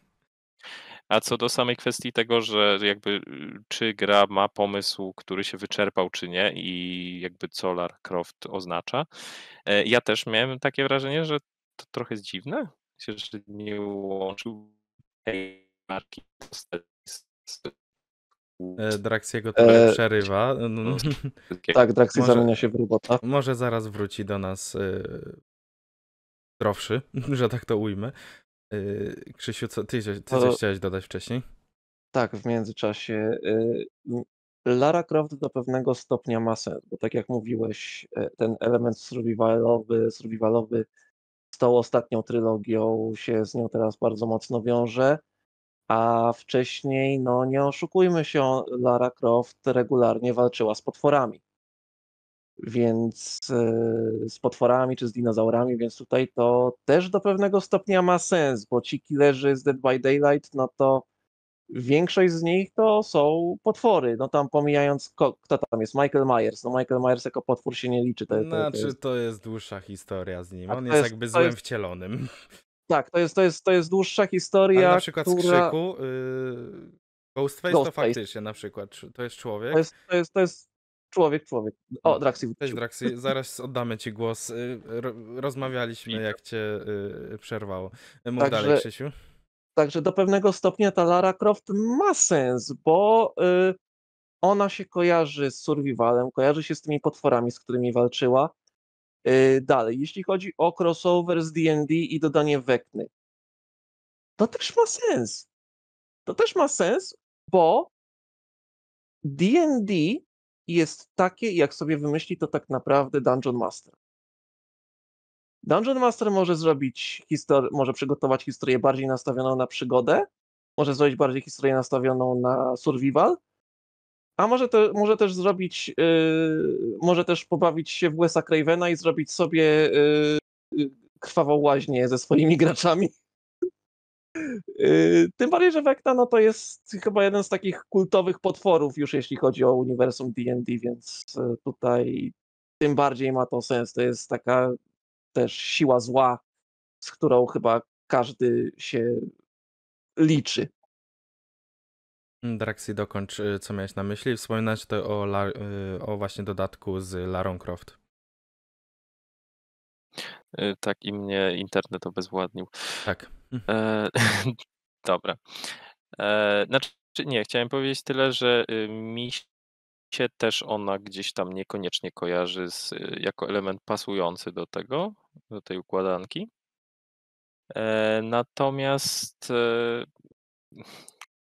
A co do samej kwestii tego, że jakby y, czy gra ma pomysł, który się wyczerpał, czy nie, i jakby co Lara Croft oznacza, e, ja też miałem takie wrażenie, że to trochę jest dziwne, się, że nie łączył tej marki z E, Draxiego trochę e, przerywa. No, no. No, tak, Draxi może, zamienia się w robota. Może zaraz wróci do nas e, zdrowszy, że tak to ujmę. Krzysiu, co, ty, ty coś chciałeś dodać wcześniej? Tak, w międzyczasie. Lara Croft do pewnego stopnia ma sens, bo tak jak mówiłeś, ten element survivalowy, survivalowy z tą ostatnią trylogią się z nią teraz bardzo mocno wiąże a wcześniej, no nie oszukujmy się, Lara Croft regularnie walczyła z potworami. Więc e, z potworami czy z dinozaurami, więc tutaj to też do pewnego stopnia ma sens, bo ci killerzy z Dead by Daylight, no to większość z nich to są potwory. No tam pomijając, kto tam jest? Michael Myers. No Michael Myers jako potwór się nie liczy. To, to, znaczy, to jest... to jest dłuższa historia z nim. On jest, jest, jakby złym jest... wcielonym. Tak, to jest, to jest, to jest dłuższa historia. Ale na przykład która... z krzyku. Yy... Ghostface, Ghostface to faktycznie na przykład. To jest człowiek. To jest, to jest, to jest człowiek, człowiek. O, no, Draxi. Cześć Draxi, zaraz oddamy ci głos. Y, rozmawialiśmy, jak cię y, przerwało. Mów Także... dalej, Krzysiu. Także do pewnego stopnia ta Lara Croft ma sens, bo y, ona się kojarzy z survivalem, kojarzy się z tymi potworami, z którymi walczyła. E, dalej. Jeśli chodzi o crossover z D&D i dodanie Wekny, to też ma sens. To też ma sens, bo D&D jest takie, jak sobie wymyśli to tak naprawdę Dungeon Master. Dungeon Master może zrobić historię, może przygotować historię bardziej nastawioną na przygodę, może zrobić bardziej historię nastawioną na survival, a może, te, może też zrobić, yy, może też pobawić się w USA Cravena i zrobić sobie yy, krwawą łaźnię ze swoimi graczami. Yy, tym bardziej, że Vecna no to jest chyba jeden z takich kultowych potworów już jeśli chodzi o uniwersum D&D, więc e, tutaj tym bardziej ma to sens. To jest taka też siła zła, z którą chyba każdy się liczy. Draxi, dokończ, y, co miałeś na myśli. Wspominać tutaj o, La- y, o właśnie dodatku z Larą Croft. Y, tak, i mnie internet obezwładnił. Tak. E, dobra. E, znaczy, nie, chciałem powiedzieć tyle, że mi się też ona gdzieś tam niekoniecznie kojarzy z, jako element pasujący do tego, do tej układanki. E, natomiast e,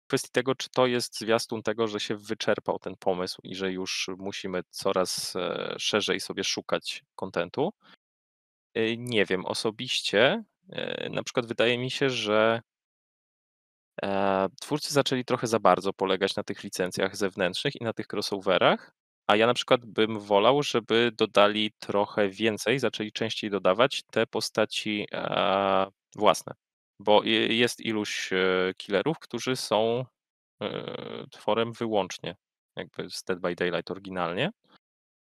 kwestii tego, czy to jest zwiastun tego, że się wyczerpał ten pomysł i że już musimy coraz e, szerzej sobie szukać kontentu. E, nie wiem, osobiście e, na przykład wydaje mi się, że twórcy zaczęli trochę za bardzo polegać na tych licencjach zewnętrznych i na tych crossoverach, a ja na przykład bym wolał, żeby dodali trochę więcej, zaczęli częściej dodawać te postaci własne bo jest iluś e, killerów, którzy są e, tworem wyłącznie jakby z Dead by Daylight oryginalnie.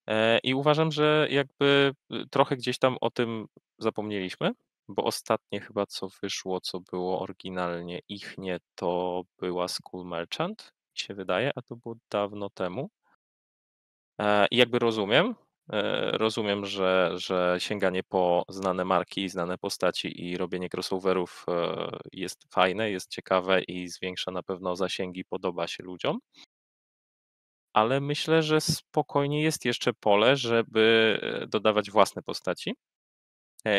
E, I uważam, że jakby y, trochę gdzieś tam o tym zapomnieliśmy, bo ostatnie chyba co wyszło, co było oryginalnie ich nie, to była School Merchant, mi się wydaje, a to było dawno temu. I jakby rozumiem, E, rozumiem, że, że sięganie po znane marki, znane postaci i robienie crossoverów e, jest fajne, jest ciekawe i zwiększa na pewno zasięgi, podoba się ludziom. Ale myślę, że spokojnie jest jeszcze pole, żeby e, dodawać własne postaci.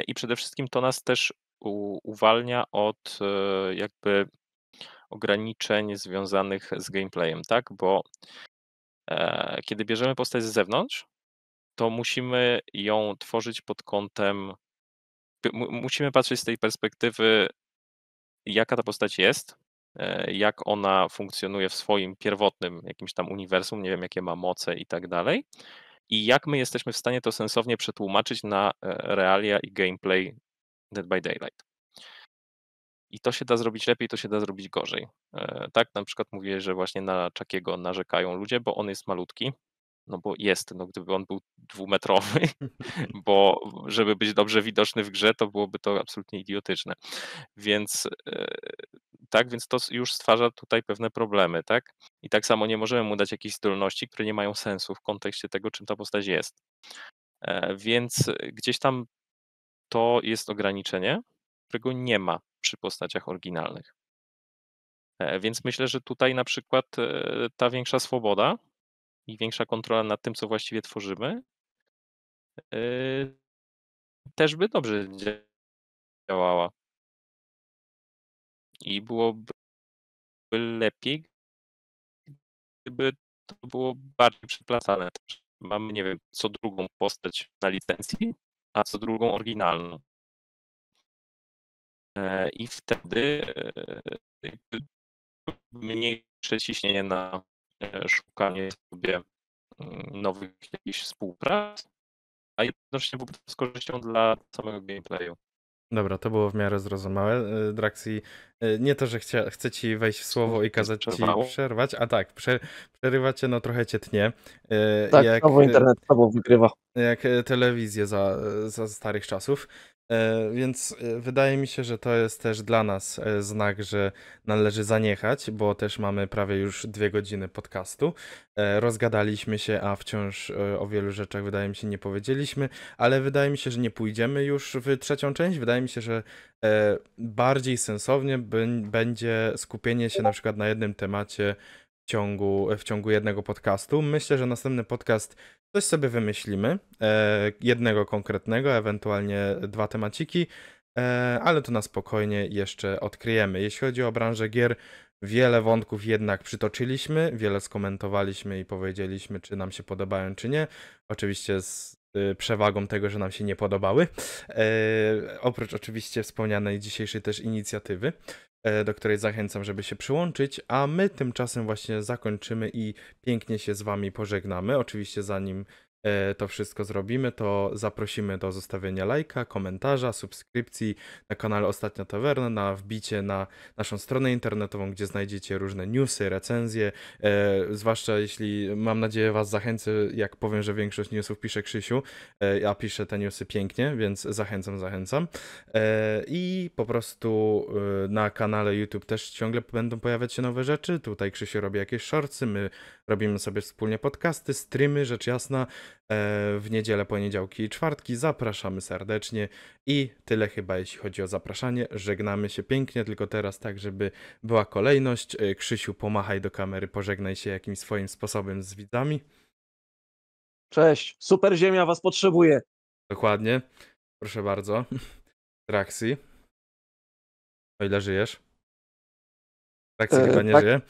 I przede wszystkim to nas też uwalnia od jakby ograniczeń związanych z gameplayem, tak? Bo kiedy bierzemy postać z zewnątrz, to musimy ją tworzyć pod kątem. Musimy patrzeć z tej perspektywy, jaka ta postać jest, e, jak ona funkcjonuje w swoim pierwotnym jakimś tam uniwersum, nie wiem, jakie ma moce i tak dalej. I jak my jesteśmy w stanie to sensownie przetłumaczyć na e, realia i gameplay Dead by Daylight. I to się da zrobić lepiej, to się da zrobić gorzej. E, tak, na przykład mówię, że właśnie na Czakiego narzekają ludzie, bo on jest malutki, no bo jest, no gdyby on był dwumetrowy, bo żeby być dobrze widoczny w grze, to byłoby to absolutnie idiotyczne. Więc e, tak, więc to już stwarza tutaj pewne problemy, tak? I tak samo nie możemy mu dać jakichś zdolności, które nie mają sensu w kontekście tego, czym ta postać jest. E, więc e, gdzieś tam to jest ograniczenie, którego nie ma przy postaciach oryginalnych. Więc myślę, że tutaj na przykład ta większa swoboda i większa kontrola nad tym, co właściwie tworzymy, yy, też by dobrze działała. I byłoby lepiej, gdyby to było bardziej przeplatane. Mamy, nie wiem, co drugą postać na licencji, a co drugą oryginalną. Yy, I wtedy yy, mniejsze ciśnienie na E, szukanie sobie mm, nowych jakichś współprac, a jednocześnie byłoby z korzyścią dla samego gameplayu. Dobra, to było w miarę zrozumiałe. E, Draxi, e, nie to, że chcia, chcę ci wejść w słowo i kazać ci przerwać, a tak, prze, przerywacie, no trochę cię tnie. Tak, jak, internet sobą wygrywa. Jak telewizję za, za starych czasów. E, więc e, wydaje mi się, że to jest też dla nas e, znak, że należy zaniechać, bo też mamy prawie już dwie godziny podcastu. Rozgadaliśmy się, a wciąż o wielu rzeczach wydaje mi się nie powiedzieliśmy, ale wydaje mi się, że nie pójdziemy już w trzecią część. Wydaje mi się, że bardziej sensownie będzie skupienie się na przykład na jednym temacie ciągu, w ciągu jednego podcastu. Myślę, że następny podcast coś sobie wymyślimy, e, jednego konkretnego, ewentualnie dwa temaciki, e, ale to na spokojnie jeszcze odkryjemy. Jeśli chodzi o branżę gier, wiele wątków jednak przytoczyliśmy, wiele skomentowaliśmy i powiedzieliśmy, czy nam się podobają, czy nie. Oczywiście z y, przewagą tego, że nam się nie podobały. E, oprócz oczywiście wspomnianej dzisiejszej też inicjatywy. E, do której zachęcam, żeby się przyłączyć, a my tymczasem właśnie zakończymy i pięknie się z Wami pożegnamy. Oczywiście zanim E, to wszystko zrobimy, to zaprosimy do zostawienia lajka, komentarza, subskrypcji na kanale Ostatnia Tawerna, na wbicie na naszą stronę internetową, gdzie znajdziecie różne newsy, recenzje, e, zwłaszcza jeśli, mam nadzieję, Was zachęcę, jak powiem, że większość newsów pisze Krzysiu, e, ja piszę te newsy pięknie, więc zachęcam, zachęcam. I po prostu na kanale YouTube też ciągle będą pojawiać się nowe rzeczy. Tutaj Krzysiu robi jakieś shortsy, my robimy sobie wspólnie podcasty, streamy, rzecz jasna. E, w niedzielę, poniedziałki i czwartki. Zapraszamy serdecznie i tyle chyba jeśli chodzi o zapraszanie. Żegnamy się pięknie, tylko teraz tak, żeby była kolejność. E, Krzysiu, pomachaj do kamery, pożegnaj się jakimś swoim sposobem z widzami. Cześć, super ziemia was potrzebuje. Dokładnie. Proszę bardzo. Traxi. O ile żyjesz? Traxi e, chyba nie tak, żyje.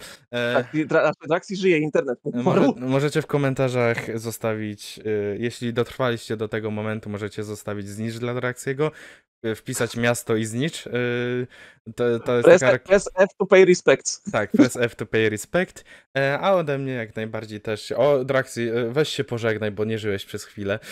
Traxi, tra, żyje, internet e, Może, Możecie w komentarzach zostawić, e, jeśli dotrwaliście do tego momentu, możecie zostawić znicz dla Traxiego, wpisać miasto i znicz. To, to press, taka... press, F to pay respect. Tak, press F to pay respect. A ode mnie jak najbardziej też. O, Draxi, weź się pożegnaj, bo nie żyłeś przez chwilę.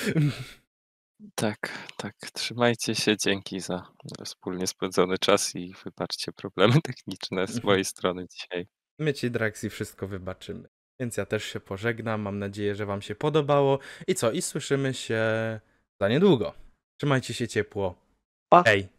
Tak, tak. Trzymajcie się. Dzięki za wspólnie spędzony czas i wybaczcie problemy techniczne z mhm. mojej strony dzisiaj. My ci, Draxi, wszystko wybaczymy. Więc ja też się pożegnam. Mam nadzieję, że wam się podobało. I co? I słyszymy się za niedługo. Trzymajcie się ciepło. Pa. Hej.